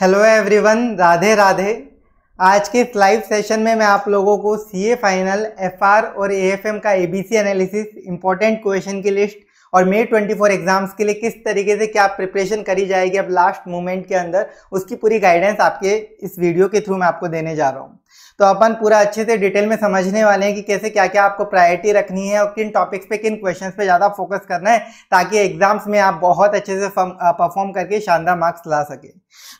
hello everyone Radhe Radhe आज के इस लाइव सेशन में मैं आप लोगों को सीए फाइनल एफआर और एएफएम का एबीसी एनालिसिस इंपॉर्टेंट क्वेश्चन की लिस्ट और मे 24 एग्जाम्स के लिए किस तरीके से क्या प्रिपरेशन करी जाएगी अब लास्ट मोमेंट के अंदर उसकी पूरी गाइडेंस आपके इस वीडियो के थ्रू मैं आपको देने जा रहा हूँ तो अपन पूरा अच्छे से डिटेल में समझने वाले हैं कि कैसे क्या क्या आपको प्रायोरिटी रखनी है और किन टॉपिक्स पे किन क्वेश्चंस पे ज़्यादा फोकस करना है ताकि एग्जाम्स में आप बहुत अच्छे से परफॉर्म करके शानदार मार्क्स ला सकें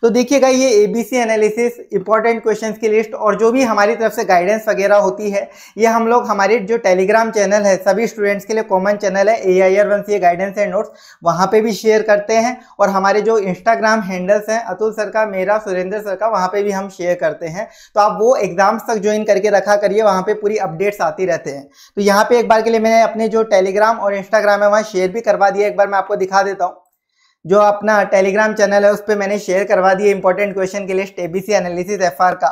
तो देखिएगा ये एबीसी एनालिसिस इंपॉर्टेंट क्वेश्चन की लिस्ट और जो भी हमारी तरफ से गाइडेंस वगैरह होती है ये हम लोग हमारे जो टेलीग्राम चैनल है सभी स्टूडेंट्स के लिए कॉमन चैनल है A I R one C guidance and notes वहाँ पे भी शेयर करते हैं और हमारे जो इंस्टाग्राम हैंडल्स हैं अतुल सर का मेरा सुरेंद्र सर का वहाँ पर भी हम शेयर करते हैं तो आप वो एग्जाम्स तक ज्वाइन करके रखा करिए वहाँ पर पूरी अपडेट्स आती रहते हैं तो यहाँ पर एक बार के लिए मैंने अपने जो टेलीग्राम और इंस्टाग्राम है वहाँ शेयर भी करवा दिया एक बार मैं आपको दिखा देता हूँ जो अपना टेलीग्राम चैनल है उस पर मैंने शेयर करवा दिया इंपॉर्टेंट क्वेश्चन के लिए एबीसी एनालिसिस एफ का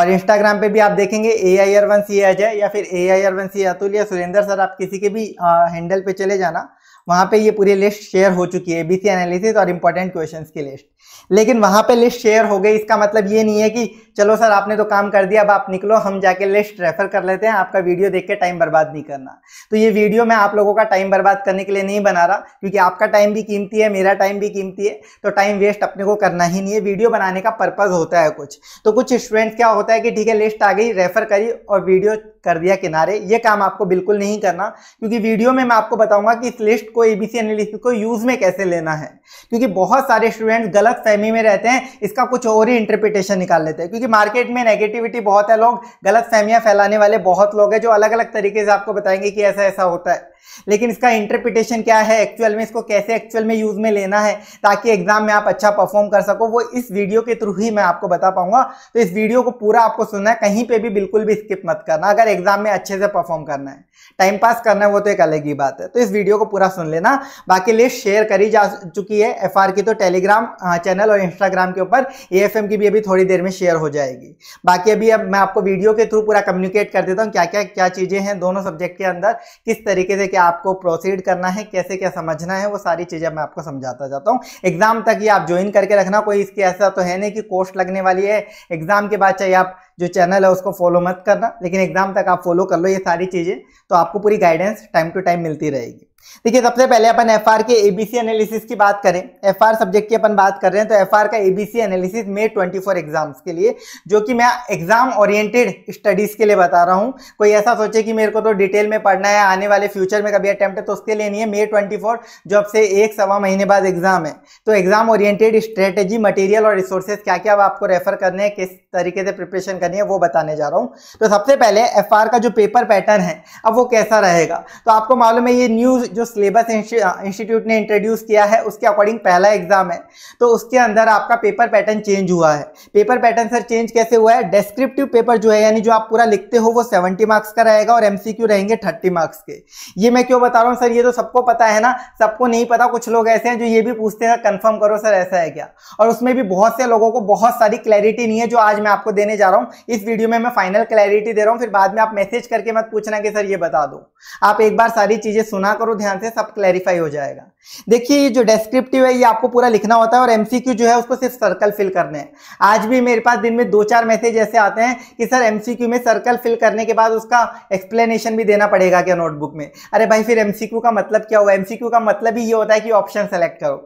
और इंस्टाग्राम पे भी आप देखेंगे A I R one C Ajay या फिर A I R one C Atul या सुरेंद्र सर आप किसी के भी हैंडल पे चले जाना वहाँ पे ये पूरी लिस्ट शेयर हो चुकी है एबीसी एनालिसिस और इम्पोर्टेंट क्वेश्चंस की लिस्ट लेकिन वहाँ पे लिस्ट शेयर हो गई इसका मतलब ये नहीं है कि चलो सर आपने तो काम कर दिया अब आप निकलो हम जाके लिस्ट रेफर कर लेते हैं आपका वीडियो देख के टाइम बर्बाद नहीं करना तो ये वीडियो मैं आप लोगों का टाइम बर्बाद करने के लिए नहीं बना रहा क्योंकि आपका टाइम भी कीमती है मेरा टाइम भी कीमती है तो टाइम वेस्ट अपने को करना ही नहीं है वीडियो बनाने का पर्पज़ होता है कुछ तो कुछ स्टूडेंट्स क्या होता है कि ठीक है लिस्ट आ गई रेफर करी और वीडियो कर दिया किनारे ये काम आपको बिल्कुल नहीं करना क्योंकि वीडियो में मैं आपको बताऊंगा कि इस लिस्ट को एबीसी एनालिसिस को यूज में कैसे लेना है क्योंकि बहुत सारे स्टूडेंट्स गलत फहमी में रहते हैं इसका कुछ और ही इंटरप्रिटेशन निकाल लेते हैं क्योंकि मार्केट में नेगेटिविटी बहुत है लोग गलत फहमियां फैलाने वाले बहुत लोग हैं जो अलग अलग तरीके से आपको बताएंगे कि ऐसा ऐसा होता है लेकिन इसका इंटरप्रिटेशन क्या है एक्चुअल में इसको कैसे एक्चुअल में यूज में लेना है ताकि एग्जाम में आप अच्छा परफॉर्म कर सको वो इस वीडियो के थ्रू ही मैं आपको बता पाऊंगा तो इस वीडियो को पूरा आपको सुनना है कहीं पे भी बिल्कुल भी स्किप मत करना अगर एग्जाम में अच्छे से परफॉर्म करना है टाइम पास करना है वो तो एक अलग ही बात है तो इस वीडियो को पूरा सुनना सुन लेना बाकी लिस्ट शेयर करी जा चुकी है एफ की तो टेलीग्राम चैनल और इंस्टाग्राम के ऊपर ए की भी अभी थोड़ी देर में शेयर हो जाएगी बाकी अभी अब मैं आपको वीडियो के थ्रू पूरा कम्युनिकेट कर देता हूँ क्या क्या क्या चीज़ें हैं दोनों सब्जेक्ट के अंदर किस तरीके से क्या आपको प्रोसीड करना है कैसे क्या समझना है वो सारी चीज़ें मैं आपको समझाता जाता हूँ एग्ज़ाम तक ये आप ज्वाइन करके रखना कोई इसके ऐसा तो है नहीं कि कोर्स लगने वाली है एग्ज़ाम के बाद चाहिए आप जो चैनल है उसको फॉलो मत करना लेकिन एग्ज़ाम तक आप फॉलो कर लो ये सारी चीज़ें तो आपको पूरी गाइडेंस टाइम टू टाइम मिलती रहेगी देखिए सबसे पहले अपन एफ आर के एबीसी एनालिसिस की बात करें एफ आर सब्जेक्ट की अपन बात कर रहे हैं तो एफ आर का एबीसी एनालिसिस मे 24 एग्जाम्स के लिए जो कि मैं एग्जाम ओरिएंटेड स्टडीज के लिए बता रहा हूं कोई ऐसा सोचे कि मेरे को तो डिटेल में पढ़ना है आने वाले फ्यूचर में कभी अटैम्प्ट तो उसके लिए नहीं है मे ट्वेंटी जो अब से एक सवा महीने बाद एग्जाम है तो एग्जाम ओरिएंटेड स्ट्रेटेजी मटेरियल और रिसोर्सेज क्या क्या आपको रेफर करने हैं किस तरीके से प्रिपरेशन करनी है वो बताने जा रहा हूँ तो सबसे पहले एफ का जो पेपर पैटर्न है अब वो कैसा रहेगा तो आपको मालूम है ये न्यूज जो सिलेबस इंस्टीट्यूट ने इंट्रोड्यूस किया है उसके अकॉर्डिंग पहला एग्जाम है तो उसके अंदर आपका पेपर पैटर्न चेंज हुआ है पेपर पैटर्न सर चेंज कैसे हुआ है डिस्क्रिप्टिव पेपर जो है यानी जो आप पूरा लिखते हो वो सेवेंटी मार्क्स का रहेगा और एमसीक्यू रहेंगे थर्टी मार्क्स के ये मैं क्यों बता रहा हूँ सर ये तो सबको पता है ना सबको नहीं पता कुछ लोग ऐसे हैं जो ये भी पूछते हैं कन्फर्म करो सर ऐसा है क्या और उसमें भी बहुत से लोगों को बहुत सारी क्लैरिटी नहीं है जो आज मैं आपको देने जा रहा हूँ इस वीडियो में मैं फाइनल क्लैरिटी दे रहा हूँ फिर बाद में आप मैसेज करके मत पूछना कि सर ये बता दो आप एक बार सारी चीज़ें सुना करो ध्यान से सब क्लैरिफाई हो जाएगा देखिए ये जो डेस्क्रिप्टिव है ये आपको पूरा लिखना होता है और एमसीक्यू जो है उसको सिर्फ सर्कल फिल करने हैं आज भी मेरे पास दिन में दो चार मैसेज ऐसे आते हैं कि सर एमसीक्यू में सर्कल फिल करने के बाद उसका एक्सप्लेनेशन भी देना पड़ेगा क्या नोटबुक में अरे भाई फिर एमसीक्यू का मतलब क्या हुआ एमसीक्यू का मतलब ही ये होता है कि ऑप्शन सेलेक्ट करो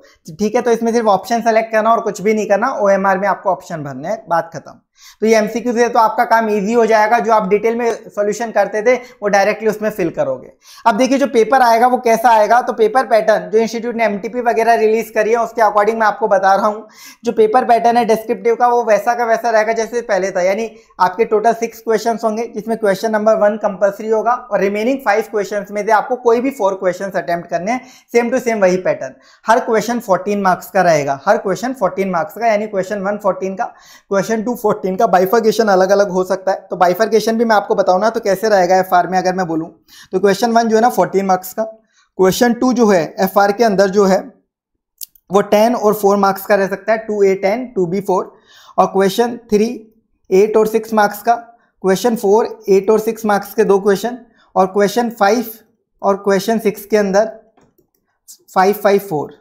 ठीक है तो इसमें सिर्फ ऑप्शन सेलेक्ट करना और कुछ भी नहीं करना ओ में आपको ऑप्शन भरने बात खत्म तो ये एमसीक्यू से तो आपका काम इजी हो जाएगा जो आप डिटेल में सॉल्यूशन करते थे वो डायरेक्टली उसमें फिल करोगे अब देखिए जो पेपर आएगा वो कैसा आएगा तो पेपर पैटर्न जो इंस्टीट्यूट ने एमटीपी वगैरह रिलीज करी है उसके अकॉर्डिंग मैं आपको बता रहा हूँ जो पेपर पैटर्न है डिस्क्रिप्टिव का वो वैसा का वैसा रहेगा जैसे पहले था यानी आपके टोटल सिक्स क्वेश्चन होंगे जिसमें क्वेश्चन नंबर वन कंपल्सरी होगा और रिमेनिंग फाइव क्वेश्चन में से आपको कोई भी फोर क्वेश्चन अटैम्प्ट करने हैं सेम टू सेम वही पैटर्न हर क्वेश्चन फोर्टीन मार्क्स का रहेगा हर क्वेश्चन फोर्टीन मार्क्स का यानी क्वेश्चन वन फोर्टीन का क्वेश्चन टू फोर्टीन इनका बाइफर्गेशन अलग अलग हो सकता है तो बाइफर्गेशन भी मैं आपको बताऊँ ना तो कैसे रहेगा एफ में अगर मैं बोलूँ तो क्वेश्चन वन जो है ना फोर्टीन मार्क्स का क्वेश्चन टू जो है एफ के अंदर जो है वो टेन और फोर मार्क्स का रह सकता है two A ten two B four और क्वेश्चन थ्री एट और सिक्स मार्क्स का क्वेश्चन फोर एट और सिक्स मार्क्स के दो क्वेश्चन और क्वेश्चन फाइव और क्वेश्चन सिक्स के अंदर five five four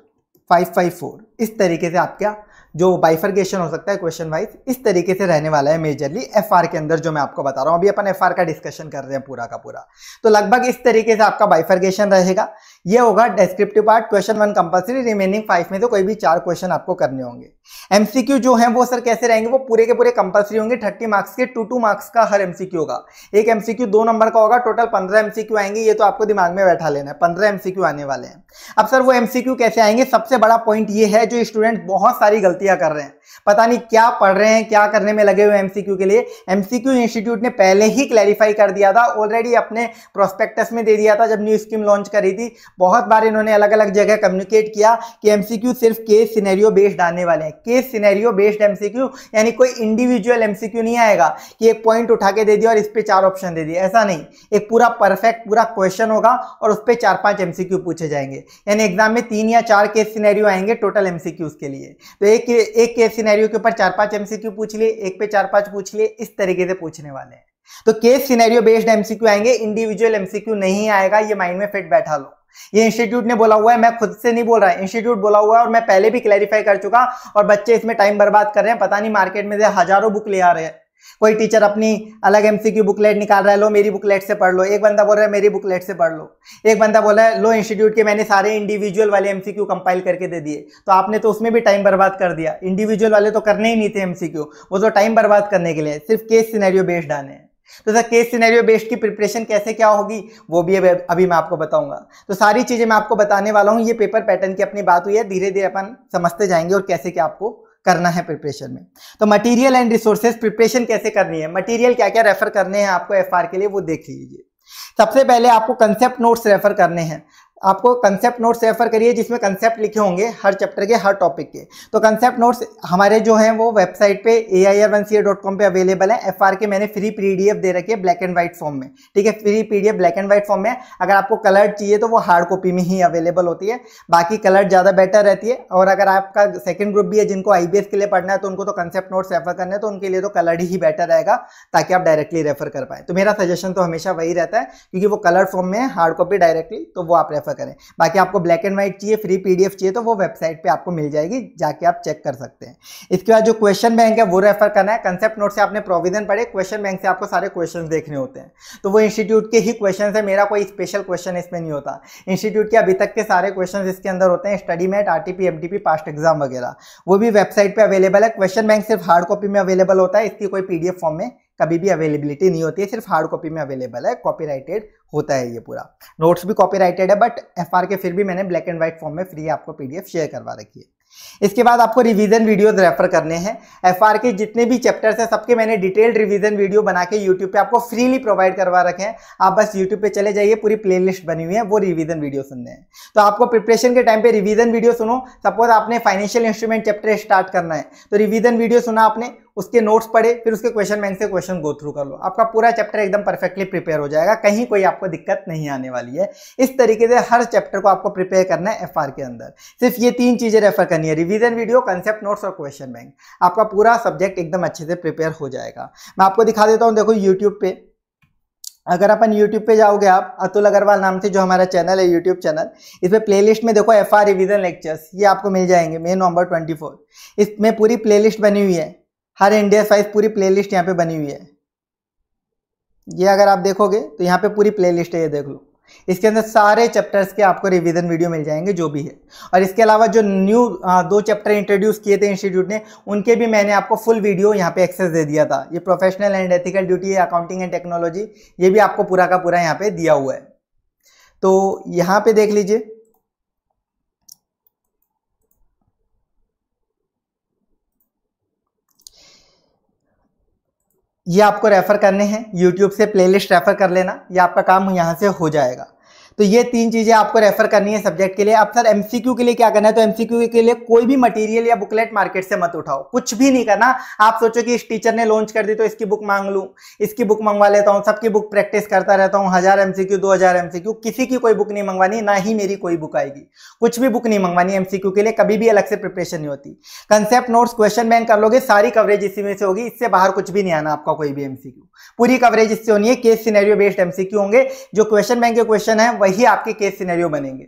five five four इस तरीके से आपका जो बाइफर्गेशन हो सकता है क्वेश्चन वाइज इस तरीके से रहने वाला है मेजरली एफ के अंदर जो मैं आपको बता रहा हूँ अभी अपन एफ का डिस्कशन कर रहे हैं पूरा का पूरा तो लगभग इस तरीके से आपका बाइफर्गेशन रहेगा ये होगा descriptive part question one compulsory remaining five में से तो कोई भी चार क्वेश्चन आपको करने होंगे एमसीक्यू जो है वो सर कैसे रहेंगे वो पूरे के पूरे कंपलसरी होंगे थर्टी मार्क्स के टू टू मार्क्स का हर एमसीक्यू होगा एक एमसीक्यू दो नंबर का होगा टोटल पंद्रह एमसीक्यू आएंगे ये तो आपको दिमाग में बैठा लेना है पंद्रह एमसीक्यू आने वाले हैं अब सर वो एमसीक्यू कैसे आएंगे सबसे बड़ा पॉइंट ये है जो स्टूडेंट बहुत सारी गलतियां कर रहे हैं पता नहीं क्या पढ़ रहे हैं क्या करने में लगे हुए एमसीक्यू के लिए एमसीक्यू इंस्टीट्यूट ने पहले ही क्लैरिफाई कर दिया था ऑलरेडी अपने प्रोस्पेक्टस में दे दिया था जब न्यू स्कीम लॉन्च करी थी बहुत बार इन्होंने अलग अलग जगह कम्युनिकेट किया कि एमसीक्यू सिर्फ केस सिनेरियो बेस्ड आने वाले हैं केस सिनेरियो बेस्ड एमसीक्यू यानी कोई इंडिविजुअल एमसीक्यू नहीं आएगा कि एक पॉइंट उठा के दे दिया और इस पर चार ऑप्शन दे दिया ऐसा नहीं एक पूरा परफेक्ट पूरा क्वेश्चन होगा और उस पर चार पाँच एम पूछे जाएंगे यानी एग्जाम में तीन या चार केस सिनेरियो आएंगे टोटल एम के लिए तो एक एक केस सिनेरियो के ऊपर चार पाँच एम पूछ लिए एक पे चार पाँच पूछ लिए इस तरीके से पूछने वाले हैं तो केस सिनेरियो बेस्ड एमसीक्यू आएंगे इंडिविजुअल एमसीक्यू नहीं आएगा ये माइंड में फिट बैठा लो ये इंस्टीट्यूट ने बोला हुआ है मैं खुद से नहीं बोल रहा है इंस्टीट्यूट बोला हुआ है और मैं पहले भी क्लैरिफाई कर चुका और बच्चे इसमें टाइम बर्बाद कर रहे हैं पता नहीं मार्केट में से हजारों बुक ले आ रहे हैं कोई टीचर अपनी अलग एमसीक्यू बुकलेट निकाल रहा है लो मेरी बुकलेट से पढ़ लो एक बंदा बोल रहा है मेरी बुकलेट से पढ़ लो एक बंदा बोल रहा है लो इंस्टीट्यूट के मैंने सारे इंडिविजुअल वाले एमसीक्यू कंपाइल करके दे दिए तो आपने तो उसमें भी टाइम बर्बाद कर दिया इंडिविजुअल वाले तो करने ही नहीं थे एमसीक्यू वो तो टाइम बर्बाद करने के लिए सिर्फ केस सिनेरियो बेस्ड आने हैं तो सर केस सिनेरियो बेस्ड की प्रिपरेशन कैसे क्या होगी वो भी अभी मैं आपको बताऊंगा तो सारी चीज़ें मैं आपको बताने वाला हूँ ये पेपर पैटर्न की अपनी बात हुई है धीरे धीरे अपन समझते जाएंगे और कैसे क्या आपको करना है प्रिपरेशन में तो मटेरियल एंड रिसोर्सेज प्रिपरेशन कैसे करनी है मटेरियल क्या क्या रेफर करने हैं आपको एफ के लिए वो देख लीजिए सबसे पहले आपको कंसेप्ट नोट्स रेफर करने हैं आपको कंसेप्ट नोट्स रेफर करिए जिसमें कंसेप्ट लिखे होंगे हर चैप्टर के हर टॉपिक के तो कंसेप्ट नोट्स हमारे जो हैं वो वेबसाइट पे A I R one C A dot com पर अवेलेबल है एफ आर के मैंने फ्री पी डी एफ दे रखी है ब्लैक एंड व्हाइट फॉर्म में ठीक है free P D F black and white form में अगर आपको कलर चाहिए तो वो हार्ड कॉपी में ही अवेलेबल होती है बाकी कलर ज़्यादा बेटर रहती है और अगर आपका सेकेंड ग्रुप भी है जिनको आई बी एस के लिए पढ़ना है तो उनको तो कंसेप्ट नोट्स रेफर करना है तो उनके लिए तो कलर ही बेटर रहेगा ताकि आप डायरेक्टली रेफर कर पाए तो मेरा सजेशन तो हमेशा वही रहता है क्योंकि वो कलर फॉर्म में है हार्ड कॉपी डायरेक्टली तो वो आप रेफर करें बाकी आपको ब्लैक एंड व्हाइट चाहिए फ्री पी चाहिए तो वो वेबसाइट पर आपको मिल जाएगी जाके आप चेक कर सकते हैं इसके बाद जो क्वेश्चन बैंक है वो रेफर करना है कंसेप्ट नोट से आपने प्रोविजन पढ़े क्वेश्चन बैंक से आपको सारे क्वेश्चन देखने होते हैं तो वो इंस्टीट्यूट के ही क्वेश्चन है मेरा कोई स्पेशल क्वेश्चन इसमें नहीं होता इंस्टीट्यूट के अभी तक के सारे क्वेश्चन इसके अंदर होते हैं study mat R T past exam वगैरह वो भी वेबसाइट पर अवेलेबल है क्वेश्चन बैंक सिर्फ हार्ड कॉपी में अवेलेबल होता है इसकी कोई पीडीएफ फॉर्म में कभी भी अवेलेबिलिटी नहीं होती है सिर्फ हार्ड कॉपी में अवेलेबल है कॉपी होता है ये पूरा नोट्स भी कॉपी है बट एफ के फिर भी मैंने ब्लैक एंड व्हाइट फॉर्म में फ्री आपको पीडीएफ शेयर करवा रखी है इसके बाद आपको रिवीजन वीडियोस रेफर करने हैं एफ के जितने भी चैप्टर्स हैं सबके मैंने डिटेल्ड रिवीजन वीडियो बना के यूट्यूब पे आपको फ्रीली प्रोवाइड करवा रखे हैं आप बस यूट्यूब पे चले जाइए पूरी प्लेलिस्ट बनी हुई है वो रिवीजन वीडियो सुनने हैं तो आपको प्रिपरेशन के टाइम पे रिवीजन वीडियो सुनो सपोज आपने फाइनेंशियल इंस्ट्रूमेंट चैप्टर स्टार्ट करना है तो रिविजन वीडियो सुना आपने उसके नोट्स पढ़े फिर उसके क्वेश्चन बैंक से क्वेश्चन गो थ्रू कर लो आपका पूरा चैप्टर एकदम परफेक्टली प्रिपेयर हो जाएगा कहीं कोई आपको दिक्कत नहीं आने वाली है इस तरीके से हर चैप्टर को आपको प्रिपेयर करना है एफ के अंदर सिर्फ ये तीन चीज़ें रेफर करनी है रिविजन वीडियो कंसेप्ट नोट्स और क्वेश्चन बैंक आपका पूरा सब्जेक्ट एकदम अच्छे से प्रिपेयर हो जाएगा मैं आपको दिखा देता हूँ देखो यूट्यूब पे अगर अपन YouTube पे जाओगे आप अतुल अग्रवाल नाम से जो हमारा चैनल है YouTube चैनल इसमें प्लेलिस्ट में देखो एफ आर रिविजन लेक्चर्स ये आपको मिल जाएंगे मे नवंबर 24 इसमें पूरी प्लेलिस्ट बनी हुई है हर इंडिया साइज पूरी प्लेलिस्ट यहाँ पे बनी हुई है ये अगर आप देखोगे तो यहाँ पे पूरी प्लेलिस्ट है ये देख लो इसके अंदर सारे चैप्टर्स के आपको रिवीजन वीडियो मिल जाएंगे जो भी है और इसके अलावा जो न्यू दो चैप्टर इंट्रोड्यूस किए थे इंस्टीट्यूट ने उनके भी मैंने आपको फुल वीडियो यहाँ पे एक्सेस दे दिया था ये professional and ethical duty accounting and technology ये भी आपको पूरा का पूरा यहाँ पे दिया हुआ है तो यहाँ पे देख लीजिए ये आपको रेफ़र करने हैं यूट्यूब से प्लेलिस्ट रेफ़र कर लेना ये आपका काम यहाँ से हो जाएगा तो ये तीन चीज़ें आपको रेफर करनी है सब्जेक्ट के लिए अब सर एमसीक्यू के लिए क्या करना है तो एमसीक्यू के लिए कोई भी मटेरियल या बुकलेट मार्केट से मत उठाओ कुछ भी नहीं करना आप सोचो कि इस टीचर ने लॉन्च कर दी तो इसकी बुक मांग लू इसकी बुक मंगवा लेता हूँ सबकी बुक प्रैक्टिस करता रहता हूँ हज़ार एमसीक्यू दो हज़ार किसी की कोई बुक नहीं मंगवानी ना ही मेरी कोई बुक आएगी कुछ भी बुक नहीं मंगवानी एमसीक्यू के लिए कभी भी अलग से प्रिपरेशन नहीं होती कंसेप्ट नोट्स क्वेश्चन बैंक कर लोगे सारी कवरेज इसी में से होगी इससे बाहर कुछ भी नहीं आना आपका कोई भी एमसीक्यू पूरी कवरेज इससे होनी है केस सिनेरियो बेस्ड एमसीक्यू होंगे जो क्वेश्चन बैंक के क्वेश्चन है वही आपके केस सिनेरियो बनेंगे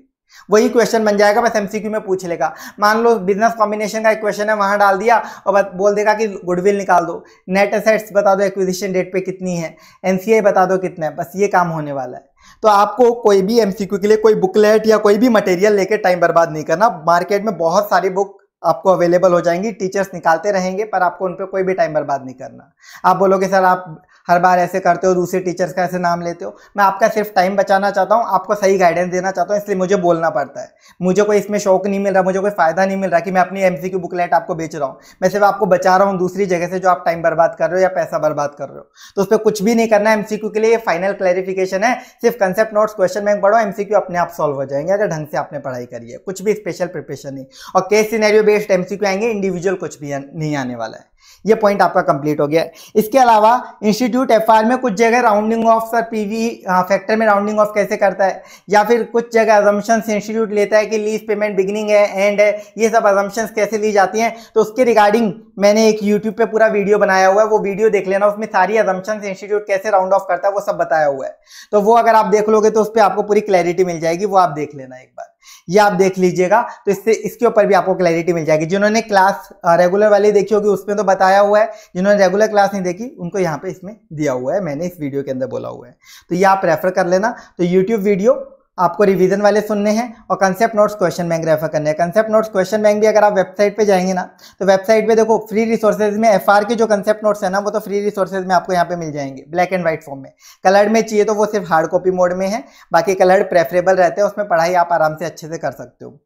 वही क्वेश्चन बन जाएगा बस एमसीक्यू में पूछ लेगा मान लो बिजनेस कॉम्बिनेशन का एक क्वेश्चन है वहां डाल दिया और बोल देगा कि गुडविल निकाल दो नेट असेट्स बता दो एक्विजिशन डेट पे कितनी है एनसीआई बता दो कितना है बस ये काम होने वाला है तो आपको कोई भी एमसीक्यू के लिए कोई बुकलेट या कोई भी मटेरियल लेकर टाइम बर्बाद नहीं करना मार्केट में बहुत सारी बुक आपको अवेलेबल हो जाएंगी टीचर्स निकालते रहेंगे पर आपको उन पर कोई भी टाइम बर्बाद नहीं करना आप बोलोगे सर आप हर बार ऐसे करते हो दूसरे टीचर्स का ऐसे नाम लेते हो मैं आपका सिर्फ टाइम बचाना चाहता हूँ आपको सही गाइडेंस देना चाहता हूँ इसलिए मुझे बोलना पड़ता है मुझे कोई इसमें शौक नहीं मिल रहा मुझे कोई फ़ायदा नहीं मिल रहा कि मैं अपनी एम सी बुकलेट आपको बेच रहा हूँ मैं सिर्फ आपको बचा रहा हूँ दूसरी जगह से जो आप टाइम बर्बाद कर रहे हो या पैसा बर्बाद कर रहे हो तो उस पर कुछ भी नहीं करना है एम के लिए फाइनल क्लैरिफिकेशन है सिर्फ कंसेप्ट नोट्स क्वेश्चन बैंक पढ़ो एम अपने आप सॉल्व हो जाएंगे अगर ढंग से आपने पढ़ाई करी है कुछ भी स्पेशल प्रिपरेशन नहीं और केस सिनेरियो बेस्ड एम आएंगे इंडिविजुअल कुछ भी नहीं आने वाला है ये पॉइंट आपका कंप्लीट हो गया इसके अलावा इंस्टीट्यूट एफ में कुछ जगह rounding off sir PV factor में राउंडिंग ऑफ कैसे करता है या फिर कुछ जगह अजम्पन इंस्टीट्यूट लेता है कि लीज पेमेंट बिगनिंग है एंड है ये सब अजम्पन्स कैसे ली जाती हैं तो उसके रिगार्डिंग मैंने एक यूट्यूब पर पूरा वीडियो बनाया हुआ है वो वीडियो देख लेना उसमें सारी अजम्पन्स इंस्टीट्यूट कैसे राउंड ऑफ करता है वो सब बताया हुआ है तो वो अगर आप देख लोगे तो उस पर आपको पूरी क्लैरिटी मिल जाएगी वो आप देख लेना एक बार ये आप देख लीजिएगा तो इससे इसके ऊपर भी आपको क्लैरिटी मिल जाएगी जिन्होंने क्लास रेगुलर वाली देखी होगी उसमें तो बताया हुआ है जिन्होंने रेगुलर क्लास नहीं देखी उनको यहाँ पे इसमें दिया हुआ है मैंने इस वीडियो के अंदर बोला हुआ है तो ये आप रेफर कर लेना तो यूट्यूब वीडियो आपको रिवीजन वाले सुनने हैं और concept notes question bank refer करने हैं कंसेप्ट नोट्स क्वेश्चन बैंक भी अगर आप वेबसाइट पे जाएंगे ना तो वेबसाइट पे देखो फ्री रिसोर्सेज में एफआर के जो कंसेप्ट नोट्स है ना वो तो फ्री रिसोर्सेज में आपको यहाँ पे मिल जाएंगे ब्लैक एंड व्हाइट फॉर्म में कलर्ड में चाहिए तो वो सिर्फ हार्ड कॉपी मोड में है बाकी कलर्ड प्रेफरेबल रहते हैं उसमें पढ़ाई आप आराम से अच्छे से कर सकते हो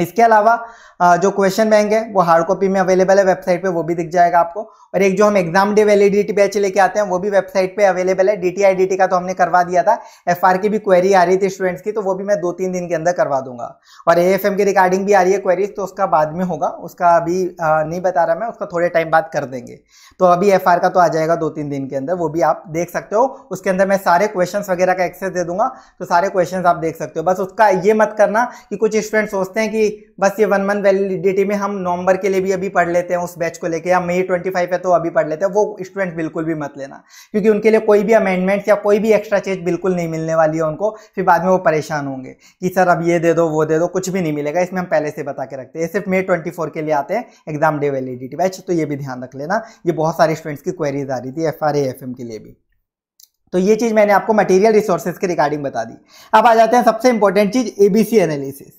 इसके अलावा जो क्वेश्चन बैंक है वो हार्ड कॉपी में अवेलेबल है वेबसाइट पे वो भी दिख जाएगा आपको और एक जो हम एग्जाम डे वैलिडिटी बैच लेके आते हैं वो भी वेबसाइट पे अवेलेबल है डीटीआईडीटी का तो हमने करवा दिया था एफआर की भी क्वेरी आ रही थी स्टूडेंट्स की तो वो भी मैं दो तीन दिन के अंदर करवा दूंगा और ए की रिगार्डिंग भी आ रही है क्वेरीज तो उसका बाद में होगा उसका अभी नहीं बता रहा मैं उसका थोड़े टाइम बाद कर देंगे तो अभी एफ का तो आ जाएगा दो तीन दिन के अंदर वो भी आप देख सकते हो उसके अंदर मैं सारे क्वेश्चन वगैरह का एक्सेस दे दूंगा तो सारे क्वेश्चन आप देख सकते हो बस उसका ये मत करना कि कुछ स्टूडेंट सोचते हैं कि बस ये वन मंथ वैलिडिटी में हम नवंबर के लिए भी अभी पढ़ लेते हैं उस बैच को लेकर या मई ट्वेंटी फाइव है तो अभी पढ़ लेते हैं वो स्टूडेंट बिल्कुल भी मत लेना क्योंकि उनके लिए कोई भी अमेंडमेंट्स या कोई भी एक्स्ट्रा चीज बिल्कुल नहीं मिलने वाली है उनको फिर बाद में वो परेशान होंगे कि सर अब ये दे दो वो दे दो कुछ भी नहीं मिलेगा इसमें हम पहले से बता के रखते हैं सिर्फ मई ट्वेंटी के लिए आते हैं एग्जाम डे वैलिडिटी बैच तो ये भी ध्यान रख लेना ये बहुत बहुत सारे स्टूडेंट्स की क्वेरीज आ रही थी एफ आर के लिए भी तो ये चीज़ मैंने आपको मटेरियल रिसोर्सेज के रिगार्डिंग बता दी अब आ जाते हैं सबसे इंपॉर्टेंट चीज़ एबीसी एनालिसिस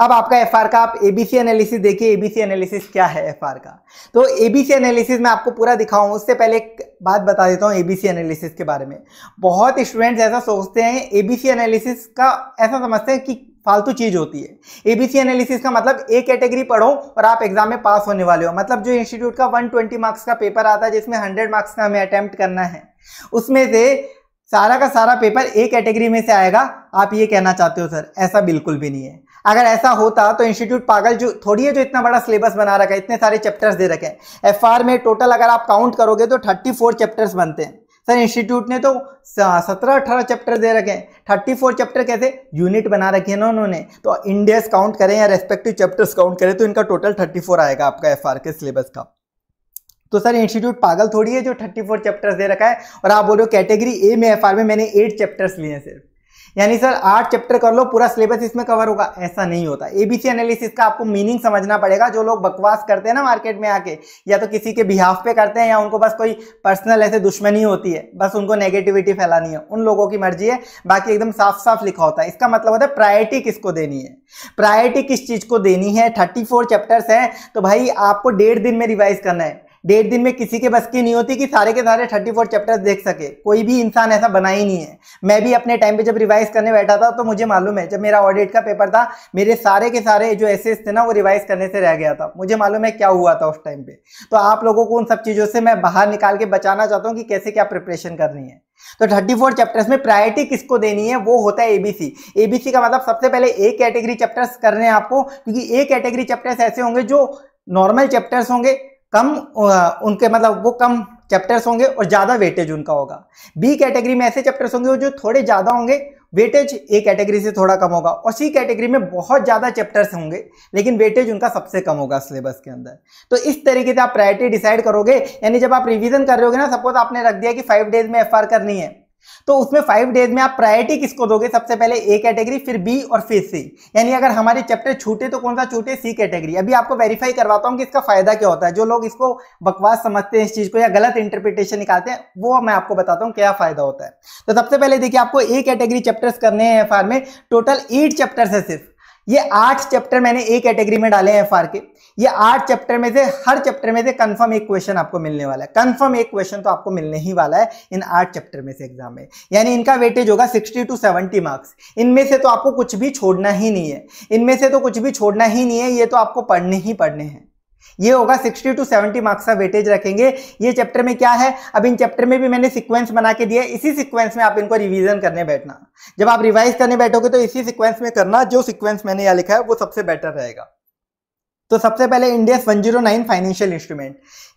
अब आपका एफ का आप एबीसी एनालिसिस देखिए एबीसी एनालिसिस क्या है एफ का तो एबीसी एनालिसिस मैं आपको पूरा दिखाऊँ उससे पहले एक बात बता देता हूँ एबीसी एनालिसिस के बारे में बहुत स्टूडेंट्स ऐसा सोचते हैं एबीसी एनालिसिस का ऐसा समझते हैं कि फालतू चीज़ होती है एबीसी एनालिसिस का मतलब ए कैटेगरी पढ़ो और आप एग्जाम में पास होने वाले हो मतलब जो इंस्टीट्यूट का 120 मार्क्स का पेपर आता है जिसमें 100 मार्क्स का हमें अटैम्प्ट करना है उसमें से सारा का सारा पेपर एक कैटेगरी में से आएगा आप ये कहना चाहते हो सर ऐसा बिल्कुल भी नहीं है अगर ऐसा होता तो इंस्टीट्यूट पागल जो थोड़ी है जो इतना बड़ा सिलेबस बना रखा है इतने सारे चैप्टर्स दे रखे हैं एफ में टोटल अगर आप काउंट करोगे तो थर्टी फोर चैप्टर्स बनते हैं सर इंस्टीट्यूट ने तो सत्रह अठारह चैप्टर दे रखे हैं थर्टी फोर चैप्टर कैसे यूनिट बना रखी है ना उन्होंने तो इंडियस काउंट करें या रेस्पेक्टिव चैप्टर्स काउंट करें तो इनका टोटल थर्टी फोर आएगा आपका एफ के सिलेबस का तो सर इंस्टीट्यूट पागल थोड़ी है जो थर्टी फोर चैप्टर्स दे रखा है और आप बोल रहे हो कैटेगरी ए में एफ में मैंने एट चैप्टर्स लिए हैं सिर्फ यानी सर आठ चैप्टर कर लो पूरा सिलेबस इसमें कवर होगा ऐसा नहीं होता एबीसी एनालिसिस का आपको मीनिंग समझना पड़ेगा जो लोग बकवास करते हैं ना मार्केट में आके या तो किसी के बिहाफ पे करते हैं या उनको बस कोई पर्सनल ऐसे दुश्मनी होती है बस उनको नेगेटिविटी फैलानी है उन लोगों की मर्जी है बाकी एकदम साफ साफ लिखा होता है इसका मतलब होता है प्रायोरिटी किसको देनी है प्रायोरिटी किस चीज़ को देनी है थर्टी चैप्टर्स हैं तो भाई आपको डेढ़ दिन में रिवाइज करना है डेढ़ दिन में किसी के बस की नहीं होती कि सारे के सारे थर्टी फोर चैप्टर्स देख सके कोई भी इंसान ऐसा बना ही नहीं है मैं भी अपने टाइम पे जब रिवाइज करने बैठा था तो मुझे मालूम है जब मेरा ऑडिट का पेपर था मेरे सारे के सारे जो ऐसे थे ना वो रिवाइज करने से रह गया था मुझे मालूम है क्या हुआ था उस टाइम पे तो आप लोगों को उन सब चीज़ों से मैं बाहर निकाल के बचाना चाहता हूँ कि कैसे क्या प्रिपरेशन करनी है तो 34 चैप्टर्स में प्रायोरिटी किसको देनी है वो होता है एबीसी एबीसी का मतलब सबसे पहले ए कैटेगरी चैप्टर्स करने हैं आपको क्योंकि ए कैटेगरी चैप्टर्स ऐसे होंगे जो नॉर्मल चैप्टर्स होंगे कम उनके मतलब वो कम चैप्टर्स होंगे और ज़्यादा वेटेज उनका होगा बी कैटेगरी में ऐसे चैप्टर्स होंगे जो थोड़े ज़्यादा होंगे वेटेज ए कैटेगरी से थोड़ा कम होगा और सी कैटेगरी में बहुत ज़्यादा चैप्टर्स होंगे लेकिन वेटेज उनका सबसे कम होगा सिलेबस के अंदर तो इस तरीके से आप प्रायोरिटी डिसाइड करोगे यानी जब आप रिवीजन कर रहे होगे ना सपोज आपने रख दिया कि फाइव डेज में एफ करनी है तो उसमें फाइव डेज में आप प्रायोरिटी किसको दोगे सबसे पहले ए कैटेगरी फिर बी और फिर सी यानी अगर हमारे चैप्टर छूटे तो कौन सा छूटे सी कैटेगरी अभी आपको वेरीफाई करवाता हूँ कि इसका फायदा क्या होता है जो लोग इसको बकवास समझते हैं इस चीज को या गलत इंटरप्रिटेशन निकालते हैं वो मैं आपको बताता हूँ क्या फायदा होता है तो सबसे पहले देखिए आपको ए कैटेगरी चैप्टर्स करने हैं एफ में टोटल एट चैप्टर्स है सिर्फ ये आठ चैप्टर मैंने एक कैटेगरी में डाले हैं एफ के ये आठ चैप्टर में से हर चैप्टर में से कंफर्म एक क्वेश्चन आपको मिलने वाला है कंफर्म एक क्वेश्चन तो आपको मिलने ही वाला है इन आठ चैप्टर में से एग्जाम में यानी इनका वेटेज होगा 60 टू 70 मार्क्स इनमें से तो आपको कुछ भी छोड़ना ही नहीं है इनमें से तो कुछ भी छोड़ना ही नहीं है ये तो आपको पढ़ने ही पढ़ने हैं ये होगा 60 टू 70 मार्क्स का वेटेज रखेंगे ये चैप्टर में क्या है अब इन चैप्टर में भी मैंने सिक्वेंस बना के दिया इसी सिक्वेंस में आप इनको रिवीजन करने बैठना जब आप रिवाइज करने बैठोगे तो इसी सिक्वेंस में करना जो सिक्वेंस मैंने यहाँ लिखा है वो सबसे बेटर रहेगा तो सबसे पहले इंडियस 109 फाइनेंशियल इंस्ट्रूमेंट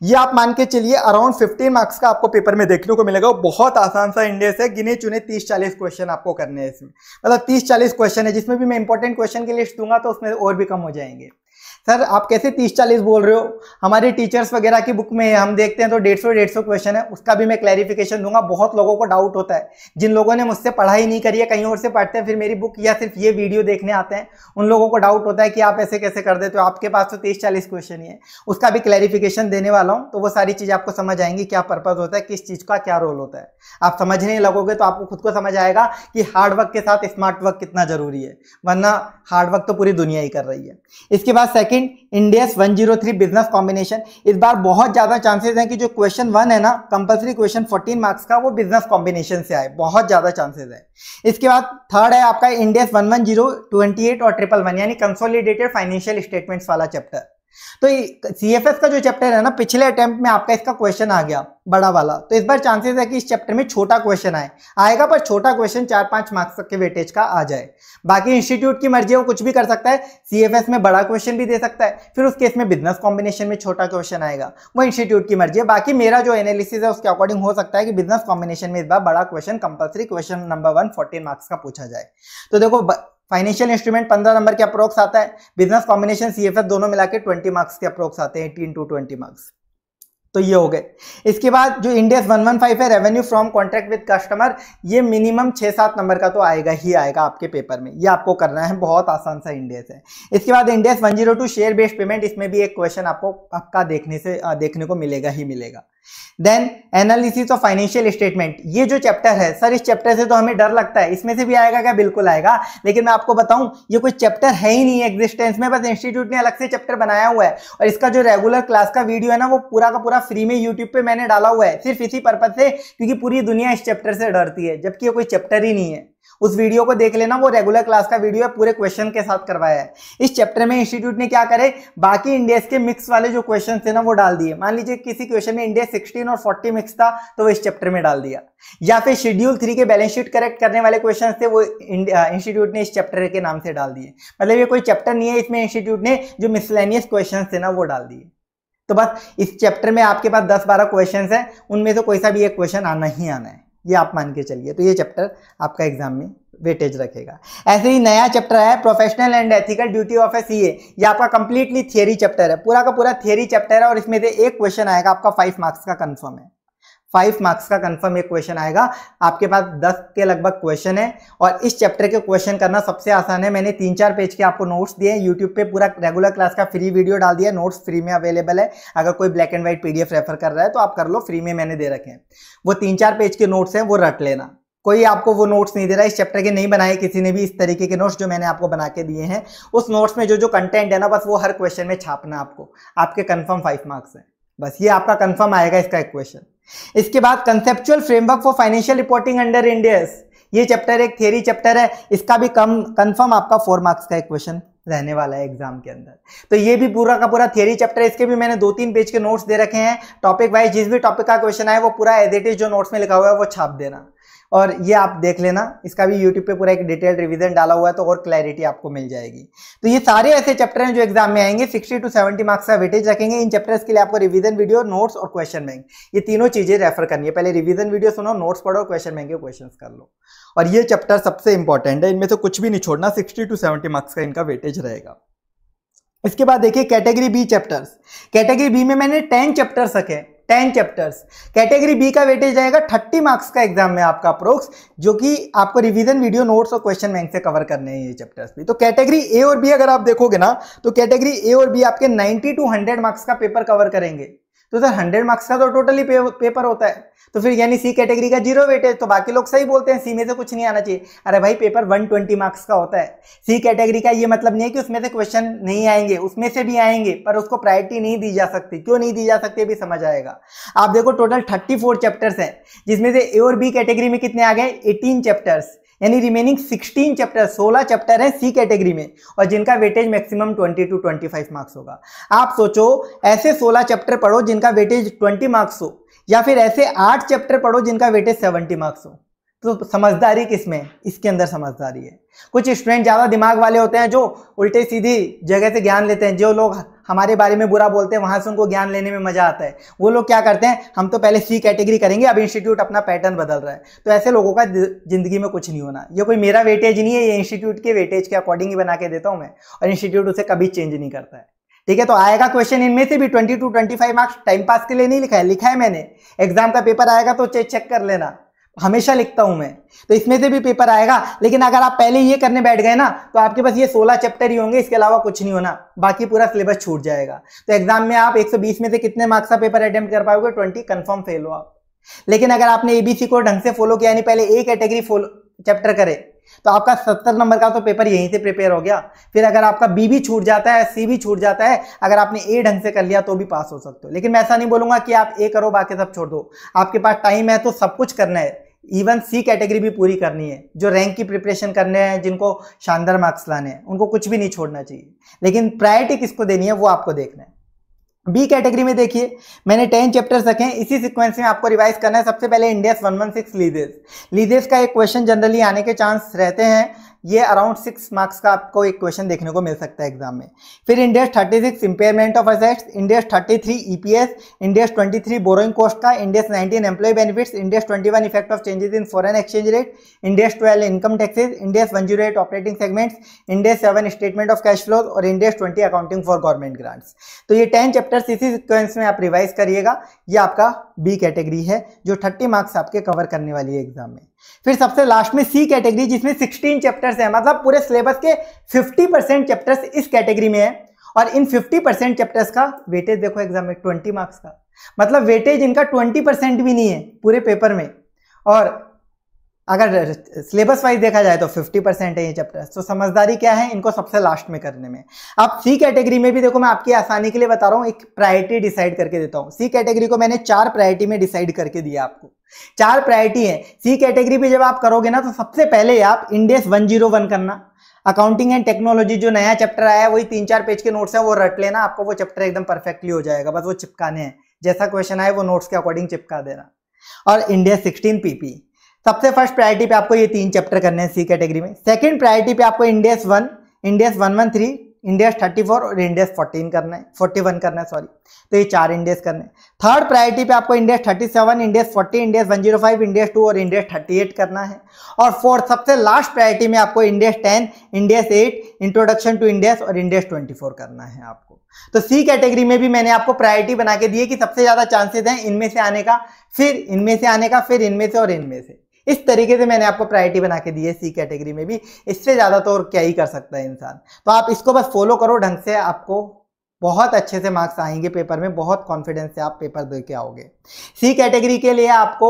ये आप मान के चलिए अराउंड 15 मार्क्स का आपको पेपर में देखने को मिलेगा बहुत आसान सा इंडियस है गिने चुने 30-40 क्वेश्चन आपको करने हैं इसमें मतलब 30-40 क्वेश्चन है जिसमें भी मैं इंपॉर्टेंट क्वेश्चन की लिस्ट दूंगा तो उसमें और भी कम हो जाएंगे सर आप कैसे तीस चालीस बोल रहे हो हमारे टीचर्स वगैरह की बुक में हम देखते हैं तो डेढ़ सौ डेढ़ सौ क्वेश्चन है उसका भी मैं क्लैरिफिकेशन दूंगा बहुत लोगों को डाउट होता है जिन लोगों ने मुझसे पढ़ाई नहीं करी है कहीं और से पढ़ते हैं फिर मेरी बुक या सिर्फ ये वीडियो देखने आते हैं उन लोगों को डाउट होता है कि आप ऐसे कैसे कर देते हो आपके पास तो तीस चालीस क्वेश्चन ही है उसका भी क्लैरिफिकेशन देने वाला हूँ तो वो सारी चीज़ आपको समझ आएंगी क्या पर्पज़ होता है किस चीज़ का क्या रोल होता है आप समझने लगोगे तो आपको खुद को समझ आएगा कि हार्ड वर्क के साथ स्मार्ट वर्क कितना ज़रूरी है वरना हार्ड वर्क तो पूरी दुनिया ही कर रही है इसके बाद second in Ind AS 103 business combination इस बार बहुत ज़्यादा चांसेस हैं कि जो क्वेश्चन वन है ना कंपलसरी क्वेश्चन 14 मार्क्स का वो बिजनेस कॉम्बिनेशन से आए बहुत ज़्यादा चांसेस है इसके बाद थर्ड है आपका इंडियस 110, 28 और ट्रिपल वन यानी कंसोलिडेटेड फाइनेंशियल स्टेटमेंट्स वाला चैप्टर तो सी एफ एस का जो चैप्टर है ना पिछले अटेम्प्ट में आपका इसका क्वेश्चन आ गया बड़ा वाला तो इस बार चांसेस है कि इस चैप्टर में छोटा क्वेश्चन आए आएगा पर छोटा क्वेश्चन चार पांच मार्क्स तक के वेटेज का आ जाए बाकी इंस्टीट्यूट की मर्जी है वो कुछ भी कर सकता है सी एफ एस में बड़ा क्वेश्चन भी दे सकता है फिर उस केस में बिजनेस कॉम्बिनेशन में छोटा क्वेश्चन आएगा वो इंस्टीट्यूट की मर्जी है बाकी मेरा जो एनालिसिस है उसके अकॉर्डिंग हो सकता है कि बिजनेस कॉम्बिनेशन में इस बार बड़ा question compulsory question number one fourteen marks का पूछा जाए तो देखो फाइनेंशियल इंस्ट्रूमेंट पंद्रह नंबर के अप्रोक्स आता है बिजनेस कॉम्बिनेशन सी दोनों मिला के ट्वेंटी मार्क्स के अप्रोक्स आते हैं एटीन टू ट्वेंटी मार्क्स तो ये हो गए इसके बाद जो इंडेस 115 है revenue from contract with customer ये मिनिमम छः सात नंबर का तो आएगा ही आएगा आपके पेपर में ये आपको करना है बहुत आसान सा इंडेस है इसके बाद इंडेस 102 शेयर बेस्ड पेमेंट इसमें भी एक क्वेश्चन आपको आपका देखने से देखने को मिलेगा ही मिलेगा then analysis of financial statement ये जो चैप्टर है सर इस चैप्टर से तो हमें डर लगता है इसमें से भी आएगा क्या बिल्कुल आएगा लेकिन मैं आपको बताऊं ये कोई चैप्टर है ही नहीं एग्जिस्टेंस में बस इंस्टीट्यूट ने अलग से चैप्टर बनाया हुआ है और इसका जो रेगुलर क्लास का वीडियो है ना वो पूरा का पूरा फ्री में यूट्यूब पर मैंने डाला हुआ है सिर्फ इसी पर्पज से क्योंकि पूरी दुनिया इस चैप्टर से डरती है जबकि ये कोई चैप्टर ही नहीं है उस वीडियो को देख लेना वो रेगुलर क्लास का वीडियो है पूरे क्वेश्चन के साथ करवाया है इस चैप्टर में इंस्टीट्यूट ने क्या करे बाकी इंडेक्स के मिक्स वाले जो क्वेश्चन थे ना वो डाल दिए मान लीजिए किसी क्वेश्चन में इंडेक्स सिक्सटीन और फोर्टी मिक्स था तो वो इस चैप्टर में डाल दिया या फिर शेड्यूल थ्री के बैलेंस शीट करेक्ट करने वाले क्वेश्चन थे वो इंस्टीट्यूट uh, ने इस चैप्टर के नाम से डाल दिए मतलब ये कोई चैप्टर नहीं है इसमें इंस्टीट्यूट ने जो मिसलेनियस क्वेश्चन थे ना वो डाल दिए तो बस इस चैप्टर में आपके पास 10-12 क्वेश्चंस हैं उनमें से कोई सा भी एक क्वेश्चन आना ही आना है ये आप मान के चलिए तो ये चैप्टर आपका एग्जाम में वेटेज रखेगा ऐसे ही नया चैप्टर है professional and ethical duty of A C ये आपका कंप्लीटली थियरी चैप्टर है पूरा का पूरा थियरी चैप्टर है और इसमें से एक क्वेश्चन आएगा आपका फाइव मार्क्स का कंफर्म है फाइव मार्क्स का कंफर्म एक क्वेश्चन आएगा आपके पास दस के लगभग क्वेश्चन है और इस चैप्टर के क्वेश्चन करना सबसे आसान है मैंने तीन चार पेज के आपको नोट्स दिए हैं यूट्यूब पे पूरा रेगुलर क्लास का फ्री वीडियो डाल दिया नोट्स फ्री में अवेलेबल है अगर कोई black and white PDF refer कर रहा है तो आप कर लो फ्री में मैंने दे रखे हैं वो तीन चार पेज के नोट्स हैं वो रट लेना कोई आपको वो नोट्स नहीं दे रहा इस चैप्टर के नहीं बनाए किसी ने भी इस तरीके के नोट्स जो मैंने आपको बना के दिए हैं उस नोट्स में जो जो कंटेंट है ना बस वो हर क्वेश्चन में छापना आपको आपके कन्फर्म फाइव मार्क्स हैं बस ये आपका कन्फर्म आएगा इसका एक क्वेश्चन इसके बाद conceptual framework for financial reporting under Ind AS ये चैप्टर एक थियरी चैप्टर है इसका भी कम कंफर्म आपका फोर मार्क्स का एक क्वेश्चन रहने वाला है एग्जाम के अंदर तो ये भी पूरा का पूरा थियरी चैप्टर इसके भी मैंने दो तीन पेज के नोट्स दे रखे हैं टॉपिक वाइज जिस भी टॉपिक का क्वेश्चन आए वो पूरा एज इट इज जो नोट्स में लिखा हुआ है वो छाप देना और ये आप देख लेना इसका भी यूट्यूब पे पूरा एक डिटेल रिवीजन डाला हुआ है तो और क्लैरिटी आपको मिल जाएगी तो ये सारे ऐसे चैप्टर हैं जो एग्जाम में आएंगे सिक्सटी टू सेवेंटी मार्क्स का वेटेज रखेंगे इन चैप्टर्स के लिए आपको रिवीजन वीडियो नोट्स और क्वेश्चन बैंक ये तीनों चीजें रेफर करनी है पहले रिविजन वीडियो सुनो नोट्स पढ़ो क्वेश्चन बैंक के क्वेश्चन कर लो और ये चैप्टर सबसे इंपॉर्टेंट है इनमें से कुछ भी नहीं छोड़ना सिक्सटी टू सेवेंटी मार्क्स का इनका वेटेज रहेगा इसके बाद देखिए category B chapters category B में मैंने टेन चैप्टर्स रखे टेन चैप्टर्स कैटेगरी बी का वेटेज रहेगा थर्टी मार्क्स का एग्जाम में आपका अप्रोक्स जो कि आपको रिवीजन वीडियो नोट्स और क्वेश्चन बैंक से कवर करने हैं ये चैप्टर्स भी तो कैटेगरी ए और बी अगर आप देखोगे ना तो कैटेगरी ए और बी आपके नाइन्टी टू हंड्रेड मार्क्स का पेपर कवर करेंगे तो सर हंड्रेड मार्क्स का तो टोटली पेपर होता है तो फिर यानी सी कैटेगरी का जीरो वेटेज तो बाकी लोग सही बोलते हैं सी में से कुछ नहीं आना चाहिए अरे भाई पेपर 120 मार्क्स का होता है सी कैटेगरी का ये मतलब नहीं है कि उसमें से क्वेश्चन नहीं आएंगे उसमें से भी आएंगे पर उसको प्रायोरिटी नहीं दी जा सकती क्यों नहीं दी जा सकती भी समझ आएगा आप देखो टोटल थर्टी चैप्टर्स हैं जिसमें से ए और बी कैटेगरी में कितने आ गए एटीन चैप्टर्स यानी रिमेनिंग 16 चैप्टर 16 चैप्टर हैं सी कैटेगरी में और जिनका वेटेज मैक्सिमम 20 टू 25 मार्क्स होगा आप सोचो ऐसे 16 चैप्टर पढ़ो जिनका वेटेज 20 मार्क्स हो या फिर ऐसे आठ चैप्टर पढ़ो जिनका वेटेज सेवेंटी मार्क्स हो तो समझदारी किसमें इसके अंदर समझदारी है कुछ स्टूडेंट ज़्यादा दिमाग वाले होते हैं जो उल्टे सीधी जगह से ज्ञान लेते हैं जो लोग हमारे बारे में बुरा बोलते हैं वहाँ से उनको ज्ञान लेने में मज़ा आता है वो लोग क्या करते हैं हम तो पहले सी कैटेगरी करेंगे अब इंस्टीट्यूट अपना पैटर्न बदल रहा है तो ऐसे लोगों का ज़िंदगी में कुछ नहीं होना ये कोई मेरा वेटेज नहीं है ये इंस्टीट्यूट के वेटेज के अकॉर्डिंग ही बना के देता हूँ मैं और इंस्टीट्यूट उसे कभी चेंज नहीं करता है ठीक है तो आएगा क्वेश्चन इनमें से भी twenty to twenty five marks time pass के लिए नहीं लिखा है लिखा है मैंने एग्जाम का पेपर आएगा तो चेक चेक कर लेना हमेशा लिखता हूं मैं तो इसमें से भी पेपर आएगा लेकिन अगर आप पहले ये करने बैठ गए ना तो आपके पास ये 16 चैप्टर ही होंगे इसके अलावा कुछ नहीं होना बाकी पूरा सिलेबस छूट जाएगा तो एग्जाम में आप 120 में से कितने मार्क्स का पेपर अटेम्प्ट कर पाओगे 20 कंफर्म फेल हो आप लेकिन अगर आपने एबीसी को ढंग से फॉलो किया नहीं पहले ए कैटेगरी फॉलो चैप्टर करे तो आपका सत्तर नंबर का तो पेपर यहीं से प्रिपेयर हो गया फिर अगर आपका बी भी छूट जाता है सी भी छूट जाता है अगर आपने ए ढंग से कर लिया तो भी पास हो सकते हो लेकिन मैं ऐसा नहीं बोलूंगा कि आप ए करो बाकी सब छोड़ दो आपके पास टाइम है तो सब कुछ करना है इवन सी कैटेगरी भी पूरी करनी है जो रैंक की प्रिपरेशन करने हैं जिनको शानदार मार्क्स लाने हैं उनको कुछ भी नहीं छोड़ना चाहिए लेकिन प्रायोरिटी किसको देनी है वो आपको देखना है बी कैटेगरी में देखिए मैंने टेन चैप्टर्स रखे हैं इसी सीक्वेंस में आपको रिवाइज करना है सबसे पहले Ind AS one one six leases leases का एक क्वेश्चन जनरली आने के चांस रहते हैं ये अराउंड सिक्स मार्क्स का आपको एक क्वेश्चन देखने को मिल सकता है एग्जाम में फिर Ind AS thirty six impairment of assets Ind AS thirty three E P S Ind AS twenty three borrowing cost का Ind AS nineteen employee benefits Ind AS twenty one effect of changes in foreign exchange rate Ind AS twelve income taxes Ind AS one zero eight operating segments Ind AS seven statement of cash flows और Ind AS twenty accounting for government grants तो ये ten chapters इसी sequence में आप revise करिएगा ये आपका B category है जो थर्टी मार्क्स आपके कवर करने वाली है एग्जाम में फिर सबसे लास्ट में सी कैटेगरी जिसमें 16 चैप्टर्स हैं मतलब पूरे सिलेबस के 50 परसेंट चैप्टर्स इस कैटेगरी में है और इन 50 परसेंट चैप्टर्स का वेटेज देखो एग्जाम में ट्वेंटी मार्क्स का मतलब वेटेज इनका ट्वेंटी परसेंट भी नहीं है पूरे पेपर में और अगर सिलेबस वाइज देखा जाए तो 50 परसेंट है ये चैप्टर तो समझदारी क्या है इनको सबसे लास्ट में करने में आप सी कैटेगरी में भी देखो मैं आपकी आसानी के लिए बता रहा हूँ एक प्रायोरिटी डिसाइड करके देता हूँ सी कैटेगरी को मैंने चार प्रायोरिटी में डिसाइड करके दिया आपको चार प्रायोरिटी है सी कैटेगरी पे जब आप करोगे ना तो सबसे पहले आप इंडेस 101 करना अकाउंटिंग एंड टेक्नोलॉजी जो नया चैप्टर आया है वही तीन चार पेज के नोट्स है वो रट लेना आपको वो चैप्टर एकदम परफेक्टली हो जाएगा बस वो चिपकाने हैं जैसा क्वेश्चन आए वो नोट्स के अकॉर्डिंग चिपका देना और इंडेस सिक्सटीन पीपी सबसे फर्स्ट प्रायोरिटी पे आपको ये तीन चैप्टर करने हैं सी कैटेगरी में सेकंड प्रायोरिटी पे आपको Ind AS one Ind AS one one three Ind AS thirty four और इंडियस फोर्टीन करना है फोर्टी वन करना है सॉरी तो ये चार इंडियस करने थर्ड प्रायोरिटी पे आपको Ind AS thirty seven Ind AS forty Ind AS one zero five Ind AS two और इंडियस थर्टी एट करना है और फोर्थ सबसे लास्ट प्रायोरिटी में आपको Ind AS ten Ind AS eight introduction to Ind AS और इंडियस ट्वेंटी फोर करना है आपको तो सी कैटेगरी में भी मैंने आपको प्रायोरिटी बना के दी है कि सबसे ज़्यादा चांसेस हैं इनमें से आने का फिर इनमें से आने का फिर इनमें से और इनमें से इस तरीके से मैंने आपको प्रायोरिटी बना के दी है सी कैटेगरी में भी इससे ज़्यादा तो और क्या ही कर सकता है इंसान तो आप इसको बस फॉलो करो ढंग से आपको बहुत अच्छे से मार्क्स आएंगे पेपर में बहुत कॉन्फिडेंस से आप पेपर दे के आओगे सी कैटेगरी के लिए आपको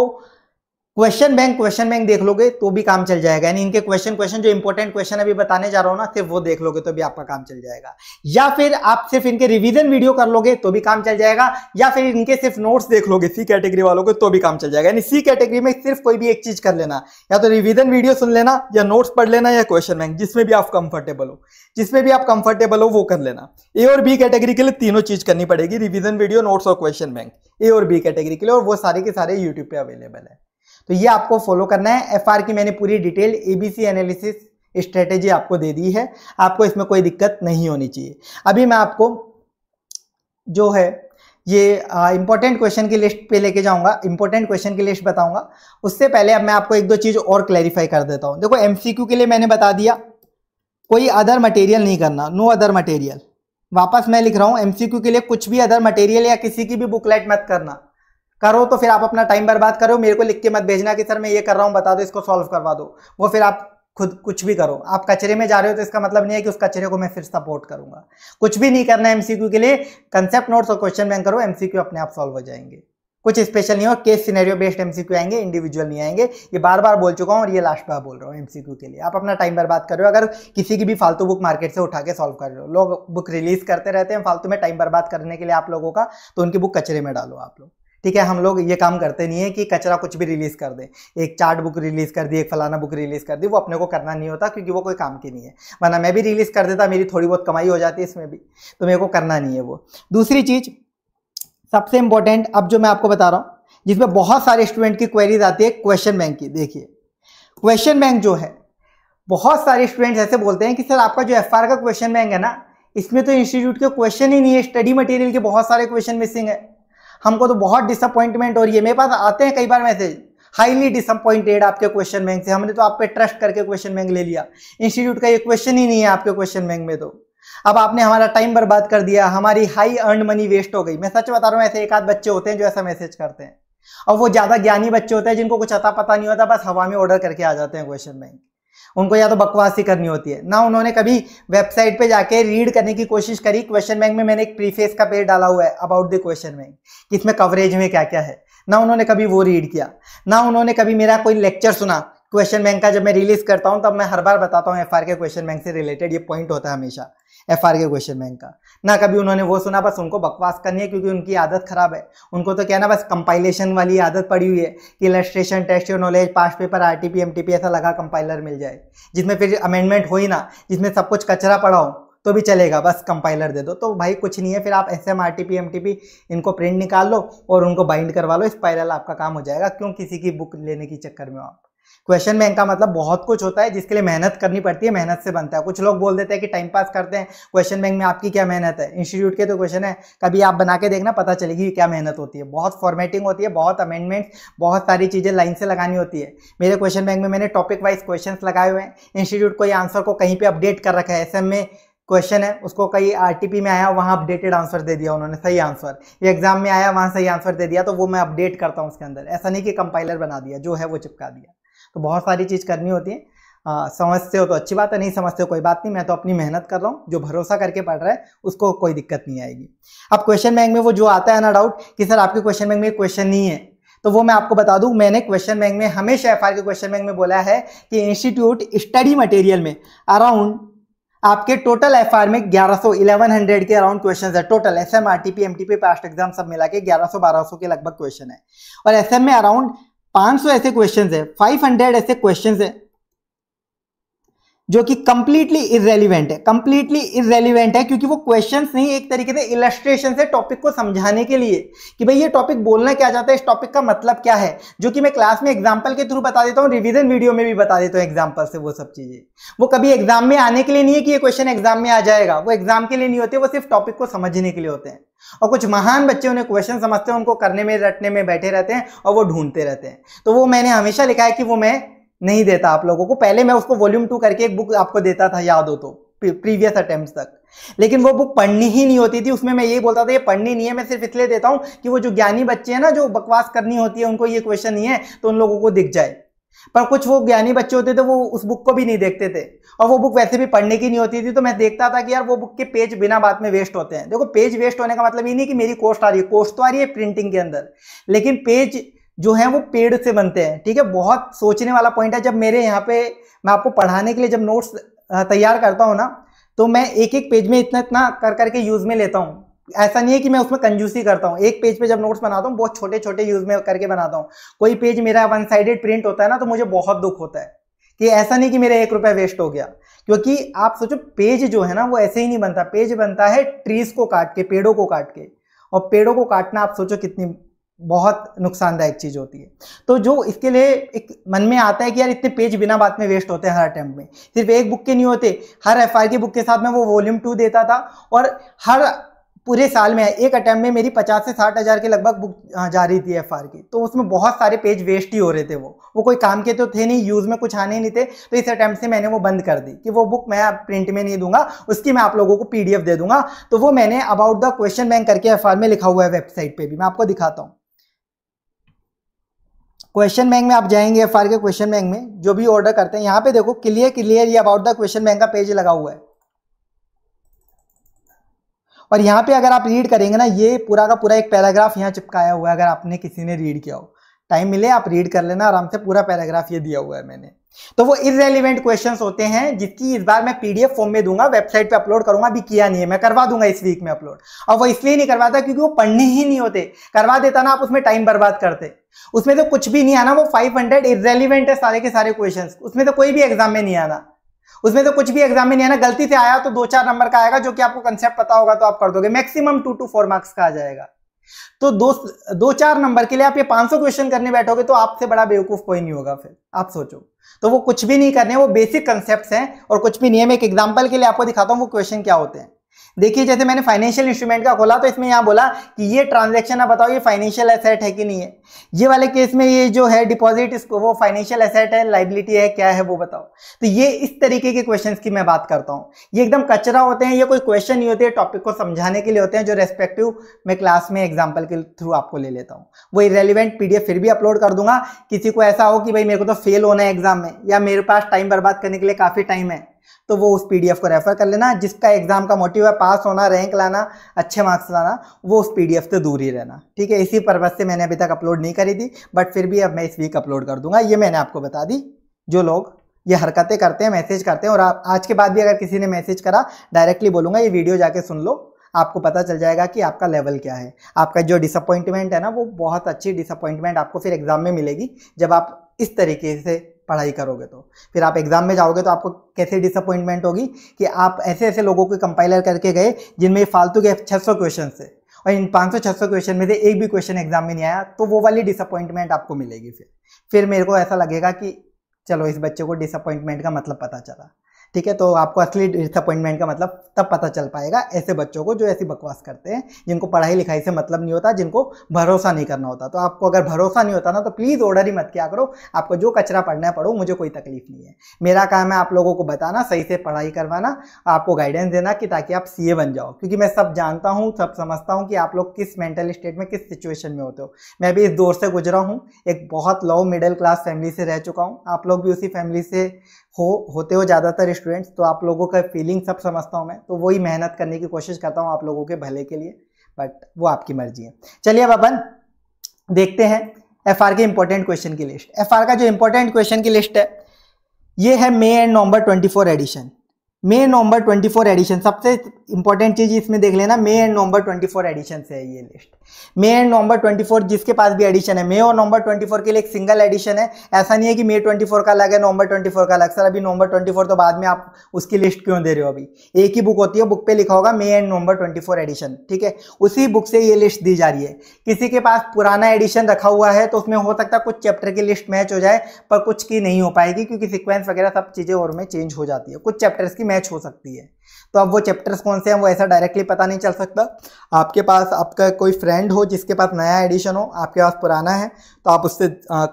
क्वेश्चन बैंक क्वेश्चन बैंक देख लोगे तो भी काम चल जाएगा यानी इनके क्वेश्चन क्वेश्चन जो इंपॉर्टेंट क्वेश्चन अभी बताने जा रहा हूँ ना सिर्फ वो देख लोगे तो भी आपका काम चल जाएगा या फिर आप सिर्फ इनके रिवीजन वीडियो कर लोगे तो भी काम चल जाएगा या फिर इनके सिर्फ नोट्स देख लोगे सी कैटेगरी वालों को तो भी काम चल जाएगा यानी सी कैटेगरी में सिर्फ कोई भी एक चीज कर लेना या तो रिविजन वीडियो सुन लेना या नोट्स पढ़ लेना या क्वेश्चन बैंक जिसमें भी आप कंफर्टेबल हो जिसमें भी आप कंफर्टेबल हो वो कर लेना ए और बी कैटेगरी के लिए तीनों चीज करनी पड़ेगी रिविजन वीडियो नोट्स और क्वेश्चन बैंक ए और बी कैटेगरी के लिए और वो सारे के सारे यूट्यूब पे अवेलेबल है तो ये आपको फॉलो करना है एफ की मैंने पूरी डिटेल एबीसी एनालिसिस स्ट्रेटेजी आपको दे दी है आपको इसमें कोई दिक्कत नहीं होनी चाहिए अभी मैं आपको जो है ये इंपॉर्टेंट क्वेश्चन की लिस्ट पे लेके जाऊंगा इंपॉर्टेंट क्वेश्चन की लिस्ट बताऊंगा उससे पहले अब मैं आपको एक दो चीज़ और क्लैरिफाई कर देता हूं देखो एमसीक्यू के लिए मैंने बता दिया कोई अदर मटेरियल नहीं करना नो अदर मटेरियल वापस मैं लिख रहा हूं एमसीक्यू के लिए कुछ भी अदर मटेरियल या किसी की भी बुकलेट मत करना करो तो फिर आप अपना टाइम बर्बाद करो मेरे को लिख के मत भेजना कि सर मैं ये कर रहा हूँ बता दो इसको सॉल्व करवा दो वो फिर आप खुद कुछ भी करो आप कचरे में जा रहे हो तो इसका मतलब नहीं है कि उस कचरे को मैं फिर सपोर्ट करूंगा कुछ भी नहीं करना है एमसीक्यू के लिए कंसेप्ट नोट्स और क्वेश्चन बैंक करो एम अपने आप सॉल्व हो जाएंगे कुछ स्पेशल नहीं हो केस सिनेरियो बेस्ड एमसीक्यू आएंगे इंडिविजुअल नहीं आएंगे ये बार बार बोल चुका हूँ और ये लास्ट बार बोल रहा हूँ एमसीक्यू के लिए आप अपना टाइम बर्बाद कर रहे हो अगर किसी की भी फालतू बुक मार्केट से उठा के सॉल्व कर रहे हो लोग बुक रिलीज करते रहते हैं फालतू में टाइम बर्बाद करने के लिए आप लोगों का तो उनकी बुक कचरे में डालो आप लोग ठीक है हम लोग ये काम करते नहीं है कि कचरा कुछ भी रिलीज़ कर दें एक चार्ट बुक रिलीज़ कर दी एक फलाना बुक रिलीज़ कर दी वो अपने को करना नहीं होता क्योंकि वो कोई काम की नहीं है वरना मैं भी रिलीज़ कर देता मेरी थोड़ी बहुत कमाई हो जाती है इसमें भी तो मेरे को करना नहीं है वो दूसरी चीज़ सबसे इंपॉर्टेंट अब जो मैं आपको बता रहा हूँ जिसमें बहुत सारे स्टूडेंट की क्वेरीज आती है क्वेश्चन बैंक की देखिए क्वेश्चन बैंक जो है बहुत सारे स्टूडेंट्स ऐसे बोलते हैं कि सर आपका जो एफ का क्वेश्चन बैंक है ना इसमें तो इंस्टीट्यूट के क्वेश्चन ही नहीं है स्टडी मटेरियल के बहुत सारे क्वेश्चन मिसिंग है हमको तो बहुत डिसअपॉइंटमेंट हो रही है मेरे पास आते हैं कई बार मैसेज हाईली डिसअपॉइंटेड आपके क्वेश्चन बैंक से हमने तो आप पे ट्रस्ट करके क्वेश्चन बैंक ले लिया इंस्टीट्यूट का ये क्वेश्चन ही नहीं है आपके क्वेश्चन बैंक में तो अब आपने हमारा टाइम बर्बाद कर दिया हमारी हाई अर्न मनी वेस्ट हो गई मैं सच बता रहा हूँ ऐसे एक आध बच्चे होते हैं जो ऐसा मैसेज करते हैं और वो ज़्यादा ज्ञानी बच्चे होते हैं जिनको कुछ अता पता नहीं होता बस हवा में ऑर्डर करके आ जाते हैं क्वेश्चन बैंक उनको या तो बकवासी करनी होती है ना उन्होंने कभी वेबसाइट पे जाके रीड करने की कोशिश करी क्वेश्चन बैंक में मैंने एक प्रीफेस का पेज डाला हुआ है अबाउट द क्वेश्चन बैंक कि इसमें कवरेज में क्या क्या है ना उन्होंने कभी वो रीड किया ना उन्होंने कभी मेरा कोई लेक्चर सुना क्वेश्चन बैंक का जब मैं रिलीज करता हूँ तब मैं हर बार बताता हूँ एफ के क्वेश्चन बैंक से रिलेटेड ये पॉइंट होता है हमेशा एफ के क्वेश्चन बैंक का ना कभी उन्होंने वो सुना बस उनको बकवास करनी है क्योंकि उनकी आदत खराब है उनको तो क्या ना बस कंपाइलेशन वाली आदत पड़ी हुई है कि illustration test your knowledge past paper R T P M T P ऐसा लगा कंपाइलर मिल जाए जिसमें फिर अमेंडमेंट हो ही ना जिसमें सब कुछ कचरा पड़ा हो तो भी चलेगा बस कंपाइलर दे दो तो भाई कुछ नहीं है फिर आप S M R T P M T P इनको प्रिंट निकाल लो और उनको बाइंड करवा लो स्पायरल आपका काम हो जाएगा क्यों किसी की बुक लेने की चक्कर में हो आप क्वेश्चन बैंक का मतलब बहुत कुछ होता है जिसके लिए मेहनत करनी पड़ती है मेहनत से बनता है कुछ लोग बोल देते हैं कि टाइम पास करते हैं क्वेश्चन बैंक में आपकी क्या मेहनत है इंस्टीट्यूट के तो क्वेश्चन है कभी आप बना के देखना पता चलेगी क्या मेहनत होती है बहुत फॉर्मेटिंग होती है बहुत अमेंडमेंट्स बहुत सारी चीज़ें लाइन से लगानी होती है मेरे क्वेश्चन बैंक में मैंने टॉपिक वाइज क्वेश्चन लगाए हुए हैं इंस्टीट्यूट को ये आंसर को कहीं पर अपडेट कर रखा है एस में क्वेश्चन है उसको कहीं आरटीपी में आया वहाँ अपडेटेड आंसर दे दिया उन्होंने सही आंसर ये एग्जाम में आया वहाँ सही आंसर दे दिया तो वो मैं अपडेट करता हूँ उसके अंदर ऐसा नहीं कि कंपाइलर बना दिया जो है वो चिपका दिया तो बहुत सारी चीज़ करनी होती है समझते हो तो अच्छी बात है नहीं समझते हो कोई बात नहीं मैं तो अपनी मेहनत कर रहा हूँ जो भरोसा करके पढ़ रहा है उसको कोई दिक्कत नहीं आएगी अब क्वेश्चन बैंक में वो जो आता है ना डाउट कि सर आपके क्वेश्चन बैंक में क्वेश्चन नहीं है तो वो मैं आपको बता दूं मैंने क्वेश्चन बैंक में हमेशा एफ के क्वेश्चन बैंक में बोला है कि इंस्टीट्यूट स्टडी मटेरियल में अराउंड आपके टोटल एफ में 1100 1100 के अराउंड क्वेश्चन है total S M R T P M T P past exam सब मिला के ग्यारह सौ के लगभग क्वेश्चन है और एस में अराउंड 500 ऐसे क्वेश्चंस है 500 ऐसे क्वेश्चंस है जो कि कंप्लीटली इरेलीवेंट है कंप्लीटली इरेलीवेंट है क्योंकि वो क्वेश्चन नहीं एक तरीके से इलस्ट्रेशन से टॉपिक को समझाने के लिए कि भाई ये टॉपिक बोलना क्या चाहता है इस टॉपिक का मतलब क्या है जो कि मैं क्लास में एग्जाम्पल के थ्रू बता देता हूँ रिविजन वीडियो में भी बता देता हूँ एग्जाम्पल से वो सब चीज़ें वो कभी एग्जाम में आने के लिए नहीं है कि ये क्वेश्चन एग्जाम में आ जाएगा वो एग्जाम के लिए नहीं होते वो सिर्फ टॉपिक को समझने के लिए होते हैं और कुछ महान बच्चे उन्हें क्वेश्चन समझते हैं उनको करने में रटने में बैठे रहते हैं और वो ढूंढते रहते हैं तो वो मैंने हमेशा लिखा है कि वो मैं नहीं देता आप लोगों को पहले मैं उसको वॉल्यूम टू करके एक बुक आपको देता था याद हो तो प्रीवियस अटेम्प्ट तक लेकिन वो बुक पढ़नी ही नहीं होती थी उसमें मैं ये बोलता था ये पढ़नी नहीं है मैं सिर्फ इसलिए देता हूँ कि वो जो ज्ञानी बच्चे हैं ना जो बकवास करनी होती है उनको ये क्वेश्चन नहीं है तो उन लोगों को दिख जाए पर कुछ वो ज्ञानी बच्चे होते थे वो उस बुक को भी नहीं देखते थे और वो बुक वैसे भी पढ़ने की नहीं होती थी तो मैं देखता था कि यार वो बुक के पेज बिना बात में वेस्ट होते हैं देखो पेज वेस्ट होने का मतलब ये नहीं कि मेरी कोस्ट आ रही है कोस्ट तो आ रही है प्रिंटिंग के अंदर लेकिन पेज जो है वो पेड़ से बनते हैं ठीक है बहुत सोचने वाला पॉइंट है जब मेरे यहाँ पे मैं आपको पढ़ाने के लिए जब नोट्स तैयार करता हूँ ना तो मैं एक एक पेज में इतना इतना कर करके यूज़ में लेता हूँ ऐसा नहीं है कि मैं उसमें कंजूसी करता हूँ एक पेज पे जब नोट्स बनाता हूँ बहुत छोटे छोटे यूज में करके बनाता हूँ कोई पेज मेरा वन साइडेड प्रिंट होता है ना तो मुझे बहुत दुख होता है कि ऐसा नहीं कि मेरा एक रुपया वेस्ट हो गया क्योंकि आप सोचो पेज जो है ना वो ऐसे ही नहीं बनता पेज बनता है ट्रीज को काट के पेड़ों को काट के और पेड़ों को काटना आप सोचो कितनी बहुत नुकसानदायक चीज़ होती है तो जो इसके लिए एक मन में आता है कि यार इतने पेज बिना बात में वेस्ट होते हैं हर अटैम्प्ट में सिर्फ एक बुक के नहीं होते हर एफ की बुक के साथ में वो वॉल्यूम टू देता था और हर पूरे साल में एक अटैम्प्ट में मेरी पचास से साठ हज़ार के लगभग बुक जा रही थी एफ की तो उसमें बहुत सारे पेज वेस्ट ही हो रहे थे वो वो कोई काम के तो थे नहीं यूज़ में कुछ आने नहीं थे तो इस अटैम्प्ट से मैंने वो बंद कर दी कि वो बुक मैं प्रिंट में नहीं दूंगा उसकी मैं आप लोगों को पी दे दूंगा तो वो मैंने अबाउट द क्वेश्चन बैंक करके एफ में लिखा हुआ है वेबसाइट पर भी मैं आपको दिखाता हूँ क्वेश्चन बैंक में आप जाएंगे एफ के क्वेश्चन बैंक में जो भी ऑर्डर करते हैं यहाँ पे देखो क्लियर क्लियर ये अबाउट द क्वेश्चन बैंक का पेज लगा हुआ है और यहाँ पे अगर आप रीड करेंगे ना ये पूरा का पूरा एक पैराग्राफ यहाँ चिपकाया हुआ है अगर आपने किसी ने रीड किया हो टाइम मिले आप रीड कर लेना आराम से पूरा पैराग्राफ ये दिया हुआ है मैंने तो वो इरेलीवेंट क्वेश्चन होते हैं जिसकी इस बार मैं पीडीएफ फॉर्म में दूंगा वेबसाइट पे अपलोड करूंगा अभी किया नहीं है मैं करवा दूंगा इस वीक में अपलोड और वो इसलिए नहीं करवाता क्योंकि वो पढ़ने ही नहीं होते करवा देता ना आप उसमें टाइम बर्बाद करते उसमें तो कुछ भी नहीं आना वो फाइव हंड्रेड है सारे के सारे क्वेश्चन उसमें तो कोई भी एग्जाम में नहीं आना उसमें तो कुछ भी एग्जाम में नहीं आना गलती से आया तो दो चार नंबर का आएगा जो कि आपको कंसेप्ट पता होगा तो आप कर दोगे maximum two to four marks का आ जाएगा तो दो दो चार नंबर के लिए आप ये 500 क्वेश्चन करने बैठोगे तो आपसे बड़ा बेवकूफ कोई नहीं होगा फिर आप सोचो तो वो कुछ भी नहीं करने वो बेसिक कंसेप्ट हैं और कुछ भी नहीं है मैं एक एग्जाम्पल के लिए आपको दिखाता हूँ वो क्वेश्चन क्या होते हैं देखिए जैसे मैंने फाइनेंशियल इंस्ट्रूमेंट का खोला तो इसमें यहाँ बोला कि ये ट्रांजेक्शन आप बताओ ये फाइनेंशियल एसेट है कि नहीं है ये वाले केस में ये जो है डिपॉजिट इसको वो फाइनेंशियल एसेट है लाइबिलिटी है क्या है वो बताओ तो ये इस तरीके के क्वेश्चन की मैं बात करता हूँ ये एकदम कचरा होते हैं ये कोई क्वेश्चन नहीं होते टॉपिक को समझाने के लिए होते हैं जो रेस्पेक्टिव मैं क्लास में एग्जाम्पल के थ्रू आपको ले लेता हूँ वो रेलिवेंट पी फिर भी अपलोड कर दूंगा किसी को ऐसा हो कि भाई मेरे को तो फेल होना है एग्जाम में या मेरे पास टाइम बर्बाद करने के लिए काफ़ी टाइम है तो वो उस पीडीएफ को रेफर कर लेना जिसका एग्जाम का मोटिव है पास होना रैंक लाना अच्छे मार्क्स लाना वो उस पीडीएफ से दूर ही रहना ठीक है इसी पर्पज से मैंने अभी तक अपलोड नहीं करी थी बट फिर भी अब मैं इस वीक अपलोड कर दूंगा ये मैंने आपको बता दी जो लोग ये हरकतें करते हैं मैसेज करते हैं और आप आज के बाद भी अगर किसी ने मैसेज करा डायरेक्टली बोलूँगा ये वीडियो जाके सुन लो आपको पता चल जाएगा कि आपका लेवल क्या है आपका जो डिसअपॉइंटमेंट है ना वो बहुत अच्छी डिसअपॉइंटमेंट आपको फिर एग्ज़ाम में मिलेगी जब आप इस तरीके से पढ़ाई करोगे तो फिर आप एग्ज़ाम में जाओगे तो आपको कैसे डिसअपॉइंटमेंट होगी कि आप ऐसे ऐसे लोगों को कंपाइलर करके गए जिनमें फालतू के सौ क्वेश्चन थे और इन पाँच सौ छह सौ क्वेश्चन में से एक भी क्वेश्चन एग्जाम में नहीं आया तो वो वाली डिसअपॉइंटमेंट आपको मिलेगी फिर फिर मेरे को ऐसा लगेगा कि चलो इस बच्चे को डिसअपॉइंटमेंट का मतलब पता चला ठीक है तो आपको असली डिसअपॉइंटमेंट का मतलब तब पता चल पाएगा ऐसे बच्चों को जो ऐसी बकवास करते हैं जिनको पढ़ाई लिखाई से मतलब नहीं होता जिनको भरोसा नहीं करना होता तो आपको अगर भरोसा नहीं होता ना तो प्लीज़ ऑर्डर ही मत किया करो आपको जो कचरा पढ़ना है पढ़ो मुझे कोई तकलीफ नहीं है मेरा काम है आप लोगों को बताना सही से पढ़ाई करवाना आपको गाइडेंस देना कि ताकि आप सी बन जाओ क्योंकि मैं सब जानता हूँ सब समझता हूँ कि आप लोग किस मेंटल स्टेट में किस सिचुएशन में होते हो मैं भी इस दौर से गुजरा हूँ एक बहुत लो मिडिल क्लास फैमिली से रह चुका हूँ आप लोग भी उसी फैमिली से हो होते हो ज़्यादातर स्टूडेंट्स तो आप लोगों का फीलिंग सब समझता हूँ मैं तो वही मेहनत करने की कोशिश करता हूँ आप लोगों के भले के लिए बट वो आपकी मर्जी है चलिए अब अपन देखते हैं एफ के इंपॉर्टेंट क्वेश्चन की लिस्ट एफ का जो इंपॉर्टेंट क्वेश्चन की लिस्ट है ये है May and November 24 edition May November 24 edition सबसे इंपॉर्टेंट चीज इसमें देख लेना मे एंड नवंबर 24 एडिशन से है ये लिस्ट मे एंड नवंबर 24 जिसके पास भी एडिशन है मे और नवंबर 24 के लिए एक सिंगल एडिशन है ऐसा नहीं है कि मे 24 का अलग है नवंबर 24 का अलग सर अभी नवंबर 24 तो बाद में आप उसकी लिस्ट क्यों दे रहे हो अभी एक ही बुक होती है बुक पे लिखा होगा May and November twenty edition ठीक है उसी बुक से ये लिस्ट दी जा रही है किसी के पास पुराना एडिशन रखा हुआ है तो उसमें हो सकता है कुछ चैप्टर की लिस्ट मैच हो जाए पर कुछ की नहीं हो पाएगी क्योंकि सिक्वेंस वगैरह सब चीज़ें और में चेंज हो जाती है कुछ चैप्टर्स की मैच हो सकती है तो अब वो चैप्टर्स कौन से हैं वो ऐसा डायरेक्टली पता नहीं चल सकता आपके पास आपका कोई फ्रेंड हो जिसके पास नया एडिशन हो आपके पास पुराना है तो आप उससे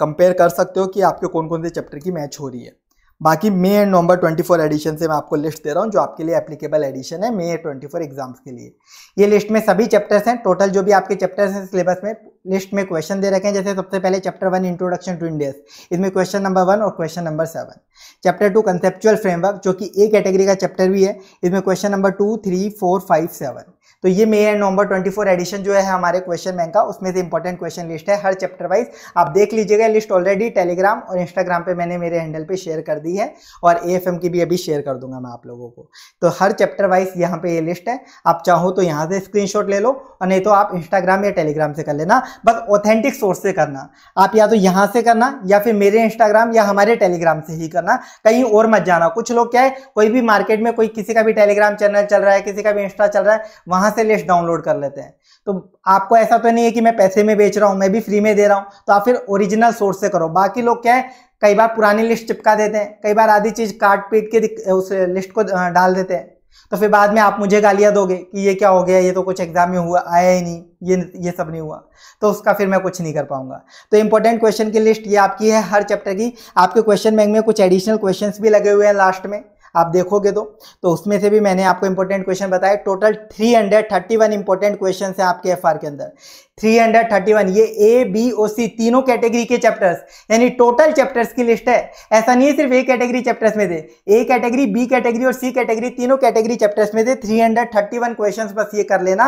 कंपेयर कर सकते हो कि आपके कौन कौन से चैप्टर की मैच हो रही है बाकी मे एंड नवंबर 24 एडिशन से मैं आपको लिस्ट दे रहा हूँ जो आपके लिए एप्लीकेबल एडिशन है मे 24 एग्जाम्स के लिए ये लिस्ट में सभी चैप्टर्स हैं टोटल जो भी आपके चैप्टर्स हैं सिलेबस में लिस्ट में क्वेश्चन दे रखे हैं जैसे सबसे पहले chapter one introduction to Ind AS इसमें क्वेश्चन नंबर वन और question number seven chapter two conceptual framework जो कि ए कैटेगरी का चैप्टर भी है इसमें question number two three four five seven तो ये मे एंड नवंबर 24 एडिशन जो है हमारे क्वेश्चन बैंक का उसमें से इंपॉर्टेंट क्वेश्चन लिस्ट है हर चैप्टर वाइज आप देख लीजिएगा लिस्ट ऑलरेडी टेलीग्राम और इंस्टाग्राम पे मैंने मेरे हैंडल पे शेयर कर दी है और ए की भी अभी शेयर कर दूंगा मैं आप लोगों को तो हर चैप्टर वाइज यहाँ पे ये लिस्ट है आप चाहो तो यहाँ से स्क्रीन ले लो और नहीं तो आप इंस्टाग्राम या टेलीग्राम से कर लेना बस ऑथेंटिक सोर्स से करना आप या तो यहाँ से करना या फिर मेरे इंस्टाग्राम या हमारे टेलीग्राम से ही करना कहीं और मत जाना कुछ लोग क्या है कोई भी मार्केट में कोई किसी का भी टेलीग्राम चैनल चल रहा है किसी का भी इंस्टा चल रहा है वहाँ वहां से लिस्ट डाउनलोड कर लेते हैं तो आपको ऐसा तो नहीं है कि मैं पैसे में बेच रहा हूं मैं भी फ्री में दे रहा हूं तो आप फिर ओरिजिनल सोर्स से करो बाकी लोग क्या है कई बार पुरानी लिस्ट चिपका देते हैं कई बार आधी चीज़ काट पीट के उस लिस्ट को डाल देते हैं तो फिर बाद में आप मुझे गालियां दोगे कि ये क्या हो गया ये तो कुछ एग्जाम में हुआ आया ही नहीं ये ये सब नहीं हुआ तो उसका फिर मैं कुछ नहीं कर पाऊंगा तो इंपॉर्टेंट क्वेश्चन की लिस्ट ये आपकी है हर चैप्टर की आपके क्वेश्चन बैंक में कुछ एडिशनल क्वेश्चन भी लगे हुए हैं लास्ट में आप देखोगे तो तो उसमें से भी मैंने आपको इंपॉर्टेंट क्वेश्चन बताया टोटल 331 इंपॉर्टेंट क्वेश्चन है आपके एफ के अंदर 331 ये ए बी ओ सी तीनों कैटेगरी के चैप्टर्स यानी टोटल चैप्टर्स की लिस्ट है ऐसा नहीं है सिर्फ ए कैटेगरी चैप्टर्स में से ए कैटेगरी बी कैटेगरी और सी कैटेगरी तीनों कैटेगरी चैप्टर्स में से 331 क्वेश्चंस बस ये कर लेना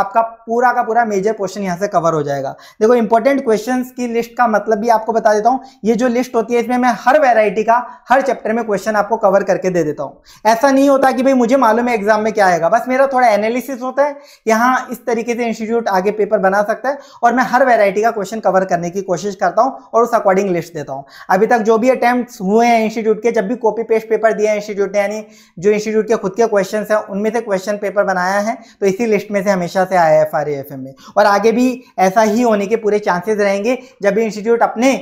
आपका पूरा का पूरा मेजर क्वेश्चन यहाँ से कवर हो जाएगा देखो इंपॉर्टेंट क्वेश्चन की लिस्ट का मतलब भी आपको बता देता हूँ ये जो लिस्ट होती है इसमें मैं हर वेरायटी का हर चैप्टर में क्वेश्चन आपको कवर करके दे देता हूँ ऐसा नहीं होता कि भाई मुझे मालूम है एग्जाम में क्या आएगा बस मेरा थोड़ा एनालिसिस होता है यहाँ इस तरीके से इंस्टीट्यूट आगे पेपर बना सकता है और मैं हर वेरायटी का क्वेश्चन कवर करने की कोशिश करता हूँ और उस अकॉर्डिंग लिस्ट देता हूँ अभी तक जो भी अटैम्प्ट हुए हैं इंस्टीट्यूट के जब भी कॉपी पेस्ट पेपर दिए हैं इंस्टीट्यूट ने यानी जो इंस्टीट्यूट के खुद के क्वेश्चन हैं उनमें से क्वेश्चन पेपर बनाया है तो इसी लिस्ट में से हमेशा से आया एफ में और आगे भी ऐसा ही होने के पूरे चांसेस रहेंगे जब भी इंस्टीट्यूट अपने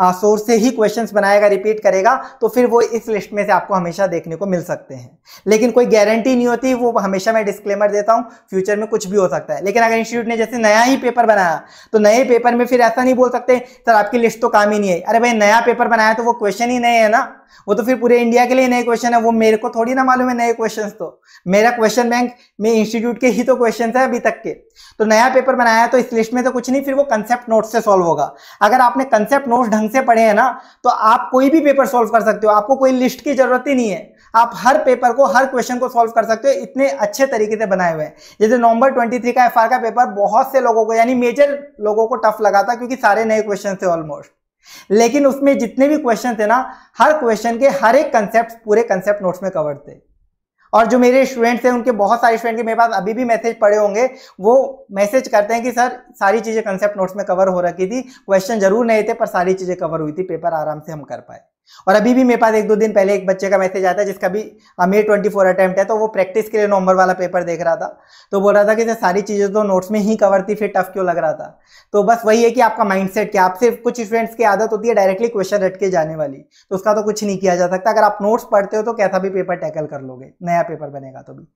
सोर्स हाँ, से ही क्वेश्चंस बनाएगा रिपीट करेगा तो फिर वो इस लिस्ट में से आपको हमेशा देखने को मिल सकते हैं लेकिन कोई गारंटी नहीं होती वो हमेशा मैं डिस्क्लेमर देता हूँ फ्यूचर में कुछ भी हो सकता है लेकिन अगर इंस्टीट्यूट ने जैसे नया ही पेपर बनाया तो नए पेपर में फिर ऐसा नहीं बोल सकते सर आपकी लिस्ट तो काम ही नहीं है अरे भाई नया पेपर बनाया तो वो क्वेश्चन ही नए है ना वो तो फिर पूरे इंडिया के लिए नए क्वेश्चन है वो मेरे को थोड़ी ना मालूम है नए क्वेश्चन तो मेरा क्वेश्चन बैंक में इंस्टीट्यूट के ही तो क्वेश्चन है अभी तक के तो नया पेपर बनाया तो इस लिस्ट में तो कुछ नहीं फिर वो कंसेप्ट नोट से सॉल्व होगा अगर आपने कंसेप्ट नोट ढंग ढंग से पढ़े हैं ना तो आप कोई भी पेपर सॉल्व कर सकते हो आपको कोई लिस्ट की जरूरत ही नहीं है आप हर पेपर को हर क्वेश्चन को सॉल्व कर सकते हो इतने अच्छे तरीके से बनाए हुए हैं जैसे नवंबर 23 का एफ का पेपर बहुत से लोगों को यानी मेजर लोगों को टफ लगा था क्योंकि सारे नए क्वेश्चन थे ऑलमोस्ट लेकिन उसमें जितने भी क्वेश्चन थे ना हर क्वेश्चन के हर एक कंसेप्ट पूरे कंसेप्ट नोट्स में कवर थे और जो मेरे स्टूडेंट्स हैं उनके बहुत सारे स्टूडेंट के मेरे पास अभी भी मैसेज पड़े होंगे वो मैसेज करते हैं कि सर सारी चीज़ें कंसेप्ट नोट्स में कवर हो रखी थी क्वेश्चन जरूर नहीं थे पर सारी चीज़ें कवर हुई थी पेपर आराम से हम कर पाए और अभी भी मेरे पास एक दो दिन पहले एक बच्चे का मैसेज आता है जिसका भी अमीर ट्वेंटी फोर अटैम्प्ट है तो वो प्रैक्टिस के लिए नवंबर वाला पेपर देख रहा था तो बोल रहा था कि सर सारी चीज़ें तो नोट्स में ही कवर थी फिर टफ क्यों लग रहा था तो बस वही है कि आपका माइंड सेट क्या आपसे कुछ स्टूडेंट्स की आदत होती है डायरेक्टली क्वेश्चन रट के जाने वाली तो उसका तो कुछ नहीं किया जा सकता अगर आप नोट्स पढ़ते हो तो कैसा भी पेपर टैकल कर लोगे नया पेपर बनेगा तो भी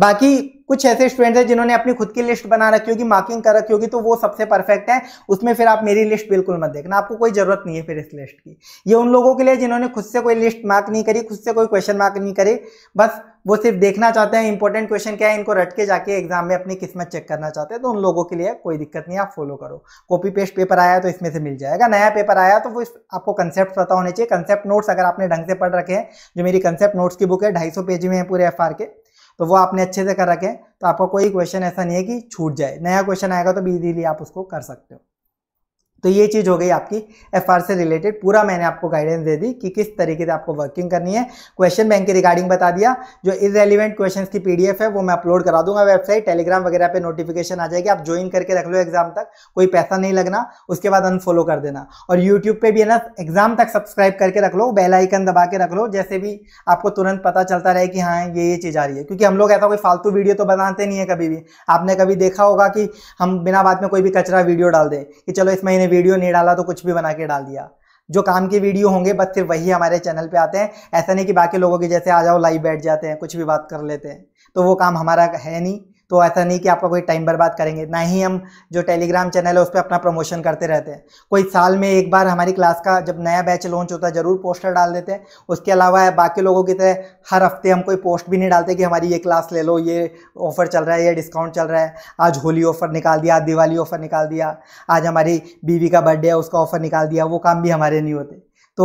बाकी कुछ ऐसे स्टूडेंट्स हैं जिन्होंने अपनी खुद की लिस्ट बना रखी होगी मार्किंग कर रखी होगी तो वो सबसे परफेक्ट है उसमें फिर आप मेरी लिस्ट बिल्कुल मत देखना आपको कोई जरूरत नहीं है फिर इस लिस्ट की ये उन लोगों के लिए जिन्होंने खुद से कोई लिस्ट मार्क नहीं करी खुद से कोई क्वेश्चन मार्क नहीं करे बस वो सिर्फ देखना चाहते हैं इंपॉर्टेंट क्वेश्चन क्या है इनको रट के जाके एग्जाम में अपनी किस्मत चेक करना चाहते हैं तो उन लोगों के लिए कोई दिक्कत नहीं आप फॉलो करो कॉपी पेस्ट पेपर आया तो इसमें से मिल जाएगा नया पेपर आया तो वो आपको कंसेप्ट पता होने चाहिए कंसेप्ट नोट्स अगर आपने ढंग से पढ़ रखे हैं जो मेरी कंसेप्ट नोट्स की बुक है ढाई पेज में है पूरे एफ के तो वो आपने अच्छे से कर रखे तो आपका कोई क्वेश्चन ऐसा नहीं है कि छूट जाए नया क्वेश्चन आएगा तो भी इजीली आप उसको कर सकते हो तो ये चीज़ हो गई आपकी एफ से रिलेटेड पूरा मैंने आपको गाइडेंस दे दी कि किस तरीके से आपको वर्किंग करनी है क्वेश्चन बैंक की रिगार्डिंग बता दिया जो इज रेलिवेंट क्वेश्चन की पीडीएफ है वो मैं अपलोड करा दूंगा वेबसाइट टेलीग्राम वगैरह पे नोटिफिकेशन आ जाएगी आप ज्वाइन करके रख लो एग्जाम तक कोई पैसा नहीं लगना उसके बाद अनफॉलो कर देना और यूट्यूब पर भी है ना एग्जाम तक सब्सक्राइब करके रख लो बेलाइकन दबा के रख लो जैसे भी आपको तुरंत पता चलता रहे कि हाँ ये ये चीज़ आ रही है क्योंकि हम लोग ऐसा कोई फालतू वीडियो तो बनाते नहीं है कभी भी आपने कभी देखा होगा कि हम बिना बात में कोई भी कचरा वीडियो डाल दें कि चलो इस महीने वीडियो नहीं डाला तो कुछ भी बना के डाल दिया जो काम के वीडियो होंगे बस फिर वही हमारे चैनल पे आते हैं ऐसा नहीं कि बाकी लोगों के जैसे आ जाओ लाइव बैठ जाते हैं कुछ भी बात कर लेते हैं तो वो काम हमारा है नहीं तो ऐसा नहीं कि आपका कोई टाइम बर्बाद करेंगे ना ही हम जो टेलीग्राम चैनल है उस पर अपना प्रमोशन करते रहते हैं कोई साल में एक बार हमारी क्लास का जब नया बैच लॉन्च होता है ज़रूर पोस्टर डाल देते हैं उसके अलावा है, बाकी लोगों की तरह हर हफ्ते हम कोई पोस्ट भी नहीं डालते कि हमारी ये क्लास ले लो ये ऑफ़र चल रहा है ये डिस्काउंट चल रहा है आज होली ऑफ़र निकाल दिया आज दिवाली ऑफ़र निकाल दिया आज हमारी बीवी का बर्थडे है उसका ऑफ़र निकाल दिया वो काम भी हमारे नहीं होते तो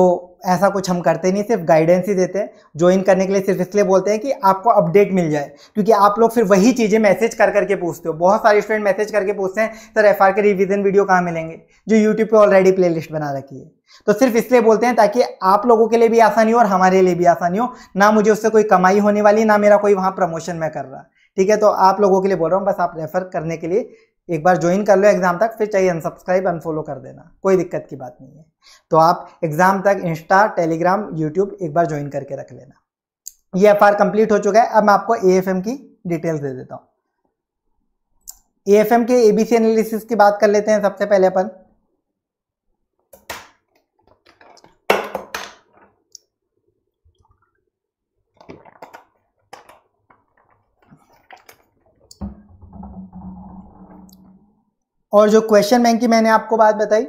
ऐसा कुछ हम करते नहीं सिर्फ गाइडेंस ही देते हैं ज्वाइन करने के लिए सिर्फ इसलिए बोलते हैं कि आपको अपडेट मिल जाए क्योंकि आप लोग फिर वही चीज़ें मैसेज कर करके पूछते हो बहुत सारे स्टूडेंट मैसेज करके पूछते हैं सर एफ के रिविजन वीडियो कहाँ मिलेंगे जो यूट्यूब पर ऑलरेडी प्ले बना रखी है तो सिर्फ इसलिए बोलते हैं ताकि आप लोगों के लिए भी आसानी हो और हमारे लिए भी आसानी हो ना मुझे उससे कोई कमाई होने वाली ना मेरा कोई वहाँ प्रमोशन मैं कर रहा ठीक है तो आप लोगों के लिए बोल रहा हूँ बस आप रेफर करने के लिए एक बार ज्वाइन कर लो एग्जाम तक फिर चाहिए अनसब्सक्राइब अनफॉलो कर देना कोई दिक्कत की बात नहीं है तो आप एग्ज़ाम तक इंस्टा टेलीग्राम यूट्यूब एक बार ज्वाइन करके रख लेना ये एफ कंप्लीट हो चुका है अब मैं आपको ए की डिटेल्स दे देता हूँ ए के एबीसी एनालिसिस की बात कर लेते हैं सबसे पहले अपन और जो क्वेश्चन बैंक की मैंने आपको बात बताई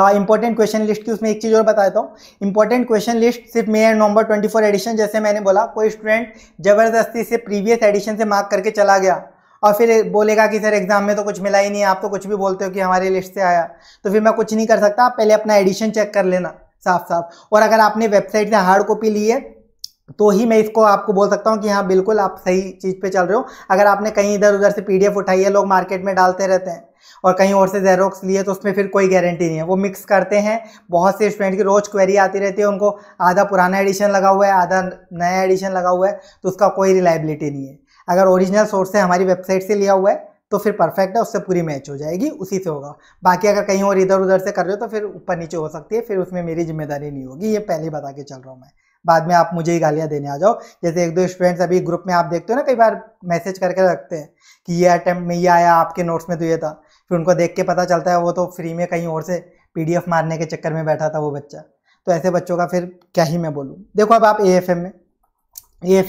इंपॉर्टेंट क्वेश्चन लिस्ट की उसमें एक चीज़ और बता देता हूँ इंपॉर्टेंट क्वेश्चन लिस्ट सिर्फ मे एंड नवंबर 24 एडिशन जैसे मैंने बोला कोई स्टूडेंट ज़बरदस्ती से प्रीवियस एडिशन से मार्क करके चला गया और फिर बोलेगा कि सर एग्जाम में तो कुछ मिला ही नहीं आप तो कुछ भी बोलते हो कि हमारे लिस्ट से आया तो फिर मैं कुछ नहीं कर सकता आप पहले अपना एडिशन चेक कर लेना साफ साफ और अगर आपने वेबसाइट से हार्ड कॉपी ली है तो ही मैं इसको आपको बोल सकता हूँ कि हाँ बिल्कुल आप सही चीज़ पे चल रहे हो अगर आपने कहीं इधर उधर से पीडीएफ उठाई है लोग मार्केट में डालते रहते हैं और कहीं और से जेरोक्स लिए तो उसमें फिर कोई गारंटी नहीं है वो मिक्स करते हैं बहुत से स्टूडेंट की रोज़ क्वेरी आती रहती है उनको आधा पुराना एडिशन लगा हुआ है आधा नया एडिशन लगा हुआ है तो उसका कोई रिलायबिलिटी नहीं है अगर ओरिजिनल सोर्स से हमारी वेबसाइट से लिया हुआ है तो फिर परफेक्ट है उससे पूरी मैच हो जाएगी उसी से होगा बाकी अगर कहीं और इधर उधर से कर रहे हो तो फिर ऊपर नीचे हो सकती है फिर उसमें मेरी जिम्मेदारी नहीं होगी ये पहले ही बता के चल रहा हूँ मैं बाद में आप मुझे ही गालियाँ देने आ जाओ जैसे एक दो स्टूडेंट्स अभी ग्रुप में आप देखते हो ना कई बार मैसेज करके रखते हैं कि ये अटैम्प्ट में ये आया आपके नोट्स में तो ये था फिर उनको देख के पता चलता है वो तो फ्री में कहीं और से पी मारने के चक्कर में बैठा था वो बच्चा तो ऐसे बच्चों का फिर क्या ही मैं बोलूँ देखो अब आप ए में ए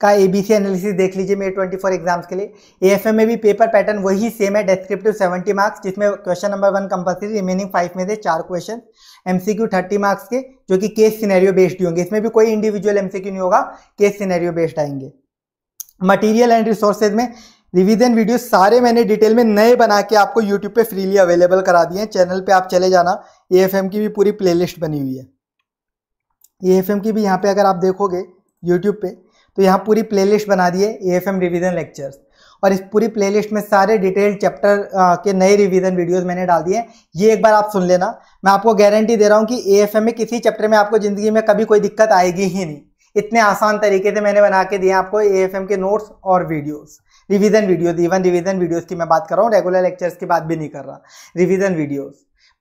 का ए बी सी एनालिसिस देख लीजिए मेरे ट्वेंटी फोर एग्जाम्स के लिए ए में भी पेपर पैटर्न वही सेम है डेस्क्रिप्टिव सेवेंटी मार्क्स जिसमें question number one compulsory remaining five में से चार question M C Q thirty marks के जो कि केस सिनेरियो बेस्ड ही होंगे इसमें भी कोई इंडिविजुअल एम सी क्यू नहीं होगा केस सिनेरियो बेस्ड आएंगे मटीरियल एंड रिसोर्सेज में रिविजन वीडियो सारे मैंने डिटेल में नए बना के आपको यूट्यूब पे फ्रीली अवेलेबल करा दिए हैं चैनल पे आप चले जाना ए की भी पूरी प्लेलिस्ट बनी हुई है ए की भी यहाँ पे अगर आप देखोगे यूट्यूब पे तो यहाँ पूरी प्लेलिस्ट बना दी है ए रिविजन लेक्चर्स और इस पूरी प्लेलिस्ट में सारे डिटेल्ड चैप्टर के नए रिवीजन वीडियोस मैंने डाल दिए हैं ये एक बार आप सुन लेना मैं आपको गारंटी दे रहा हूँ कि ए में किसी चैप्टर में आपको ज़िंदगी में कभी कोई दिक्कत आएगी ही नहीं इतने आसान तरीके से मैंने बना के दिए आपको ए के नोट्स और videos revision video even revision videos की मैं बात कर रहा हूँ रेगुलर लेक्चर्स की बात भी नहीं कर रहा रिविजन वीडियोज़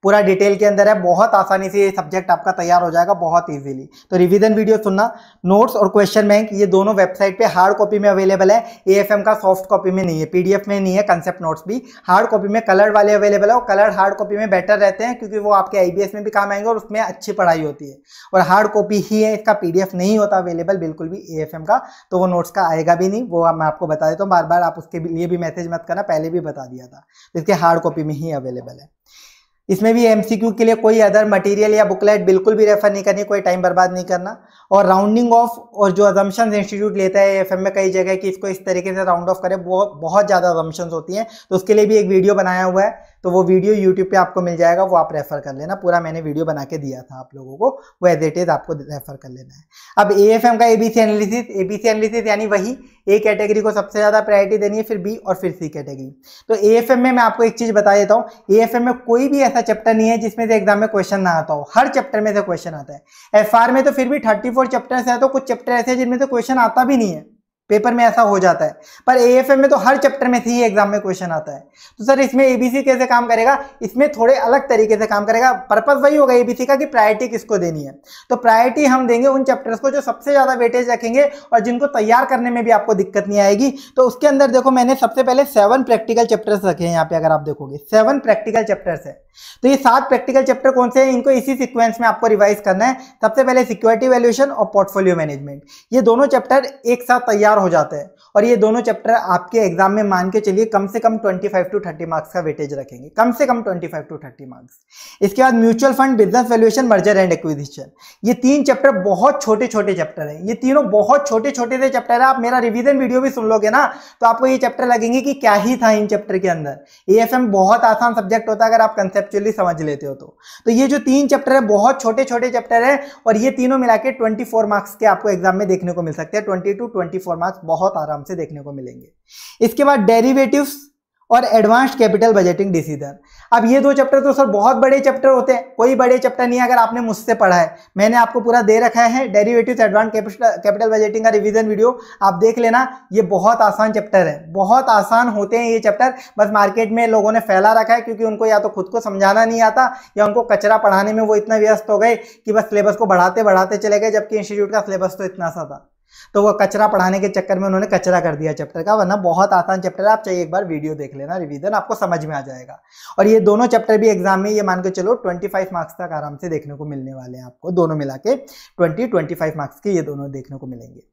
पूरा डिटेल के अंदर है बहुत आसानी से ये सब्जेक्ट आपका तैयार हो जाएगा बहुत ईजिली तो रिवीजन वीडियो सुनना नोट्स और क्वेश्चन बैंक ये दोनों वेबसाइट पे हार्ड कॉपी में अवेलेबल है ए का सॉफ्ट कॉपी में नहीं है पीडीएफ में नहीं है कंसेप्ट नोट्स भी हार्ड कॉपी में कलर वाले अवेलेबल है और कलर हार्ड कॉपी में बेटर रहते हैं क्योंकि वो आपके आई में भी काम आएंगे और उसमें अच्छी पढ़ाई होती है और हार्ड कॉपी ही है इसका पी नहीं होता अवेलेबल बिल्कुल भी ए का तो वो नोट्स का आएगा भी नहीं वो मैं आपको बता देता हूँ बार बार आप उसके लिए भी मैसेज मत करना पहले भी बता दिया था तो इसके हार्ड कॉपी में ही अवेलेबल है इसमें भी एमसीक्यू के लिए कोई अदर मटेरियल या बुकलेट बिल्कुल भी रेफर नहीं करनी कोई टाइम बर्बाद नहीं करना और राउंडिंग ऑफ और जो एजम्पन इंस्टीट्यूट लेता है एफ में कई जगह कि इसको इस तरीके से राउंड ऑफ करें बहुत बहुत ज़्यादा अजम्पन्स होती हैं तो उसके लिए भी एक वीडियो बनाया हुआ है तो वो वीडियो यूट्यूब पे आपको मिल जाएगा वो आप रेफ़र कर लेना पूरा मैंने वीडियो बना के दिया था आप लोगों को वो एज इट इज़ आपको रेफ़र कर लेना है अब ए एफ एम का A B C analysis A B C analysis यानी वही ए कैटेगरी को सबसे ज़्यादा प्रायोरिटी देनी है फिर बी और फिर सी कैटेगरी तो ए एफ एम में मैं आपको एक चीज़ बता देता हूँ ए एफ एम में कोई भी ऐसा चैप्टर नहीं है जिसमें से एग्जाम में क्वेश्चन ना आता हो हर चैप्टर में से क्वेश्चन आता है एफ आर में तो फिर भी थर्टी फोर चैप्टर्स हैं तो कुछ चैप्टर ऐसे हैं जिनमें से क्वेश्चन आता भी नहीं है पेपर में ऐसा हो जाता है पर ए में तो हर चैप्टर में से ही एग्जाम में क्वेश्चन आता है तो सर इसमें एबीसी कैसे काम करेगा इसमें थोड़े अलग तरीके से काम करेगा पर्पज वही होगा एबीसी का कि प्रायोरिटी किसको देनी है तो प्रायोरिटी हम देंगे उन चैप्टर्स को जो सबसे ज़्यादा वेटेज रखेंगे और जिनको तैयार करने में भी आपको दिक्कत नहीं आएगी तो उसके अंदर देखो मैंने सबसे पहले सेवन प्रैक्टिकल चैप्टर्स रखे हैं यहाँ पे अगर आप देखोगे सेवन प्रैक्टिकल चैप्टर्स है तो ये सात प्रैक्टिकल चैप्टर कौन से हैं इनको इसी सिक्वेंस में आपको रिवाइज करना है सबसे पहले सिक्योरिटी वैल्यूएशन और पोर्टफोलियो मैनेजमेंट ये दोनों चैप्टर एक साथ तैयार चार हो जाते हैं और ये दोनों चैप्टर आपके एग्जाम में मान के चलिए कम से कम 25 टू 30 मार्क्स का वेटेज रखेंगे कम से कम 25 टू 30 मार्क्स इसके बाद mutual fund business valuation merger and acquisition ये तीन चैप्टर बहुत छोटे छोटे चैप्टर हैं ये तीनों बहुत छोटे छोटे से चैप्टर है आप मेरा रिविजन वीडियो भी सुन लोगे ना तो आपको ये चैप्टर लगेंगे कि क्या ही था इन चैप्टर के अंदर ए बहुत आसान सब्जेक्ट होता है अगर आप कंसेप्चुअली समझ लेते हो तो, तो ये जो तीन चैप्टर है बहुत छोटे छोटे चैप्टर है और ये तीनों मिला के मार्क्स के आपको एग्जाम में देखने को मिल सकते हैं ट्वेंटी टू ट्वेंटी मार्क्स बहुत आराम से देखने को मिलेंगे इसके बाद डेरिवेटिव्स और एडवांस्ड कैपिटल बजटिंग डिसीजन अब ये दो चैप्टर तो सर बहुत बड़े चैप्टर होते हैं कोई बड़े चैप्टर नहीं है अगर आपने मुझसे पढ़ा है मैंने आपको पूरा दे रखा है डेरिवेटिव्स एडवांस कैपिटल बजटिंग का रिवीजन वीडियो आप देख लेना ये बहुत आसान चैप्टर है बहुत आसान होते हैं ये चैप्टर बस मार्केट में लोगों ने फैला रखा है क्योंकि उनको या तो खुद को समझाना नहीं आता या उनको कचरा पढ़ाने में वो इतना व्यस्त हो गए कि बस सिलेबस को बढ़ाते बढ़ाते चले गए जबकि इंस्टीट्यूट का सिलेबस तो इतना सा था तो वो कचरा पढ़ाने के चक्कर में उन्होंने कचरा कर दिया चैप्टर का वरना बहुत आसान चैप्टर है आप चाहिए एक बार वीडियो देख लेना रिवीजन आपको समझ में आ जाएगा और ये दोनों चैप्टर भी एग्जाम में ये मान के चलो 25 मार्क्स तक आराम से देखने को मिलने वाले हैं आपको दोनों मिला के ट्वेंटी ट्वेंटी मार्क्स के ये दोनों देखने को मिलेंगे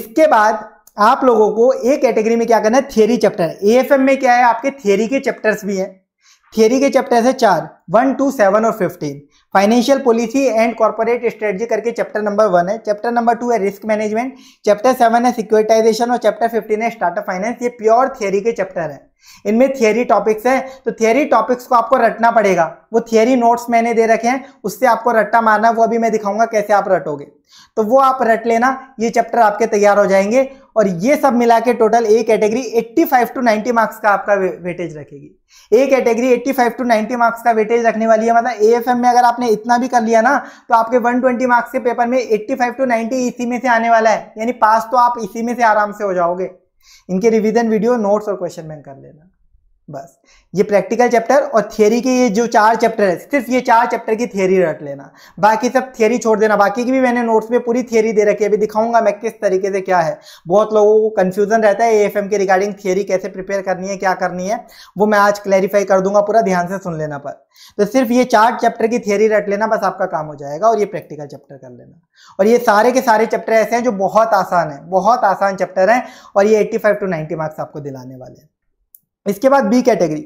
इसके बाद आप लोगों को ए कैटेगरी में क्या करना है थियरी चैप्टर ए में क्या है आपके थियरी के चैप्टर्स भी हैं थियरी के चैप्टर्स है चार वन टू सेवन और fifteen financial policy and corporate strategy करके चैप्टर नंबर वन है चैप्टर नंबर टू है रिस्क मैनेजमेंट चैप्टर सेवन है सिक्योरिटाइजेशन और चैप्टर फिफ्टीन है स्टार्टअप फाइनेंस ये प्योर थियरी के चैप्टर है इनमें थियरी टॉपिक्स हैं तो थियरी टॉपिक्स को आपको रटना पड़ेगा वो थियरी नोट्स मैंने दे रखे हैं उससे आपको रट्टा मारना वो अभी मैं दिखाऊंगा कैसे आप रटोगे तो वो आप रट लेना ये चैप्टर आपके तैयार हो जाएंगे और ये सब मिला के total A category 85 to 90 marks का आपका वेटेज रखेगी ए कैटेगरी 85 टू 90 मार्क्स का वेटेज रखने वाली है मतलब एएफएम में अगर आपने इतना भी कर लिया ना तो आपके 120 मार्क्स के पेपर में 85 टू 90 इसी में से आने वाला है यानी पास तो आप इसी में से आराम से हो जाओगे इनके रिविजन वीडियो नोट्स और क्वेश्चन बैंक कर लेना बस ये प्रैक्टिकल चैप्टर और थियोरी के ये जो चार चैप्टर है सिर्फ ये चार चैप्टर की थियोरी रट लेना बाकी सब थियोरी छोड़ देना बाकी की भी मैंने नोट्स में पूरी थियोरी दे रखी है अभी दिखाऊंगा मैं किस तरीके से क्या है बहुत लोगों को कन्फ्यूजन रहता है ए के रिगार्डिंग थियोरी कैसे प्रिपेयर करनी है क्या करनी है वो मैं आज क्लैरिफाई कर दूंगा पूरा ध्यान से सुन लेना पर तो सिर्फ ये चार चैप्टर की थियोरी रट लेना बस आपका काम हो जाएगा और ये प्रैक्टिकल चैप्टर कर लेना और ये सारे के सारे चैप्टर ऐसे हैं जो बहुत आसान है बहुत आसान चैप्टर हैं और ये फाइव टू नाइनटी मार्क्स आपको दिलाने वाले हैं इसके बाद बी कैटेगरी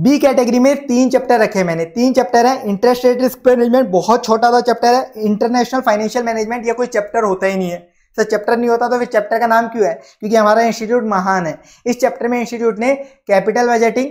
बी कैटेगरी में तीन चैप्टर रखे मैंने तीन चैप्टर हैं इंटरेस्ट रेट रिस्क मैनेजमेंट बहुत छोटा सा चैप्टर है इंटरनेशनल फाइनेंशियल मैनेजमेंट या कोई चैप्टर होता ही नहीं है सर चैप्टर नहीं होता तो फिर चैप्टर का नाम क्यों है क्योंकि हमारा इंस्टीट्यूट महान है इस चैप्टर में इंस्टीट्यूट ने कैपिटल बजटिंग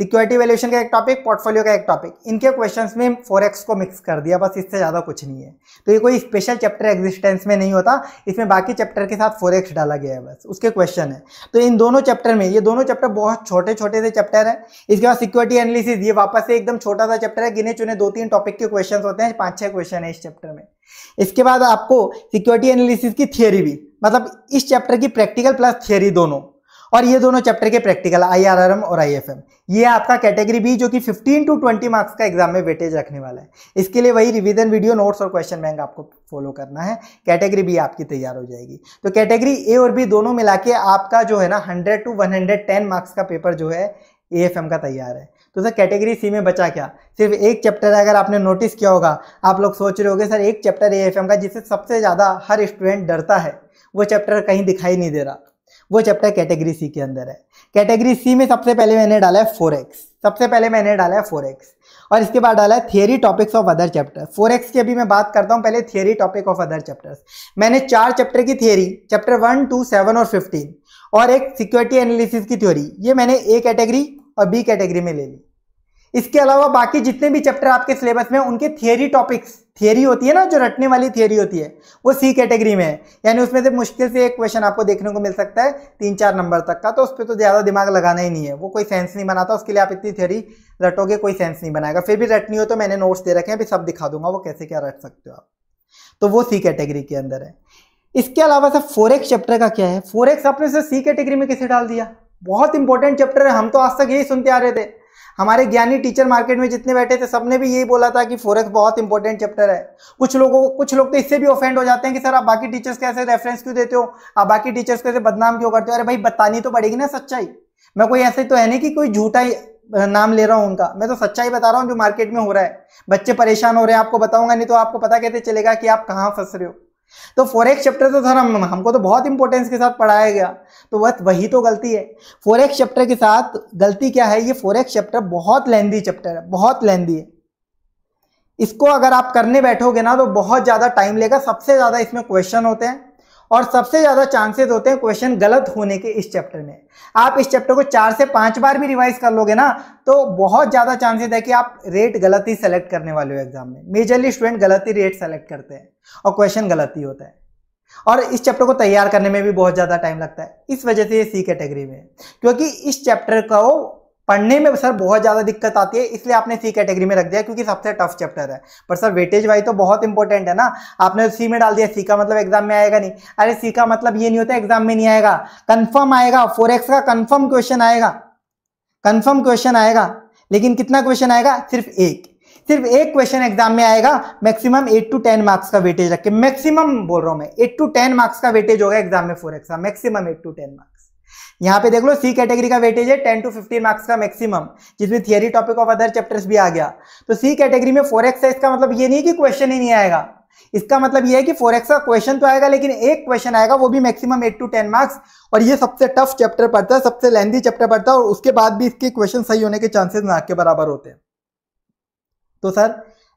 सिक्योरिटी वैल्यूएशन का एक टॉपिक पोर्टफोलियो का एक टॉपिक इनके क्वेश्चंस में फोरेक्स को मिक्स कर दिया बस इससे ज़्यादा कुछ नहीं है तो ये कोई स्पेशल चैप्टर एग्जिस्टेंस में नहीं होता इसमें बाकी चैप्टर के साथ फोरेक्स डाला गया है बस उसके क्वेश्चन है तो इन दोनों चैप्टर में ये दोनों चैप्टर बहुत छोटे छोटे से चैप्टर है इसके बाद सिक्योरिटी एनालिसिस ये वापस से एकदम छोटा सा चैप्टर है गिने चुने दो तीन टॉपिक के क्वेश्चन होते हैं पाँच छः क्वेश्चन है इस चैप्टर में इसके बाद आपको सिक्योरिटी एनालिसिस की थियोरी भी मतलब इस चैप्टर की प्रैक्टिकल प्लस थियोरी दोनों और ये दोनों चैप्टर के प्रैक्टिकल एम और एम ये आपका कैटेगरी बी जो कि 15 टू 20 मार्क्स का एग्जाम में वेटेज रखने वाला है इसके लिए वही रिवीजन वीडियो नोट्स और क्वेश्चन बैंक आपको फॉलो करना है कैटेगरी बी आपकी तैयार हो जाएगी तो कैटेगरी ए और बी दोनों मिला के आपका जो है ना हंड्रेड टू वन मार्क्स का पेपर जो है ए का तैयार है तो सर कैटेगरी सी में बचा क्या सिर्फ एक चैप्टर अगर आपने नोटिस किया होगा आप लोग सोच रहे होगे सर एक चैप्टर ए का जिससे सबसे ज़्यादा हर स्टूडेंट डरता है वो चैप्टर कहीं दिखाई नहीं दे रहा वो चैप्टर कैटेगरी सी के अंदर है कैटेगरी सी में सबसे पहले मैंने डाला है फोर सबसे पहले मैंने डाला है फोर और इसके बाद डाला है theory topics of other chapter forex की अभी मैं बात करता हूँ पहले theory topic of other chapters मैंने चार चैप्टर की theory chapter one two seven और फिफ्टीन और एक सिक्योरिटी एनालिसिस की थ्योरी ये मैंने ए कैटेगरी और बी कैटेगरी में ले ली इसके अलावा बाकी जितने भी चैप्टर आपके सिलेबस में उनके थियरी टॉपिक्स थियरी होती है ना जो रटने वाली थियरी होती है वो सी कैटेगरी में है यानी उसमें से मुश्किल से एक क्वेश्चन आपको देखने को मिल सकता है तीन चार नंबर तक का तो उस पर तो ज़्यादा दिमाग लगाना ही नहीं है वो कोई सेंस नहीं बनाता उसके लिए आप इतनी थियरी रटोगे कोई सेंस नहीं बनाएगा फिर भी रटनी हो तो मैंने नोट्स दे रखे हैं अभी सब दिखा दूंगा वो कैसे क्या रट सकते हो आप तो वो सी कैटेगरी के अंदर है इसके अलावा सर फोर चैप्टर का क्या है फोर आपने सर सी कैटेगरी में कैसे डाल दिया बहुत इंपॉर्टेंट चैप्टर है हम तो आज तक यही सुनते आ रहे थे हमारे ज्ञानी टीचर मार्केट में जितने बैठे थे सबने भी यही बोला था कि फोरेक्स बहुत इंपॉर्टेंट चैप्टर है कुछ लोगों को कुछ लोग तो इससे भी ऑफेंड हो जाते हैं कि सर आप बाकी टीचर्स के रेफरेंस क्यों देते हो आप बाकी टीचर्स कैसे बदनाम क्यों करते हो अरे भाई बतानी तो पड़ेगी ना सच्चाई मैं कोई ऐसे तो है नहीं कि कोई झूठा नाम ले रहा हूँ उनका मैं तो सच्चाई बता रहा हूँ जो मार्केट में हो रहा है बच्चे परेशान हो रहे हैं आपको बताऊंगा नहीं तो आपको पता कहते चलेगा कि आप कहाँ फंस रहे हो तो फोरेक्स चैप्टर तो सर हम हमको तो बहुत इंपॉर्टेंस के साथ पढ़ाया गया तो बस वही तो गलती है फोरेक्स चैप्टर के साथ गलती क्या है ये फोरेक्स चैप्टर बहुत लेंदी चैप्टर है बहुत लेंदी है इसको अगर आप करने बैठोगे ना तो बहुत ज़्यादा टाइम लेगा सबसे ज़्यादा इसमें क्वेश्चन होते हैं और सबसे ज़्यादा चांसेस होते हैं क्वेश्चन गलत होने के इस चैप्टर में आप इस चैप्टर को चार से पाँच बार भी रिवाइज कर लोगे ना तो बहुत ज़्यादा चांसेस है कि आप रेट गलत ही सेलेक्ट करने वाले हो एग्जाम में मेजरली स्टूडेंट गलत ही रेट सेलेक्ट करते हैं और क्वेश्चन गलत ही होता है और इस चैप्टर को तैयार करने में भी बहुत ज़्यादा टाइम लगता है इस वजह से ये सी कैटेगरी में क्योंकि इस चैप्टर को पढ़ने में सर बहुत ज़्यादा दिक्कत आती है इसलिए आपने सी कैटेगरी में रख दिया क्योंकि सबसे टफ चैप्टर है पर सर वेटेज वाइज तो बहुत इंपॉर्टेंट है ना आपने सी में डाल दिया सी का मतलब एग्जाम में आएगा नहीं अरे सी का मतलब ये नहीं होता एग्जाम में नहीं आएगा कन्फर्म आएगा फोर का कन्फर्म क्वेश्चन आएगा कन्फर्म क्वेश्चन आएगा लेकिन कितना क्वेश्चन आएगा सिर्फ एक सिर्फ एक क्वेश्चन एग्जाम में आएगा maximum eight to ten marks का वेटेज रखे मैक्सिमम बोल रहा हूं मैं एट टू टेन मार्क्स का वेटेज होगा एग्जाम में फोर का maximum eight to ten marks यहाँ पे देख लो सी कैटेगरी का वेटेज है टेन टू फिफ्टीन मार्क्स का मैक्सिमम जिसमें theory topic of other chapters भी आ गया तो सी कैटेगरी में फोर एक्सा इसका मतलब ये नहीं कि क्वेश्चन ही नहीं आएगा इसका मतलब यह है कि फोर एक्स का क्वेश्चन तो आएगा लेकिन एक क्वेश्चन आएगा वो भी maximum eight to ten marks और ये सबसे टफ चैप्टर पड़ता है सबसे लेंदी चैप्टर पड़ता है और उसके बाद भी इसके क्वेश्चन सही होने के चांसेस नाक के बराबर होते हैं तो सर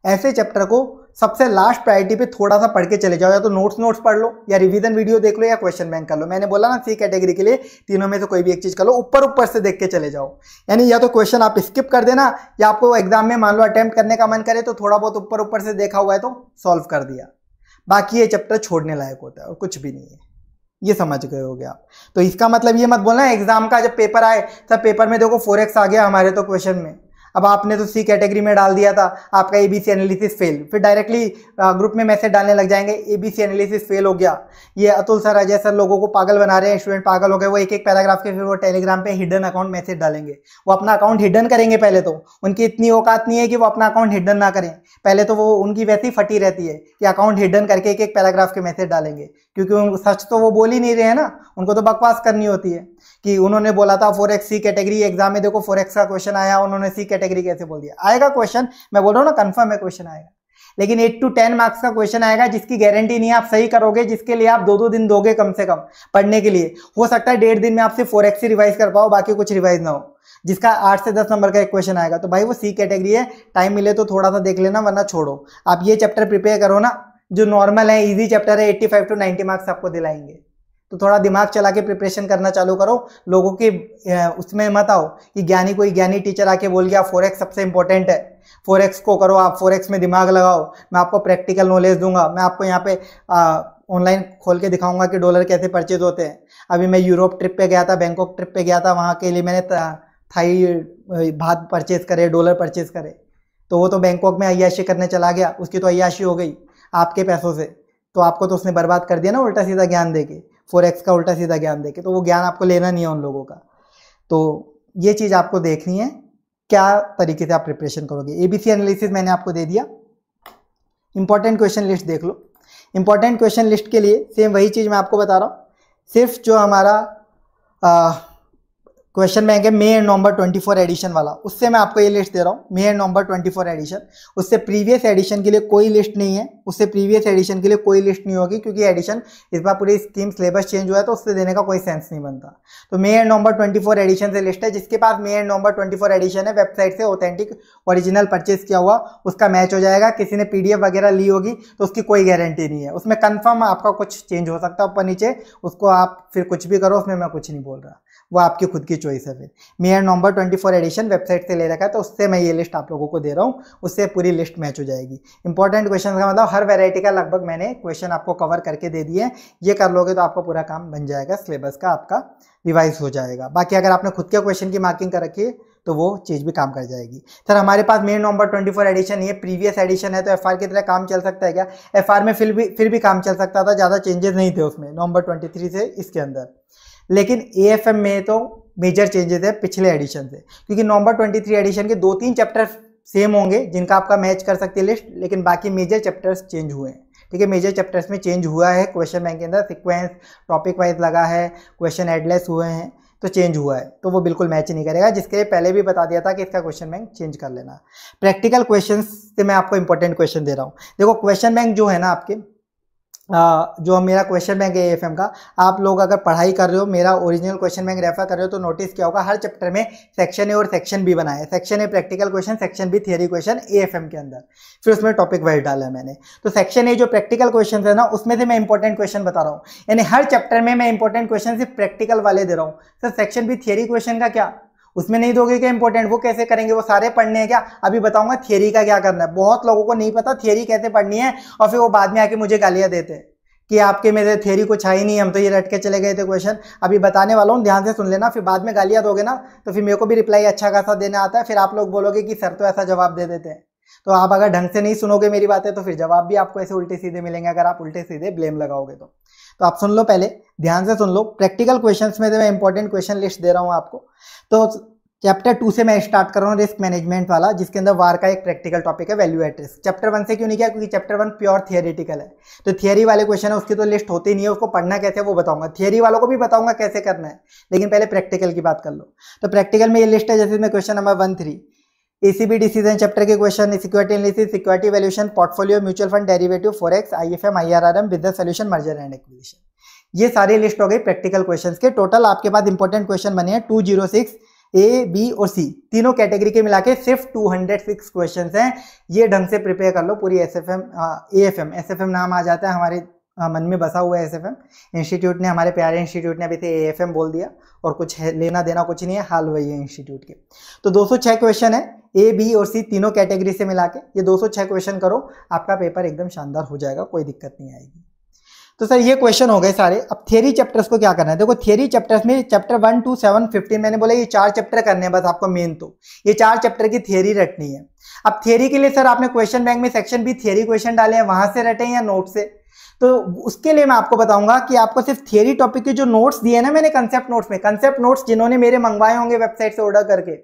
ऐसे चैप्टर को सबसे लास्ट प्रायोरिटी पे थोड़ा सा पढ़ के चले जाओ या तो नोट्स नोट्स पढ़ लो या रिवीजन वीडियो देख लो या क्वेश्चन बैंक कर लो मैंने बोला ना सी कैटेगरी के लिए तीनों में से कोई भी एक चीज़ कर लो ऊपर ऊपर से देख के चले जाओ यानी या तो क्वेश्चन आप स्किप कर देना या आपको एग्जाम में मान लो अटैम्प्ट करने का मन करे तो थोड़ा बहुत ऊपर ऊपर से देखा हुआ है तो सॉल्व कर दिया बाकी ये चैप्टर छोड़ने लायक होता है और कुछ भी नहीं है ये समझ गए हो आप तो इसका मतलब ये मत बोलना एग्जाम का जब पेपर आए तब पेपर में देखो फोर आ गया हमारे तो क्वेश्चन में अब आपने तो सी कैटेगरी में डाल दिया था आपका A B C analysis fail फिर डायरेक्टली ग्रुप में मैसेज डालने लग जाएंगे ए सी एनालिसिस फेल हो गया ये अतुल सर अजय सर लोगों को पागल बना रहे हैं स्टूडेंट पागल हो गए वो एक एक पैराग्राफ के फिर वो टेलीग्राम पे हिडन अकाउंट मैसेज डालेंगे वो अपना अकाउंट हिडन करेंगे पहले तो उनकी इतनी औकात नहीं है कि वो अपना अकाउंट हिडन ना करें पहले तो वो उनकी वैसी फटी रहती है कि अकाउंट हिडन करके एक एक पैराग्राफ के मैसेज डालेंगे क्योंकि सच तो वो बोल ही नहीं रहे हैं ना उनको तो बकवास करनी होती है कि उन्होंने बोला था forex C category exam में देखो फोर एक्स का क्वेश्चन आया उन्होंने सी कैटेगरी कैसे बोल दिया आएगा क्वेश्चन मैं बोल रहा हूँ ना कन्फर्म है क्वेश्चन आएगा लेकिन एट टू टेन मार्क्स का क्वेश्चन आएगा जिसकी गारंटी नहीं आप सही करोगे जिसके लिए आप दो दो दिन दोगे कम से कम पढ़ने के लिए हो सकता है डेढ़ दिन में आपसे फोर एक्स रिवाइज कर पाओ बाकी कुछ रिवाइज ना हो जिसका आठ से दस नंबर का एक क्वेश्चन आएगा तो भाई वो सी कैटेगरी है टाइम मिले तो थोड़ा सा देख लेना वरना छोड़ो आप ये चैप्टर प्रिपेयर करो ना जो नॉर्मल है इजी चैप्टर है एट्टी टू नाइनटी मार्क्स आपको दिलाएंगे तो थोड़ा दिमाग चला के प्रिपरेशन करना चालू करो लोगों की उसमें मत आओ कि ज्ञानी कोई ज्ञानी टीचर आके बोल गया फोर सबसे इंपॉर्टेंट है फोर को करो आप फोर में दिमाग लगाओ मैं आपको प्रैक्टिकल नॉलेज दूंगा मैं आपको यहाँ पे ऑनलाइन खोल के दिखाऊंगा कि डॉलर कैसे परचेज होते हैं अभी मैं यूरोप ट्रिप पे गया था बैंकॉक ट्रिप पे गया था वहाँ के लिए मैंने थाई भात परचेज करे डॉलर परचेज करे तो वो तो बैंकॉक में अयाशी करने चला गया उसकी तो अयाशी हो गई आपके पैसों से तो आपको तो उसने बर्बाद कर दिया ना उल्टा सीधा ज्ञान दे के फोर एक्स का उल्टा सीधा ज्ञान देके तो वो ज्ञान आपको लेना नहीं है उन लोगों का तो ये चीज़ आपको देखनी है क्या तरीके से आप प्रिपरेशन करोगे एबीसी एनालिसिस मैंने आपको दे दिया इंपॉर्टेंट क्वेश्चन लिस्ट देख लो इंपॉर्टेंट क्वेश्चन लिस्ट के लिए सेम वही चीज़ मैं आपको बता रहा हूँ सिर्फ जो हमारा क्वेश्चन में आएंगे मे एंड नवंबर 24 एडिशन वाला उससे मैं आपको ये लिस्ट दे रहा हूँ मे एंड नवंबर 24 एडिशन उससे प्रीवियस एडिशन के लिए कोई लिस्ट नहीं है उससे प्रीवियस एडिशन के लिए कोई लिस्ट नहीं होगी क्योंकि एडिशन इस बार पूरी स्कीम सिलेबस चेंज हुआ है तो उससे देने का कोई सेंस नहीं बनता तो May and November twenty edition से लिस्ट है जिसके पास May and November twenty edition है वेबसाइट से ऑथेंटिक ओरिजिनल परचेज किया हुआ उसका मैच हो जाएगा किसी ने पी वगैरह ली होगी तो उसकी कोई गारंटी नहीं है उसमें कन्फर्म आपका कुछ चेंज हो सकता है ऊपर नीचे उसको आप फिर कुछ भी करो उसमें मैं कुछ नहीं बोल रहा वो आपकी खुद की चॉइस है फिर May and November twenty four edition website से ले रखा है तो उससे मैं ये लिस्ट आप लोगों को दे रहा हूँ उससे पूरी लिस्ट मैच हो जाएगी इंपॉर्टेंट क्वेश्चन का मतलब हर वेराइटी का लगभग मैंने क्वेश्चन आपको कवर करके दे दिए ये कर लोगे तो आपका पूरा काम बन जाएगा सिलेबस का आपका रिवाइज हो जाएगा बाकी अगर आपने खुद के क्वेश्चन की मार्किंग कर रखी है तो वो चीज़ भी काम कर जाएगी सर हमारे पास मेन नंबर 24 एडिशन ये प्रीवियस एडिशन है तो एफआर की तरह काम चल सकता है क्या एफआर में फिर भी फिर भी काम चल सकता था ज़्यादा चेंजेस नहीं थे उसमें नंबर 23 से इसके अंदर लेकिन ए में तो मेजर चेंजेस है पिछले एडिशन से क्योंकि नवंबर 23 एडिशन के दो तीन चैप्टर सेम होंगे जिनका आपका मैच कर सकती है लिस्ट लेकिन बाकी मेजर चैप्टर्स चेंज हुए हैं ठीक है मेजर चैप्टर्स में चेंज हुआ है क्वेश्चन बैंक के अंदर सिक्वेंस टॉपिक वाइज लगा है क्वेश्चन एडलेस हुए हैं तो चेंज हुआ है तो वो बिल्कुल मैच नहीं करेगा जिसके लिए पहले भी बता दिया था कि इसका क्वेश्चन बैंक चेंज कर लेना प्रैक्टिकल क्वेश्चन से मैं आपको इंपॉर्टेंट क्वेश्चन दे रहा हूँ देखो क्वेश्चन बैंक जो है ना आपके जो मेरा क्वेश्चन बैंक है एफ का आप लोग अगर पढ़ाई कर रहे हो मेरा ओरिजिनल क्वेश्चन बैंक रेफर कर रहे हो तो नोटिस क्या होगा हर चैप्टर में सेक्शन ए और सेक्शन बी बनाए section A practical question section B theory question A F के अंदर फिर उसमें टॉपिक वाइज डाला है मैंने तो सेक्शन ए जो प्रैक्टिकल क्वेश्चन है ना उसमें से मैं इंपॉर्टेंट क्वेश्चन बता रहा हूँ यानी हर चैप्टर में मैं इंपॉर्टेंट क्वेश्चन सिर्फ प्रैक्टिकल वाले दे रहा हूँ sir section B theory question का क्या उसमें नहीं दोगे क्या इंपॉर्टेंट वो कैसे करेंगे वो सारे पढ़ने हैं क्या अभी बताऊंगा थियरी का क्या करना है बहुत लोगों को नहीं पता थियरी कैसे पढ़नी है और फिर वो बाद में आके मुझे गालियां देते हैं कि आपके मेरे थियरी कुछ आई नहीं हम तो ये रट के चले गए थे क्वेश्चन अभी बताने वाला हूँ ध्यान से सुन लेना फिर बाद में गालियां दोगे ना तो फिर मेरे को भी रिप्लाई अच्छा खासा देना आता है फिर आप लोग बोलोगे कि सर तो ऐसा जवाब दे देते हैं तो आप अगर ढंग से नहीं सुनोगे मेरी बातें तो फिर जवाब भी आपको ऐसे उल्टे सीधे मिलेंगे अगर आप उल्टे सीधे ब्लेम लगाओगे तो तो आप सुन लो पहले ध्यान से सुन लो प्रैक्टिकल क्वेश्चन में से मैं इंपॉर्टेंट क्वेश्चन लिस्ट दे रहा हूँ आपको तो चैप्टर टू से मैं स्टार्ट कर रहा हूँ रिस्क मैनेजमेंट वाला जिसके अंदर वार का एक प्रैक्टिकल टॉपिक है value at risk chapter one से क्यों नहीं किया क्योंकि चैप्टर वन प्योर थियरिटिकल है तो थियरी वाले क्वेश्चन है उसकी तो लिस्ट होती नहीं है उसको पढ़ना कैसे है वो बताऊंगा थियरी वालों को भी बताऊंगा कैसे करना है लेकिन पहले प्रैक्टिकल की बात कर लो तो प्रैक्टिकल में ये लिस्ट है जैसे मैं question number one three ACB decision chapter के question security analysis security valuation portfolio mutual fund derivative forex IFM IRRM business solution merger and acquisition ये सारे लिस्ट हो गई प्रैक्टिकल क्वेश्चन के टोटल आपके पास इंपॉर्टेंट क्वेश्चन बने हैं two zero six A B और सी तीनों कैटेगरी के मिला के सिर्फ टू हंड्रेड सिक्स क्वेश्चन हैं ये ढंग से प्रिपेयर कर लो पूरी S F M A F M S F M नाम आ जाता है हमारे हाँ, मन में बसा हुआ है एस इंस्टीट्यूट ने हमारे प्यारे इंस्टीट्यूट ने अभी थे तो ए बोल दिया और कुछ लेना देना कुछ नहीं है हाल वही है इंस्टीट्यूट के तो 206 क्वेश्चन है ए बी और सी तीनों कैटेगरी से मिला के ये 206 क्वेश्चन करो आपका पेपर एकदम शानदार हो जाएगा कोई दिक्कत नहीं आएगी तो सर ये क्वेश्चन हो गए सारे अब थियरी चैप्टर्स को क्या करना है देखो थियरी चैप्टर्स में chapter one two seven fifteen मैंने बोला ये चार चैप्टर करने हैं बस आपको मेन तो ये चार चैप्टर की थियरी रटनी है अब थियरी के लिए सर आपने क्वेश्चन बैंक में सेक्शन बी थियरी क्वेश्चन डाले हैं वहां से रटे या नोट से तो उसके लिए मैं आपको बताऊंगा कि आपको सिर्फ थियरी टॉपिक के जो नोट्स दिए ना मैंने कंसेप्ट नोट्स में कंसेप्ट नोट्स जिन्होंने मेरे मंगवाए होंगे वेबसाइट से ऑर्डर करके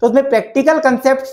तो उसमें प्रैक्टिकल कंसेप्ट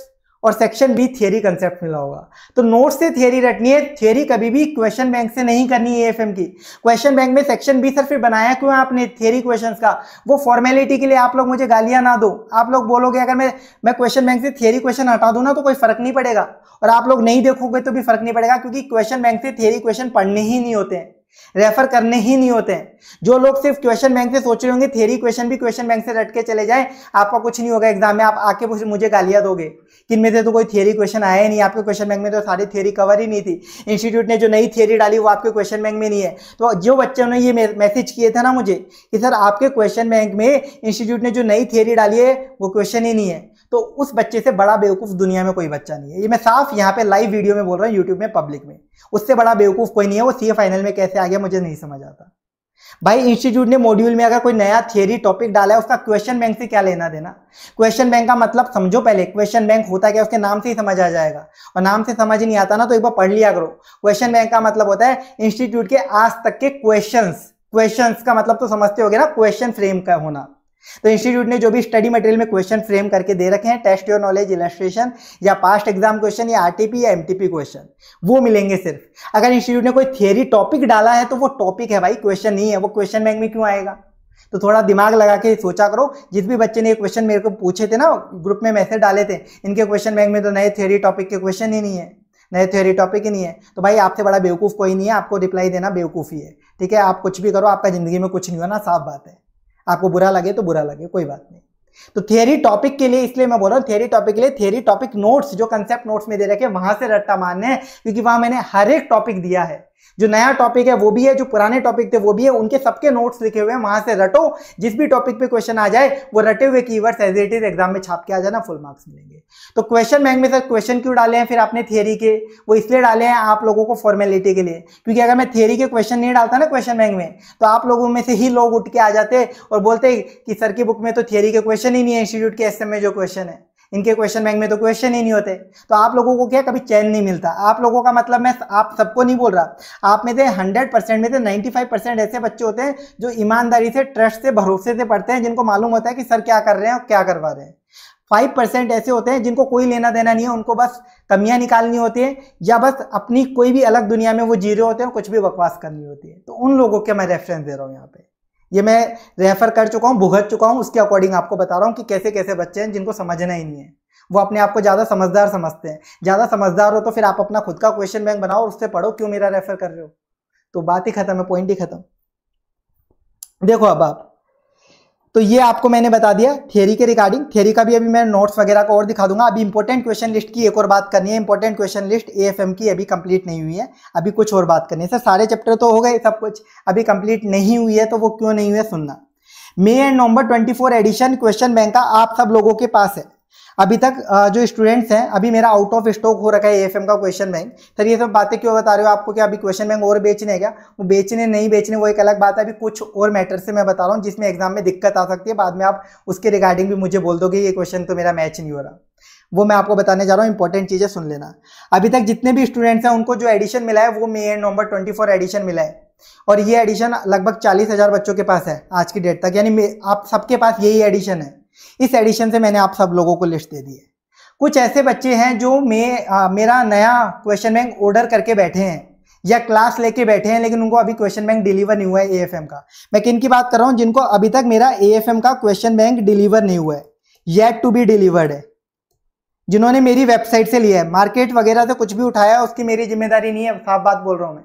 और सेक्शन बी थियरी कंसेप्ट मिला होगा तो नोट से थियरी रटनी है थियरी कभी भी क्वेश्चन बैंक से नहीं करनी है एफएम की क्वेश्चन बैंक में सेक्शन बी सर फिर बनाया क्यों आपने थियरी क्वेश्चन का वो फॉर्मेलिटी के लिए आप लोग मुझे गालियां ना दो आप लोग बोलोगे अगर मैं मैं क्वेश्चन बैंक से थियरी क्वेश्चन हटा दू ना तो कोई फर्क नहीं पड़ेगा और आप लोग नहीं देखोगे तो भी फर्क नहीं पड़ेगा क्योंकि क्वेश्चन बैंक से थियरी क्वेश्चन पढ़ने ही नहीं होते हैं रेफर करने ही नहीं होते हैं जो लोग सिर्फ क्वेश्चन बैंक से सोच रहे होंगे थेरी क्वेश्चन भी क्वेश्चन बैंक से रट के चले जाएं आपका कुछ नहीं होगा एग्जाम में आप आके मुझे गालिया दोगे कि इनमें से तो कोई थेरी क्वेश्चन आया ही नहीं आपके क्वेश्चन बैंक में तो सारी थेरी कवर ही नहीं थी इंस्टीट्यूट ने जो नई थेरी डाली वो आपके क्वेश्चन बैंक में नहीं है तो जो बच्चों ने ये मैसेज किए थे ना मुझे कि सर आपके क्वेश्चन बैंक में इंस्टीट्यूट ने जो नई थेरी डाली है वो क्वेश्चन ही नहीं है तो उस बच्चे से बड़ा बेवकूफ़ दुनिया में कोई बच्चा नहीं है ये मैं साफ यहाँ पे लाइव वीडियो में बोल रहा हूँ यूट्यूब में पब्लिक में उससे बड़ा बेवकूफ़ कोई नहीं है वो सी फाइनल में कैसे आ गया मुझे नहीं समझ आता भाई इंस्टीट्यूट ने मॉड्यूल में अगर कोई नया थियरी टॉपिक डाला है उसका क्वेश्चन बैंक से क्या लेना देना क्वेश्चन बैंक का मतलब समझो पहले क्वेश्चन बैंक होता क्या उसके नाम से ही समझ आ जाएगा और नाम से समझ नहीं आता ना तो एक बार पढ़ लिया करो क्वेश्चन बैंक का मतलब होता है इंस्टीट्यूट के आज तक के क्वेश्चन क्वेश्चन का मतलब तो समझते हो ना क्वेश्चन फ्रेम का होना तो इंस्टीट्यूट ने जो भी स्टडी मटेरियल में क्वेश्चन फ्रेम करके दे रखे हैं टेस्ट योर नॉलेज इलस्ट्रेशन या पास्ट एग्जाम क्वेश्चन या आरटीपी या एमटीपी क्वेश्चन वो मिलेंगे सिर्फ अगर इंस्टीट्यूट ने कोई थियरी टॉपिक डाला है तो वो टॉपिक है भाई क्वेश्चन नहीं है वो क्वेश्चन बैंक में क्यों आएगा तो थोड़ा दिमाग लगा के सोचा करो जिस भी बच्चे ने ये क्वेश्चन मेरे को पूछे थे ना ग्रुप में मैसेज डाले थे इनके क्वेश्चन बैंक में तो नए थियरी टॉपिक के क्वेश्चन ही नहीं है नए थियोरी टॉपिक ही नहीं है तो भाई आपसे बड़ा बेवकूफ़ कोई नहीं है आपको रिप्लाई देना बेवकूफ़ी है ठीक है आप कुछ भी करो आपका ज़िंदगी में कुछ नहीं होना साफ बात है आपको बुरा लगे तो बुरा लगे कोई बात नहीं तो थियरी टॉपिक के लिए इसलिए मैं बोल रहा हूँ थियरी टॉपिक के लिए थियरी टॉपिक नोट्स जो कंसेप्ट नोट्स में दे रखे वहां से रट्टा मानने हैं क्योंकि वहां मैंने हर एक टॉपिक दिया है जो नया टॉपिक है वो भी है जो पुराने टॉपिक थे वो भी है उनके सबके नोट्स लिखे हुए हैं वहां से रटो जिस भी टॉपिक पे क्वेश्चन आ जाए वो रटे हुए keywords as it is exam में छाप के आ जाना फुल मार्क्स मिलेंगे तो क्वेश्चन बैंक में सर क्वेश्चन क्यों डाले हैं फिर आपने थियरी के वो इसलिए डाले हैं आप लोगों को फॉर्मेलिटी के लिए क्योंकि अगर मैं थियरी के क्वेश्चन नहीं डालता ना क्वेश्चन बैंक में तो आप लोगों में से ही लोग उठ के आ जाते और बोलते कि सर की बुक में तो थियरी के क्वेश्चन ही नहीं है इंस्टीट्यूट के एस में जो क्वेश्चन है इनके क्वेश्चन बैंक में तो क्वेश्चन ही नहीं होते तो आप लोगों को क्या कभी चैन नहीं मिलता आप लोगों का मतलब मैं आप सबको नहीं बोल रहा आप में से हंड्रेड परसेंट में से नाइन्टी फाइव परसेंट ऐसे बच्चे होते हैं जो ईमानदारी से ट्रस्ट से भरोसे से पढ़ते हैं जिनको मालूम होता है कि सर क्या कर रहे हैं और क्या करवा रहे हैं फाइव परसेंट ऐसे होते हैं जिनको कोई लेना देना नहीं है उनको बस कमियां निकालनी होती है या बस अपनी कोई भी अलग दुनिया में वो जी रहे होते हैं कुछ भी बकवास करनी होती है तो उन लोगों के मैं रेफरेंस दे रहा हूँ यहाँ पे ये मैं रेफर कर चुका हूँ भुगत चुका हूँ उसके अकॉर्डिंग आपको बता रहा हूँ कि कैसे कैसे बच्चे हैं जिनको समझना ही नहीं है वो अपने आप को ज़्यादा समझदार समझते हैं ज़्यादा समझदार हो तो फिर आप अपना खुद का क्वेश्चन बैंक बनाओ उससे पढ़ो क्यों मेरा रेफर कर रहे हो तो बात ही खत्म है पॉइंट ही खत्म देखो अब आप तो ये आपको मैंने बता दिया थियरी के रिगार्डिंग थियरी का भी अभी मैं नोट्स वगैरह को और दिखा दूंगा अभी इंपॉर्टेंट क्वेश्चन लिस्ट की एक और बात करनी है इंपॉर्टेंट क्वेश्चन लिस्ट एएफएम की अभी कंप्लीट नहीं हुई है अभी कुछ और बात करनी है सर सारे चैप्टर तो हो गए सब कुछ अभी कंप्लीट नहीं हुई है तो वो क्यों नहीं हुई है सुनना May and November four edition question bank का आप सब लोगों के पास है अभी तक जो स्टूडेंट्स हैं अभी मेरा आउट ऑफ स्टॉक हो रखा है एफ का क्वेश्चन बैंक सर ये सब बातें क्यों बता रहे हो आपको कि अभी क्वेश्चन बैंक और बेचने है क्या वो बेचने नहीं बेचने वो एक अलग बात है अभी कुछ और मैटर से मैं बता रहा हूँ जिसमें एग्जाम में दिक्कत आ सकती है बाद में आप उसके रिगार्डिंग भी मुझे बोल दोगे ये क्वेश्चन तो मेरा मैच नहीं हो रहा वो मैं आपको बताने जा रहा हूँ इंपॉर्टेंट चीज़ें सुन लेना अभी तक जितने भी स्टूडेंट्स हैं उनको जो एडिशन मिला है वो May and November twenty four edition मिला है और ये एडिशन लगभग चालीस हज़ार बच्चों के पास है आज की डेट तक यानी आप सबके पास यही एडिशन है इस एडिशन से मैंने आप सब लोगों को लिस्ट दे दी है कुछ ऐसे बच्चे हैं जो मे मेरा नया क्वेश्चन बैंक ऑर्डर करके बैठे हैं या क्लास लेके बैठे हैं लेकिन उनको अभी क्वेश्चन बैंक डिलीवर नहीं हुआ है एएफएम का मैं किन की बात कर रहा हूँ जिनको अभी तक मेरा एएफएम का क्वेश्चन बैंक डिलीवर नहीं हुआ है येट टू बी डिलीवर्ड है जिन्होंने मेरी वेबसाइट से लिया है मार्केट वगैरह से कुछ भी उठाया उसकी मेरी जिम्मेदारी नहीं है साफ बात बोल रहा हूँ मैं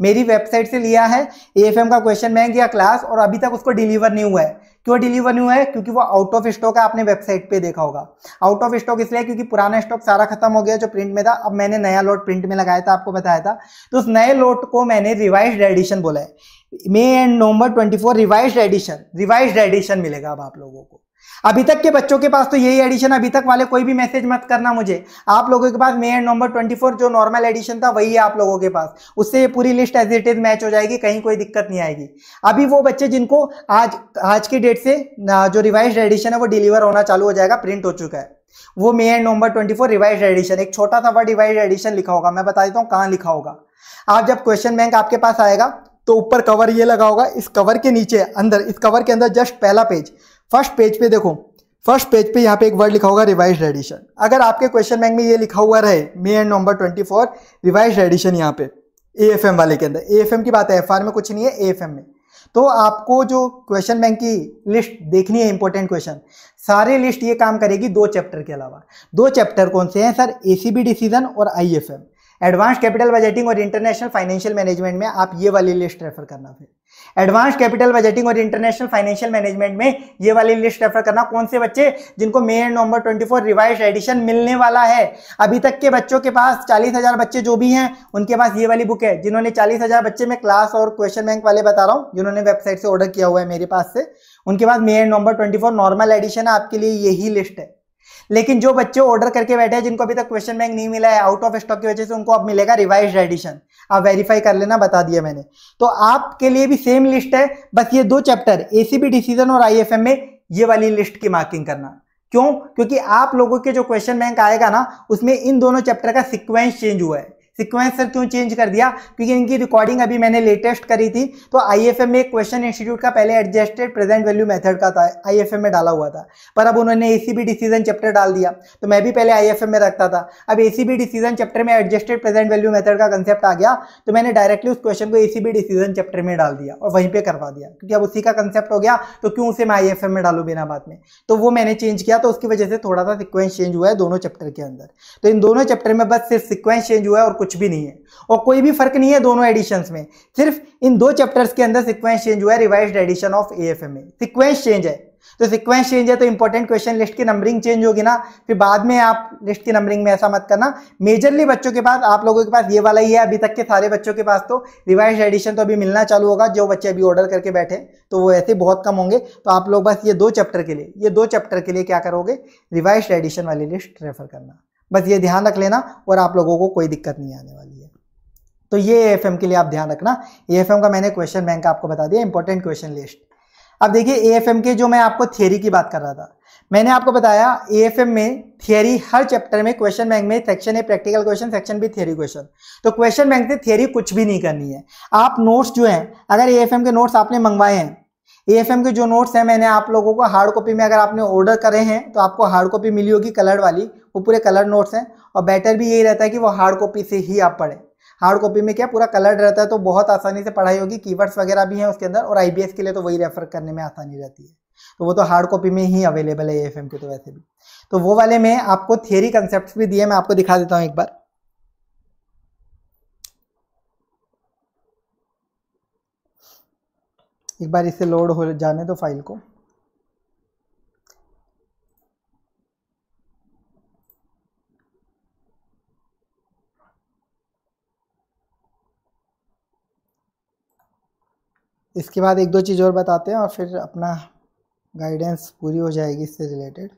मेरी वेबसाइट से लिया है एएफएम का क्वेश्चन बैंक या क्लास और अभी तक उसको डिलीवर नहीं हुआ है क्यों डिलीवर नहीं हुआ है क्योंकि वो आउट ऑफ स्टॉक है आपने वेबसाइट पे देखा होगा आउट ऑफ स्टॉक इसलिए क्योंकि पुराना स्टॉक सारा खत्म हो गया जो प्रिंट में था अब मैंने नया लॉट प्रिंट में लगाया था आपको बताया था तो उस नए लॉट को मैंने रिवाइज एडिशन बोला है May and November twenty four revise edition revise edition मिलेगा अब आप लोगों को अभी तक के बच्चों के पास तो यही एडिशन अभी तक वाले कोई भी मैसेज मत करना मुझे आप लोगों के पास मे एंड नंबर 24 जो नॉर्मल एडिशन था वही है आप लोगों के पास उससे ये पूरी list as it is match हो जाएगी कहीं कोई दिक्कत नहीं आएगी अभी वो बच्चे जिनको आज आज की डेट से जो रिवाइज एडिशन है वो डिलीवर होना चालू हो जाएगा प्रिंट हो चुका है वो May and November 24 revise edition एक छोटा सा वर्ड रिवाइज एडिशन लिखा होगा मैं बता देता हूँ कहाँ लिखा होगा आप जब क्वेश्चन बैंक आपके पास आएगा तो ऊपर कवर ये लगा होगा इस कवर के नीचे अंदर इस कवर के अंदर जस्ट पहला पेज फर्स्ट पेज पे देखो फर्स्ट पेज पे यहाँ पे एक वर्ड लिखा होगा रिवाइज एडिशन अगर आपके क्वेश्चन बैंक में ये लिखा हुआ रहे May and November twenty four revise edition यहाँ पे ए एफ एम वाले के अंदर ए एफ एम की बात है एफ आर में कुछ नहीं है ए एफ एम में तो आपको जो क्वेश्चन बैंक की लिस्ट देखनी है इंपॉर्टेंट क्वेश्चन सारी लिस्ट ये काम करेगी दो चैप्टर के अलावा दो चैप्टर कौन से हैं सर एसीबी डिसीजन और एम एडवांस कैपिटल बजटिंग और इंटरनेशनल फाइनेंशियल मैनेजमेंट में आप ये वाली लिस्ट रेफर करना फिर एडवांस कैपिटल बजटिंग और इंटरनेशनल फाइनेंशियल मैनेजमेंट में ये वाली लिस्ट रेफर करना कौन से बच्चे जिनको May and November twenty four revise edition मिलने वाला है अभी तक के बच्चों के पास चालीस हजार बच्चे जो भी हैं उनके पास ये वाली बुक है जिन्होंने चालीस हजार बच्चे में क्लास और क्वेश्चन बैंक वाले बता रहा हूँ जिन्होंने वेबसाइट से ऑर्डर किया हुआ है मेरे पास से उनके बाद May and November twenty four normal edition है आपके लिए यही लिस्ट है लेकिन जो बच्चे ऑर्डर करके बैठे हैं जिनको अभी तक क्वेश्चन बैंक नहीं मिला है आउट ऑफ स्टॉक की वजह से उनको अब मिलेगा रिवाइज एडिशन आप वेरीफाई कर लेना बता दिया मैंने तो आपके लिए भी सेम लिस्ट है बस ये दो चैप्टर एसीबी डिसीजन और आई में ये वाली लिस्ट की मार्किंग करना क्यों क्योंकि आप लोगों के जो क्वेश्चन बैंक आएगा ना उसमें इन दोनों चैप्टर का सिक्वेंस चेंज हुआ है सिक्वेंसर क्यों चेंज कर दिया क्योंकि इनकी रिकॉर्डिंग अभी मैंने लेटेस्ट करी थी तो आईएफएम में क्वेश्चन इंस्टीट्यूट का पहले एडजस्टेड प्रेजेंट वैल्यू मेथड का था आईएफएम में डाला हुआ था पर अब उन्होंने एसीबी डिसीजन चैप्टर डाल दिया तो मैं भी पहले आईएफएम में रखता था अब एसीबी डिसीजन चैप्टर में एडजस्टेड प्रेजेंट वैल्यू मेथड का कंसेप्ट आ गया तो मैंने डायरेक्टली उस क्वेश्चन को एसीबी डिसीजन चैप्टर में डाल दिया और वहीं पर करवा दिया क्योंकि अब उसी का कंसेप्ट हो गया तो क्यों उसे मैं आई में डालू बिना बात में तो वो मैंने चेंज किया तो उसकी वजह से थोड़ा सा सिक्वेंस चेंज हुआ है दोनों चैप्टर के अंदर तो इन दोनों चैप्टर में बस सिर्फ सिक्वेंस चेंज हुआ है और कुछ कुछ भी नहीं है और कोई भी फर्क नहीं है दोनों एडिशंस में सिर्फ इन दो चैप्टर्स के अंदर सिक्वेंस चेंज हुआ है revise edition of A F M A sequence change है तो सिक्वेंस चेंज है तो इंपॉर्टेंट क्वेश्चन लिस्ट की नंबरिंग चेंज होगी ना फिर बाद में आप लिस्ट की नंबरिंग में ऐसा मत करना मेजरली बच्चों के पास आप लोगों के पास ये वाला ही है अभी तक के सारे बच्चों के पास तो रिवाइज एडिशन तो अभी मिलना चालू होगा जो बच्चे अभी ऑर्डर करके बैठे तो वो ऐसे बहुत कम होंगे तो आप लोग बस ये दो चैप्टर के लिए ये दो चैप्टर के लिए क्या करोगे रिवाइज एडिशन वाली लिस्ट रेफर करना बस ये ध्यान रख लेना और आप लोगों को कोई दिक्कत नहीं आने वाली है तो ये एफ के लिए आप ध्यान रखना ए का मैंने क्वेश्चन बैंक आपको बता दिया इंपॉर्टेंट क्वेश्चन लिस्ट अब देखिए ए के जो मैं आपको थियरी की बात कर रहा था मैंने आपको बताया ए में थियरी हर चैप्टर में क्वेश्चन बैंक में section A practical question section B theory question तो क्वेश्चन बैंक से थियरी कुछ भी नहीं करनी है आप नोट्स जो हैं अगर ए के नोट्स आपने मंगवाए हैं ए के जो नोट्स हैं मैंने आप लोगों को हार्ड कॉपी में अगर आपने ऑर्डर करे हैं तो आपको हार्ड कॉपी मिली होगी कलर वाली वो पूरे कलर नोट्स हैं और बेटर भी यही रहता है कि वो हार्ड कॉपी से ही आप पढ़ें हार्ड कॉपी में क्या पूरा कलर्ड रहता है तो बहुत आसानी से पढ़ाई होगी कीवर्ड्स वगैरह भी हैं उसके अंदर और आई के लिए तो वही रेफर करने में आसानी रहती है तो वो तो हार्ड कॉपी में ही अवेलेबल है ए के तो वैसे भी तो वो वाले में आपको थियरी कंसेप्ट भी दिए मैं आपको दिखा देता हूँ एक बार एक बार इसे लोड हो जाने दो फाइल को इसके बाद एक दो चीज़ और बताते हैं और फिर अपना गाइडेंस पूरी हो जाएगी इससे रिलेटेड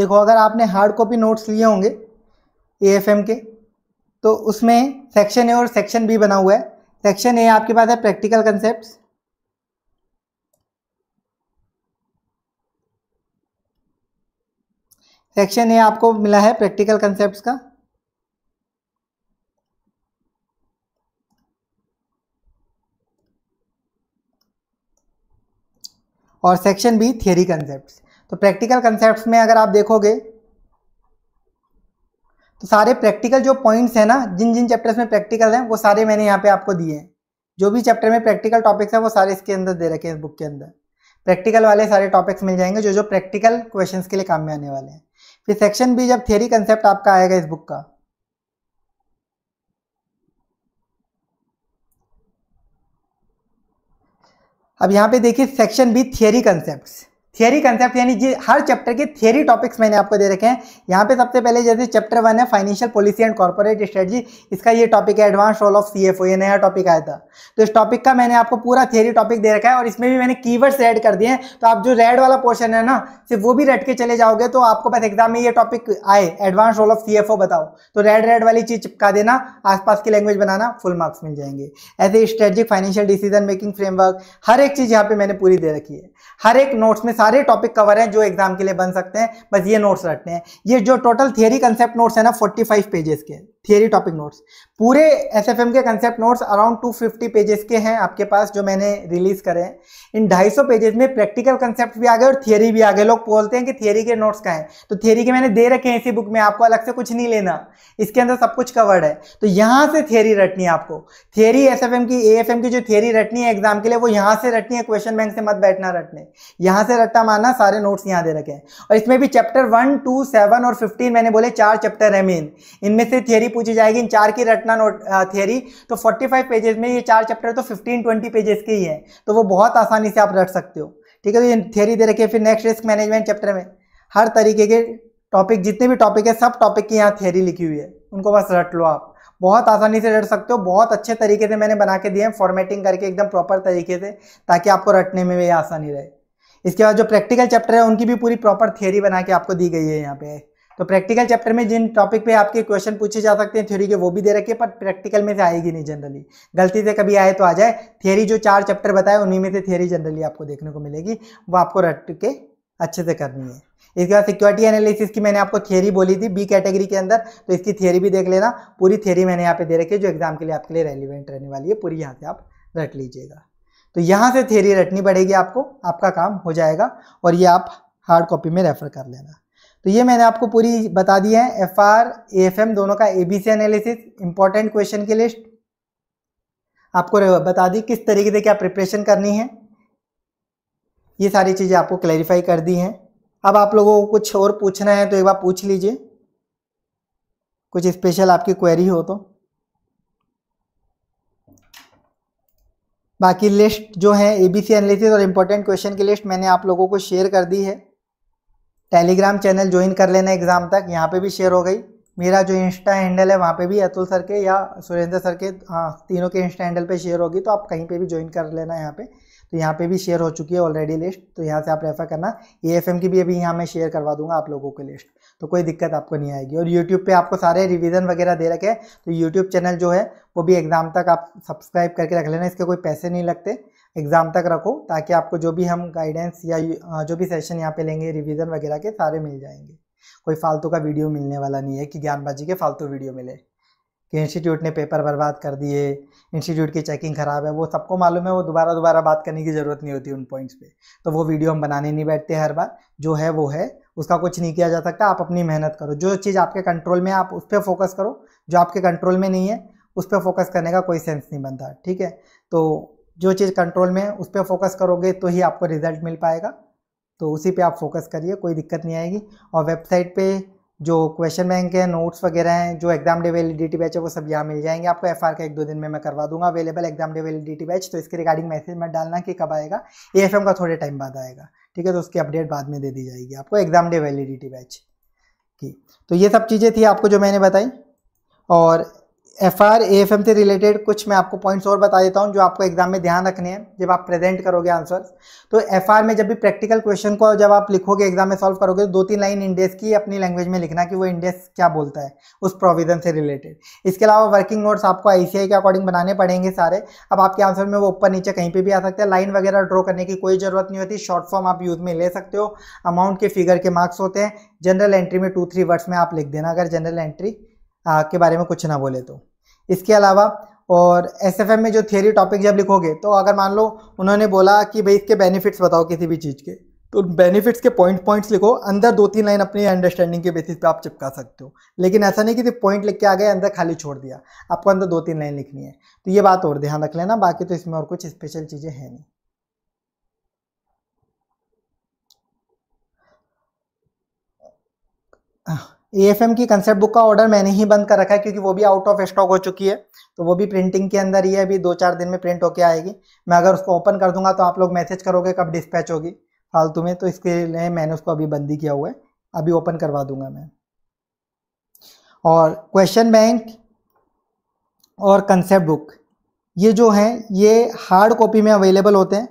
देखो अगर आपने हार्ड कॉपी नोट्स लिए होंगे ए एफ एम के तो उसमें सेक्शन ए और सेक्शन बी बना हुआ है सेक्शन ए आपके पास है प्रैक्टिकल कंसेप्ट सेक्शन ए आपको मिला है प्रैक्टिकल कंसेप्ट का और सेक्शन बी थियरी कंसेप्ट तो प्रैक्टिकल कंसेप्ट में अगर आप देखोगे तो सारे प्रैक्टिकल जो पॉइंट्स हैं ना जिन जिन चैप्टर्स में प्रैक्टिकल हैं वो सारे मैंने यहाँ पे आपको दिए हैं जो भी चैप्टर में प्रैक्टिकल टॉपिक्स हैं वो सारे इसके अंदर दे रखे हैं इस बुक के अंदर प्रैक्टिकल वाले सारे टॉपिक्स मिल जाएंगे जो जो प्रैक्टिकल क्वेश्चंस के लिए काम में आने वाले हैं फिर सेक्शन बी जब थियरी कंसेप्ट आपका आएगा इस बुक का अब यहाँ पे देखिए section B theory concept theory concept यानी जी हर चैप्टर के थियरी टॉपिक्स मैंने आपको दे रखे हैं यहाँ पे सबसे पहले जैसे चैप्टर वन है financial policy and corporate strategy इसका ये टॉपिक है एडवांस रोल ऑफ सीएफओ ये नया टॉपिक आया था तो इस टॉपिक का मैंने आपको पूरा थियरी टॉपिक दे रखा है और इसमें भी मैंने कीवर्ड्स एड कर दिए हैं तो आप जो रेड वाला पोर्शन है ना सिर्फ वो भी रेड के चले जाओगे तो आपको बस एग्जाम में ये टॉपिक आए एडवांस रोल ऑफ सी बताओ तो रेड रेड वाली चीज चिपका देना आसपास की लैंग्वेज बनाना फुल मार्क्स मिल जाएंगे ऐसे strategic financial decision making framework हर एक चीज यहाँ पर मैंने पूरी दे रखी है हर एक नोट्स में सारे टॉपिक कवर हैं जो एग्जाम के लिए बन सकते हैं बस ये नोट्स रटने हैं ये जो टोटल थियरी कंसेप्ट नोट्स है ना फोर्टी फाइव पेजेस के थियरी टॉपिक नोट्स पूरे एस के कंसेप्ट नोट्स अराउंड 250 पेजेस के हैं आपके पास जो मैंने रिलीज करे हैं इन 250 पेजेस में प्रैक्टिकल कंसेप्ट भी आ गए और थियरी भी आ गए लोग बोलते हैं कि थियरी के नोट्स का है तो थियरी के मैंने दे रखे हैं इसी बुक में आपको अलग से कुछ नहीं लेना इसके अंदर सब कुछ कवर्ड है तो यहाँ से थियरी रटनी है आपको थियरी एस की ए की जो थियरी रटनी है एग्जाम के लिए वो यहाँ से रटनी है क्वेश्चन बैंक से मत बैठना रटने यहाँ से रट्टा मारना सारे नोट्स यहाँ दे रखे हैं और इसमें भी चैप्टर वन टू सेवन और फिफ्टीन मैंने बोले चार चैप्टर है मेन इनमें से थियरी पूछी जाएगी इन चार की रटना नोट थियरी तो 45 पेजेस में ये चार चैप्टर तो 15-20 पेजेस के ही है तो वो बहुत आसानी से आप रट सकते हो ठीक है तो ये थियरी दे रखी है फिर नेक्स्ट रिस्क मैनेजमेंट चैप्टर में हर तरीके के टॉपिक जितने भी टॉपिक है सब टॉपिक की यहाँ थियरी लिखी हुई है उनको बस रट लो आप बहुत आसानी से रट सकते हो बहुत अच्छे तरीके से मैंने बना के दिए हैं फॉर्मेटिंग करके एकदम प्रॉपर तरीके से ताकि आपको रटने में भी आसानी रहे इसके बाद जो प्रैक्टिकल चैप्टर है उनकी भी पूरी प्रॉपर थियरी बना के आपको दी गई है यहाँ पे तो प्रैक्टिकल चैप्टर में जिन टॉपिक पे आपके क्वेश्चन पूछे जा सकते हैं थ्योरी के वो भी दे रखे पर प्रैक्टिकल में से आएगी नहीं जनरली गलती से कभी आए तो आ जाए थ्योरी जो चार चैप्टर बताए उन्हीं में से थ्योरी जनरली आपको देखने को मिलेगी वो आपको रट के अच्छे से करनी है इसके बाद सिक्योरिटी एनालिसिस की मैंने आपको थियरी बोली थी बी कैटेगरी के अंदर तो इसकी थियरी भी देख लेना पूरी थियरी मैंने यहाँ पे दे रखी है जो एग्जाम के लिए आपके लिए रेलिवेंट रहने वाली है पूरी यहाँ से आप रट लीजिएगा तो यहाँ से थियरी रटनी पड़ेगी आपको आपका काम हो जाएगा और ये आप हार्ड कॉपी में रेफर कर लेना तो ये मैंने आपको पूरी बता दी है एफ आर एफ एम दोनों का एबीसी एनालिसिस इंपॉर्टेंट क्वेश्चन की लिस्ट आपको बता दी किस तरीके से क्या प्रिपरेशन करनी है ये सारी चीज़ें आपको क्लैरिफाई कर दी हैं अब आप लोगों को कुछ और पूछना है तो एक बार पूछ लीजिए कुछ स्पेशल आपकी क्वेरी हो तो बाकी लिस्ट जो है एबीसी एनालिसिस और इम्पोर्टेंट क्वेश्चन की लिस्ट मैंने आप लोगों को शेयर कर दी है टेलीग्राम चैनल ज्वाइन कर लेना एग्ज़ाम तक यहाँ पे भी शेयर हो गई मेरा जो इंस्टा हैंडल है वहाँ पे भी अतुल सर के या सुरेंद्र सर के हाँ तीनों के इंस्टा हैंडल पे शेयर होगी तो आप कहीं पे भी ज्वाइन कर लेना यहाँ पे तो यहाँ पे भी शेयर हो चुकी है ऑलरेडी लिस्ट तो यहाँ से आप रेफ़र करना ए एफ एम की भी अभी यहाँ मैं शेयर करवा दूंगा आप लोगों की लिस्ट तो कोई दिक्कत आपको नहीं आएगी और यूट्यूब पर आपको सारे रिविज़न वगैरह दे रखे हैं तो यूट्यूब चैनल जो है वो भी एग्ज़ाम तक आप सब्सक्राइब करके रख लेना इसके कोई पैसे नहीं लगते एग्ज़ाम तक रखो ताकि आपको जो भी हम गाइडेंस या जो भी सेशन यहाँ पे लेंगे रिवीजन वगैरह के सारे मिल जाएंगे कोई फालतू का वीडियो मिलने वाला नहीं है कि ज्ञानबाजी के फालतू वीडियो मिले कि इंस्टीट्यूट ने पेपर बर्बाद कर दिए इंस्टीट्यूट की चेकिंग ख़राब है वो सबको मालूम है वो दोबारा दोबारा बात करने की ज़रूरत नहीं होती उन पॉइंट्स पे तो वो वीडियो हम बनाने नहीं बैठते हर बार जो है वो है उसका कुछ नहीं किया जा सकता आप अपनी मेहनत करो जो चीज़ आपके कंट्रोल में आप उस पर फोकस करो जो आपके कंट्रोल में नहीं है उस पर फोकस करने का कोई सेंस नहीं बनता ठीक है तो जो चीज़ कंट्रोल में है उस पर फोकस करोगे तो ही आपको रिजल्ट मिल पाएगा तो उसी पे आप फोकस करिए कोई दिक्कत नहीं आएगी और वेबसाइट पे जो क्वेश्चन बैंक है नोट्स वगैरह हैं जो एग्जाम डे वैलिडिटी बैच है वो सब यहाँ मिल जाएंगे आपको एफ का एक दो दिन में मैं करवा दूंगा available exam day validity batch तो इसके रिगार्डिंग मैसेज में डालना कि कब आएगा ए का थोड़े टाइम बाद आएगा ठीक है तो उसकी अपडेट बाद में दे दी जाएगी आपको एग्जाम डे वैलिडिटी बैच की तो ये सब चीज़ें थी आपको जो मैंने बताई और एफ आर एफ एम से रिलेटेड कुछ मैं आपको पॉइंट्स और बता देता हूँ जो आपको एग्जाम में ध्यान रखने हैं जब आप प्रेजेंट करोगे आंसर्स तो एफ आर में जब भी प्रैक्टिकल क्वेश्चन को जब आप लिखोगे एग्जाम में सॉल्व करोगे तो दो तीन लाइन इंडेस की अपनी लैंग्वेज में लिखना कि वो इंडेस क्या बोलता है उस प्रोविजन से रिलेटेड इसके अलावा वर्किंग नोट्स आपको आई सी आई के अकॉर्डिंग बनाने पड़ेंगे सारे अब आपके आंसर में वो ऊपर नीचे कहीं पर भी आ सकते हैं लाइन वगैरह ड्रॉ करने की कोई ज़रूरत नहीं होती शॉर्ट फॉर्म आप यूज में ले सकते हो अमाउंट के फिगर के मार्क्स होते हैं जनरल एंट्री में टू थ्री वर्ड्स में आप लिख देना अगर जनरल एंट्री के बारे में कुछ ना बोले तो इसके अलावा और एस में जो थियोरी टॉपिक जब लिखोगे तो अगर मान लो उन्होंने बोला कि भाई इसके बेनिफिट्स बताओ किसी भी चीज़ के तो बेनिफिट्स के पॉइंट पॉइंट्स लिखो अंदर दो तीन लाइन अपनी अंडरस्टैंडिंग के बेसिस पे आप चिपका सकते हो लेकिन ऐसा नहीं कि सिर्फ पॉइंट लिख के आ गए अंदर खाली छोड़ दिया आपको अंदर दो तीन लाइन लिखनी है तो ये बात और ध्यान रख लेना बाकी तो इसमें और कुछ स्पेशल चीज़ें हैं नहीं ए की कंसेप्ट बुक का ऑर्डर मैंने ही बंद कर रखा है क्योंकि वो भी आउट ऑफ स्टॉक हो चुकी है तो वो भी प्रिंटिंग के अंदर ही है अभी दो चार दिन में प्रिंट होके आएगी मैं अगर उसको ओपन कर दूंगा तो आप लोग मैसेज करोगे कब डिस्पैच होगी फालतू में तो इसके लिए मैंने उसको अभी बंद ही किया हुआ है अभी ओपन करवा दूंगा मैं और क्वेश्चन बैंक और कंसेप्ट बुक ये जो है ये हार्ड कॉपी में अवेलेबल होते हैं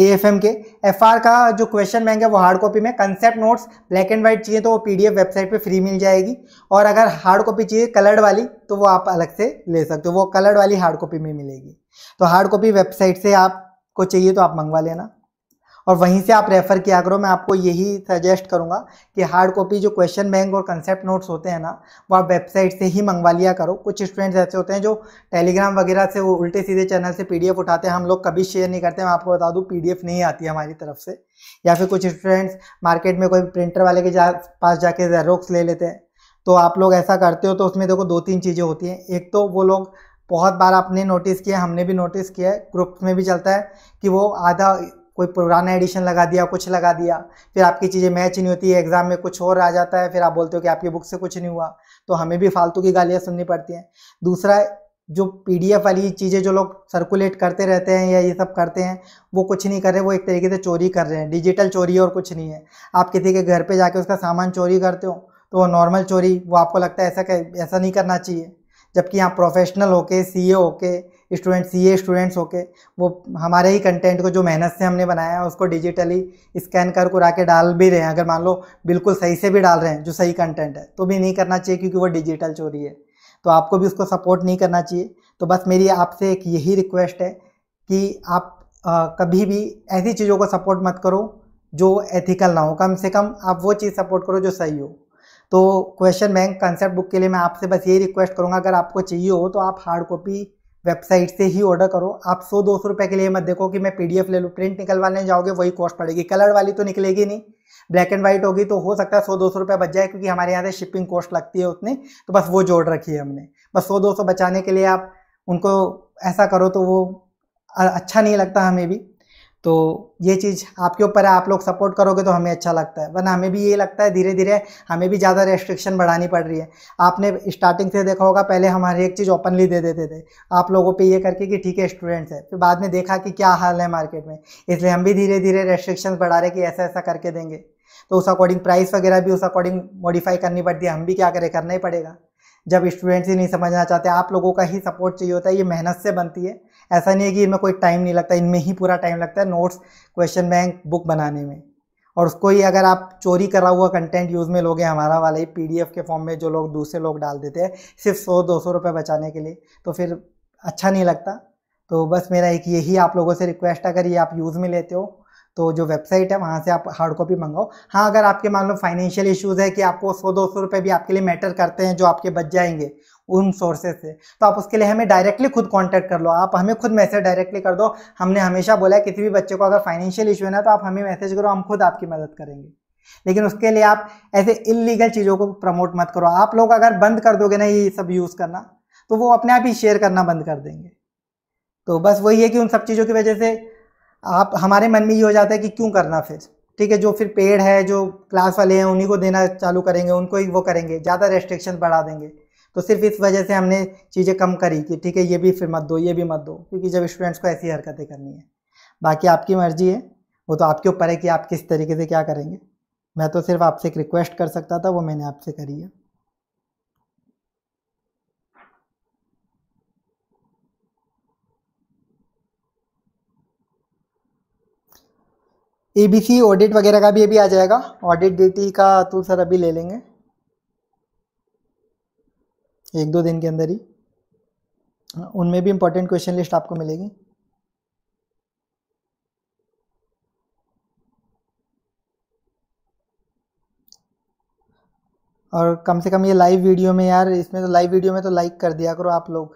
ए एफ एम के एफ आर का जो क्वेश्चन बैंक है वो हार्ड कॉपी में concept notes black and white चाहिए तो वो पीडीएफ वेबसाइट पे फ्री मिल जाएगी और अगर हार्ड कॉपी चाहिए कलर्ड वाली तो वो आप अलग से ले सकते हो वो कलर्ड वाली हार्ड कॉपी में मिलेगी तो हार्ड कॉपी वेबसाइट से आपको चाहिए तो आप मंगवा लेना और वहीं से आप रेफ़र किया करो मैं आपको यही सजेस्ट करूँगा कि हार्ड कॉपी जो क्वेश्चन बैंक और कंसेप्ट नोट्स होते हैं ना वो आप वेबसाइट से ही मंगवा लिया करो कुछ स्टूडेंट्स ऐसे होते हैं जो टेलीग्राम वगैरह से वो उल्टे सीधे चैनल से पी उठाते हैं हम लोग कभी शेयर नहीं करते मैं आपको बता दूँ पी नहीं आती है हमारी तरफ से या फिर कुछ स्टूडेंट्स मार्केट में कोई प्रिंटर वाले के जा, पास जाके जेरोक्स ले लेते हैं तो आप लोग ऐसा करते हो तो उसमें देखो दो तीन चीज़ें होती हैं एक तो वो लोग बहुत बार आपने नोटिस किया हमने भी नोटिस किया है ग्रुप में भी चलता है कि वो आधा कोई पुराना एडिशन लगा दिया कुछ लगा दिया फिर आपकी चीज़ें मैच नहीं होती है एग्ज़ाम में कुछ और आ जाता है फिर आप बोलते हो कि आपकी बुक से कुछ नहीं हुआ तो हमें भी फालतू की गालियाँ सुननी पड़ती हैं दूसरा जो पीडीएफ वाली चीज़ें जो लोग सर्कुलेट करते रहते हैं या ये सब करते हैं वो कुछ नहीं कर रहे वो एक तरीके से चोरी कर रहे हैं डिजिटल चोरी और कुछ नहीं है आप किसी के घर पर जाके उसका सामान चोरी करते हो तो वो नॉर्मल चोरी वो आपको लगता है ऐसा ऐसा नहीं करना चाहिए जबकि आप प्रोफेशनल होके सी ए e होके स्टूडेंट्स ये स्टूडेंट्स होके वो हमारे ही कंटेंट को जो मेहनत से हमने बनाया है उसको डिजिटली स्कैन कर करा के डाल भी रहे हैं अगर मान लो बिल्कुल सही से भी डाल रहे हैं जो सही कंटेंट है तो भी नहीं करना चाहिए क्योंकि वो डिजिटल चोरी है तो आपको भी उसको सपोर्ट नहीं करना चाहिए तो बस मेरी आपसे एक यही रिक्वेस्ट है कि आप आ, कभी भी ऐसी चीज़ों को सपोर्ट मत करो जो एथिकल ना हो कम से कम आप वो चीज़ सपोर्ट करो जो सही हो तो क्वेश्चन बैंक कंसेप्ट बुक के लिए मैं आपसे बस यही रिक्वेस्ट करूँगा अगर आपको चाहिए हो तो आप हार्ड कॉपी वेबसाइट से ही ऑर्डर करो आप सौ दो सौ रुपये के लिए मत देखो कि मैं पीडीएफ ले लूँ प्रिंट निकलवाने जाओगे वही कॉस्ट पड़ेगी कलर वाली तो निकलेगी नहीं ब्लैक एंड व्हाइट होगी तो हो सकता है सौ दो सौ रुपये बच जाए क्योंकि हमारे यहाँ से शिपिंग कॉस्ट लगती है उतनी तो बस वो जोड़ रखी है हमने बस सौ दो सौ बचाने के लिए आप उनको ऐसा करो तो वो अच्छा नहीं लगता हमें भी तो ये चीज़ आपके ऊपर है आप लोग सपोर्ट करोगे तो हमें अच्छा लगता है वरना हमें भी ये लगता है धीरे धीरे हमें भी ज़्यादा रेस्ट्रिक्शन बढ़ानी पड़ रही है आपने स्टार्टिंग से देखा होगा पहले हम हर एक चीज़ ओपनली दे देते थे आप लोगों पे ये करके कि ठीक है स्टूडेंट्स है फिर बाद में देखा कि क्या हाल है मार्केट में इसलिए हम भी धीरे धीरे रेस्ट्रिक्शन बढ़ा रहे कि ऐसा ऐसा करके देंगे तो उस अकॉर्डिंग प्राइस वगैरह भी उस अकॉर्डिंग मॉडिफाई करनी पड़ती है हम भी क्या करें करना ही पड़ेगा जब स्टूडेंट्स ही नहीं समझना चाहते आप लोगों का ही सपोर्ट चाहिए होता है ये मेहनत से बनती है ऐसा नहीं है कि इनमें कोई टाइम नहीं लगता इनमें ही पूरा टाइम लगता है नोट्स क्वेश्चन बैंक बुक बनाने में और उसको ही अगर आप चोरी करा हुआ कंटेंट यूज़ में लोगे हमारा वाला ही पी के फॉर्म में जो लोग दूसरे लोग डाल देते हैं सिर्फ सौ दो सौ रुपये बचाने के लिए तो फिर अच्छा नहीं लगता तो बस मेरा एक यही आप लोगों से रिक्वेस्ट अगर ये आप यूज़ में लेते हो तो जो वेबसाइट है वहाँ से आप हार्ड कॉपी मंगाओ हाँ अगर आपके मान लो फाइनेंशियल इश्यूज़ है कि आपको सौ दो सौ रुपये भी आपके लिए मैटर करते हैं जो आपके बच जाएंगे उन सोर्सेज से तो आप उसके लिए हमें डायरेक्टली खुद कॉन्टैक्ट कर लो आप हमें खुद मैसेज डायरेक्टली कर दो हमने हमेशा बोला है किसी भी बच्चे को अगर फाइनेंशियल इशू है ना तो आप हमें मैसेज करो हम खुद आपकी मदद करेंगे लेकिन उसके लिए आप ऐसे इलीगल चीज़ों को प्रमोट मत करो आप लोग अगर बंद कर दोगे ना ये सब यूज़ करना तो वो अपने आप ही शेयर करना बंद कर देंगे तो बस वही है कि उन सब चीज़ों की वजह से आप हमारे मन में ये हो जाता है कि क्यों करना फिर ठीक है जो फिर पेड़ है जो क्लास वाले हैं उन्हीं को देना चालू करेंगे उनको ही वो करेंगे ज़्यादा रेस्ट्रिक्शन बढ़ा देंगे तो सिर्फ इस वजह से हमने चीज़ें कम करी कि ठीक है ये भी फिर मत दो ये भी मत दो क्योंकि जब स्टूडेंट्स को ऐसी हरकतें करनी है बाकी आपकी मर्जी है वो तो आपके ऊपर है कि आप किस तरीके से क्या करेंगे मैं तो सिर्फ आपसे एक रिक्वेस्ट कर सकता था वो मैंने आपसे करी है बी सी ऑडिट वगैरह का भी अभी आ जाएगा ऑडिट ड्यूटी का तो सर अभी ले लेंगे एक दो दिन के अंदर ही उनमें भी इंपॉर्टेंट क्वेश्चन लिस्ट आपको मिलेगी और कम से कम ये लाइव वीडियो में यार इसमें तो लाइव वीडियो में तो लाइक कर दिया करो आप लोग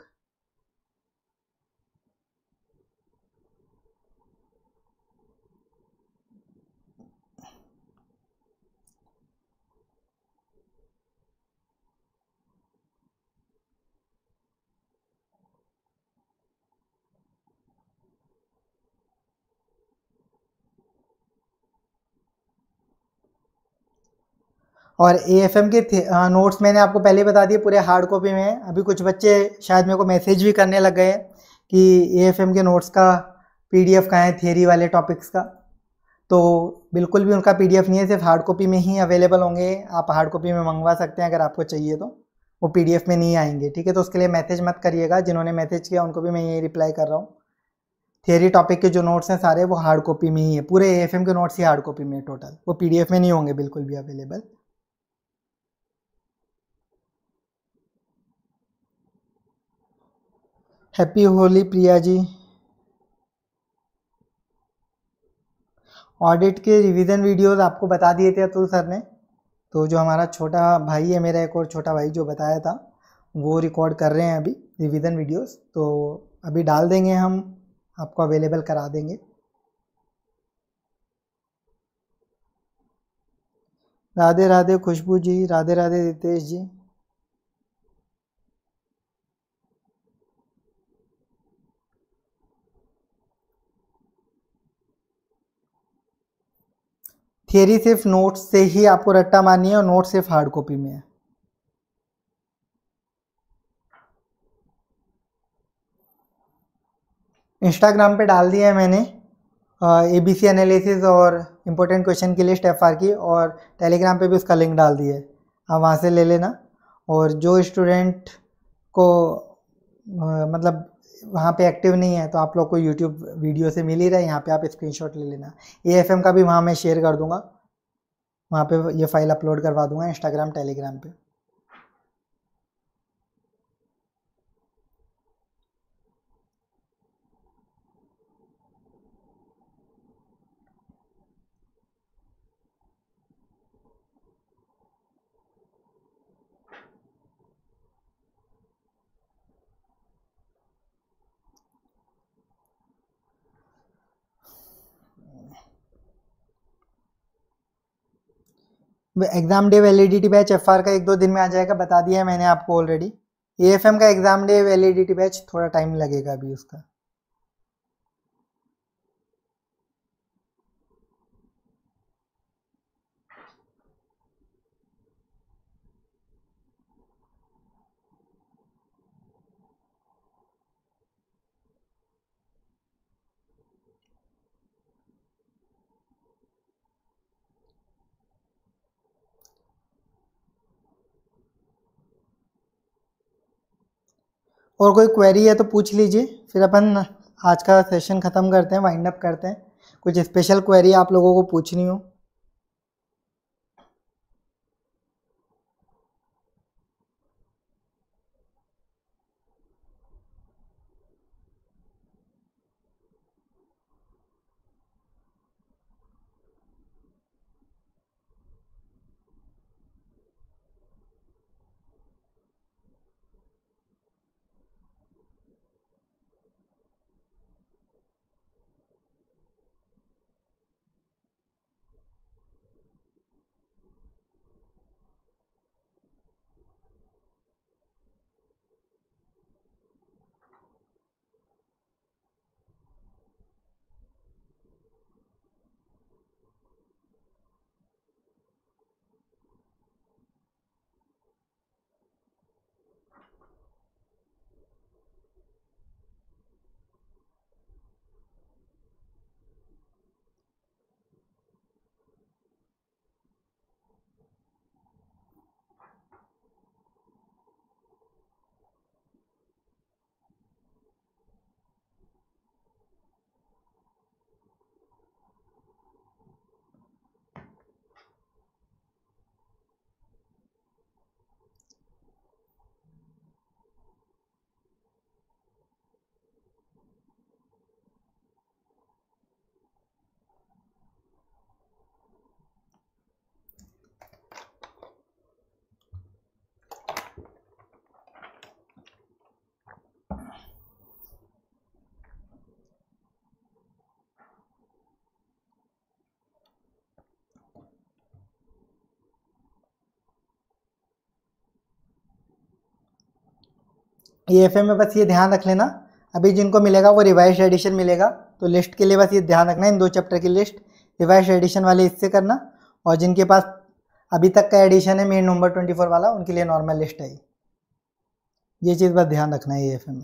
और ए एफ एम के नोट्स मैंने आपको पहले बता दिए पूरे हार्ड कॉपी में अभी कुछ बच्चे शायद मेरे को मैसेज भी करने लग गए कि ए एफ एम के नोट्स का पी डी एफ कहाँ है थियरी वाले टॉपिक्स का तो बिल्कुल भी उनका पी डी एफ नहीं है सिर्फ हार्ड कॉपी में ही अवेलेबल होंगे आप हार्ड कॉपी में मंगवा सकते हैं अगर आपको चाहिए तो वो पी डी एफ में नहीं आएंगे ठीक है तो उसके लिए मैसेज मत करिएगा जिन्होंने मैसेज किया उनको भी मैं यही रिप्लाई कर रहा हूँ थियरी टॉपिक के जो नोट्स हैं सारे वो हार्ड कॉपी में ही है पूरे ए के नोट्स ही हार्ड कॉपी में टोटल वो पी डी एफ में नहीं होंगे बिल्कुल भी available happy Holi Priya ji audit के रिवीजन वीडियोस आपको बता दिए थे अतुल सर ने तो जो हमारा छोटा भाई है मेरा एक और छोटा भाई जो बताया था वो रिकॉर्ड कर रहे हैं अभी रिवीजन वीडियोस तो अभी डाल देंगे हम आपको अवेलेबल करा देंगे राधे राधे खुशबू जी राधे राधे रितेश जी थियरी सिर्फ नोट्स से ही आपको रट्टा मारनी है और नोट सिर्फ हार्ड कॉपी में है इंस्टाग्राम पे डाल दिया है मैंने ए बी सी एनालिसिस और इम्पोर्टेंट क्वेश्चन के लिए स्टेप आर की और टेलीग्राम पे भी उसका लिंक डाल दिया है आप वहाँ से ले लेना और जो स्टूडेंट को आ, मतलब वहाँ पे एक्टिव नहीं है तो आप लोग को यूट्यूब वीडियो से मिल ही रहा है यहाँ पे आप स्क्रीनशॉट ले लेना ए एफ का भी वहाँ मैं शेयर कर दूंगा वहाँ पे ये फाइल अपलोड करवा दूंगा इंस्टाग्राम टेलीग्राम पे exam day validity batch F का एक दो दिन में आ जाएगा बता दिया है मैंने आपको ऑलरेडी ए का एग्ज़ाम डे वैलिडिटी बैच थोड़ा टाइम लगेगा अभी उसका और कोई क्वेरी है तो पूछ लीजिए फिर अपन आज का सेशन ख़त्म करते हैं वाइंड अप करते हैं कुछ स्पेशल क्वेरी आप लोगों को पूछनी हो ये एफ में बस ये ध्यान रख लेना अभी जिनको मिलेगा वो रिवाइज एडिशन मिलेगा तो लिस्ट के लिए बस ये ध्यान रखना इन दो चैप्टर की लिस्ट रिवाइज एडिशन वाले इससे करना और जिनके पास अभी तक का एडिशन है मेन नंबर ट्वेंटी फोर वाला उनके लिए नॉर्मल लिस्ट है ये चीज़ बस ध्यान रखना है ई एफ में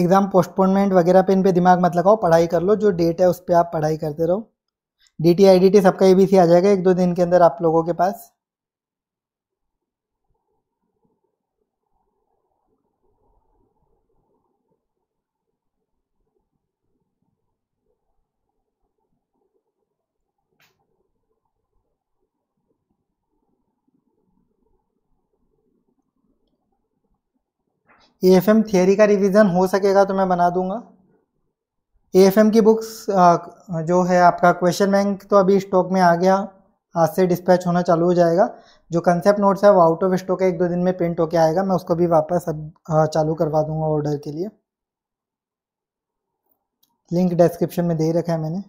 एग्ज़ाम पोस्टपोनमेंट वगैरह पे इन पे दिमाग मत लगाओ पढ़ाई कर लो जो डेट है उस पर आप पढ़ाई करते रहो D T I D T सबका ए बी सी आ जाएगा एक दो दिन के अंदर आप लोगों के पास ए एफ एम थियोरी का रिवीजन हो सकेगा तो मैं बना दूंगा ए एफ एम की बुक्स जो है आपका क्वेश्चन बैंक तो अभी स्टॉक में आ गया आज से डिस्पैच होना चालू हो जाएगा जो कंसेप्ट नोट्स है वो आउट ऑफ स्टॉक है एक दो दिन में प्रिंट होके आएगा मैं उसको भी वापस अब चालू करवा दूंगा ऑर्डर के लिए लिंक डिस्क्रिप्शन में दे रखा है मैंने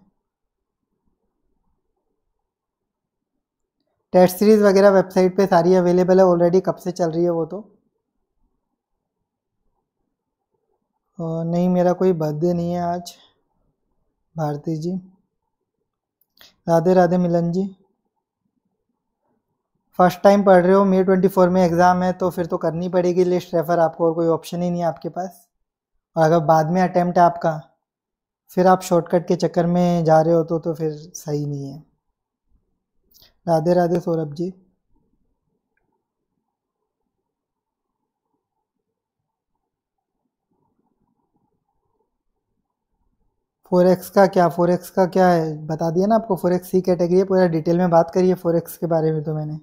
टेस्ट सीरीज़ वगैरह वेबसाइट पे सारी अवेलेबल है ऑलरेडी कब से चल रही है वो तो नहीं मेरा कोई बर्थडे नहीं है आज भारती जी राधे राधे मिलन जी फर्स्ट टाइम पढ़ रहे हो मे ट्वेंटी फोर में एग्ज़ाम है तो फिर तो करनी पड़ेगी लिस्ट रेफर आपको और कोई ऑप्शन ही नहीं है आपके पास और अगर बाद में अटैम्प्ट है आपका फिर आप शॉर्टकट के चक्कर में जा रहे हो तो तो फिर सही नहीं है राधे राधे सौरभ जी फोर एक्स का क्या फोर एक्स का क्या है बता दिया ना आपको फोर एक्स सी कैटेगरी है पूरा डिटेल में बात करिए फोर एक्स के बारे में तो मैंने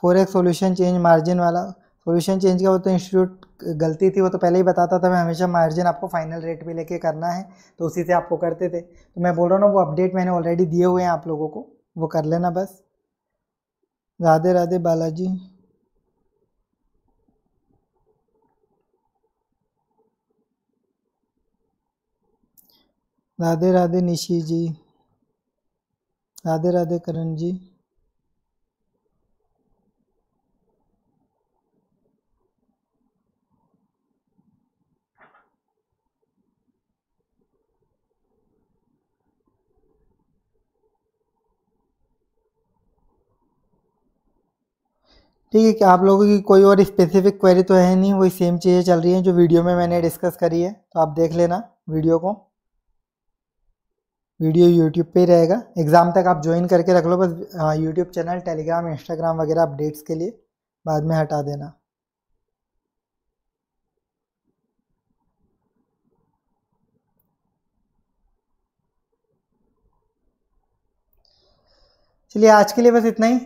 four X solution change margin वाला सोल्यूशन चेंज का वो तो इंस्टीट्यूट गलती थी वो तो पहले ही बताता था मैं हमेशा मार्जिन आपको फाइनल रेट पे लेके करना है तो उसी से आपको करते थे तो मैं बोल रहा हूँ ना वो अपडेट मैंने ऑलरेडी दिए हुए हैं आप लोगों को वो कर लेना बस राधे राधे बालाजी राधे राधे निशी जी राधे राधे करण जी ठीक है कि आप लोगों की कोई और स्पेसिफिक क्वेरी तो है नहीं वही सेम चीज़ें चल रही हैं जो वीडियो में मैंने डिस्कस करी है तो आप देख लेना वीडियो को वीडियो यूट्यूब पे ही रहेगा एग्ज़ाम तक आप ज्वाइन करके रख लो बस हाँ, यूट्यूब चैनल टेलीग्राम इंस्टाग्राम वगैरह अपडेट्स के लिए बाद में हटा देना चलिए आज के लिए बस इतना ही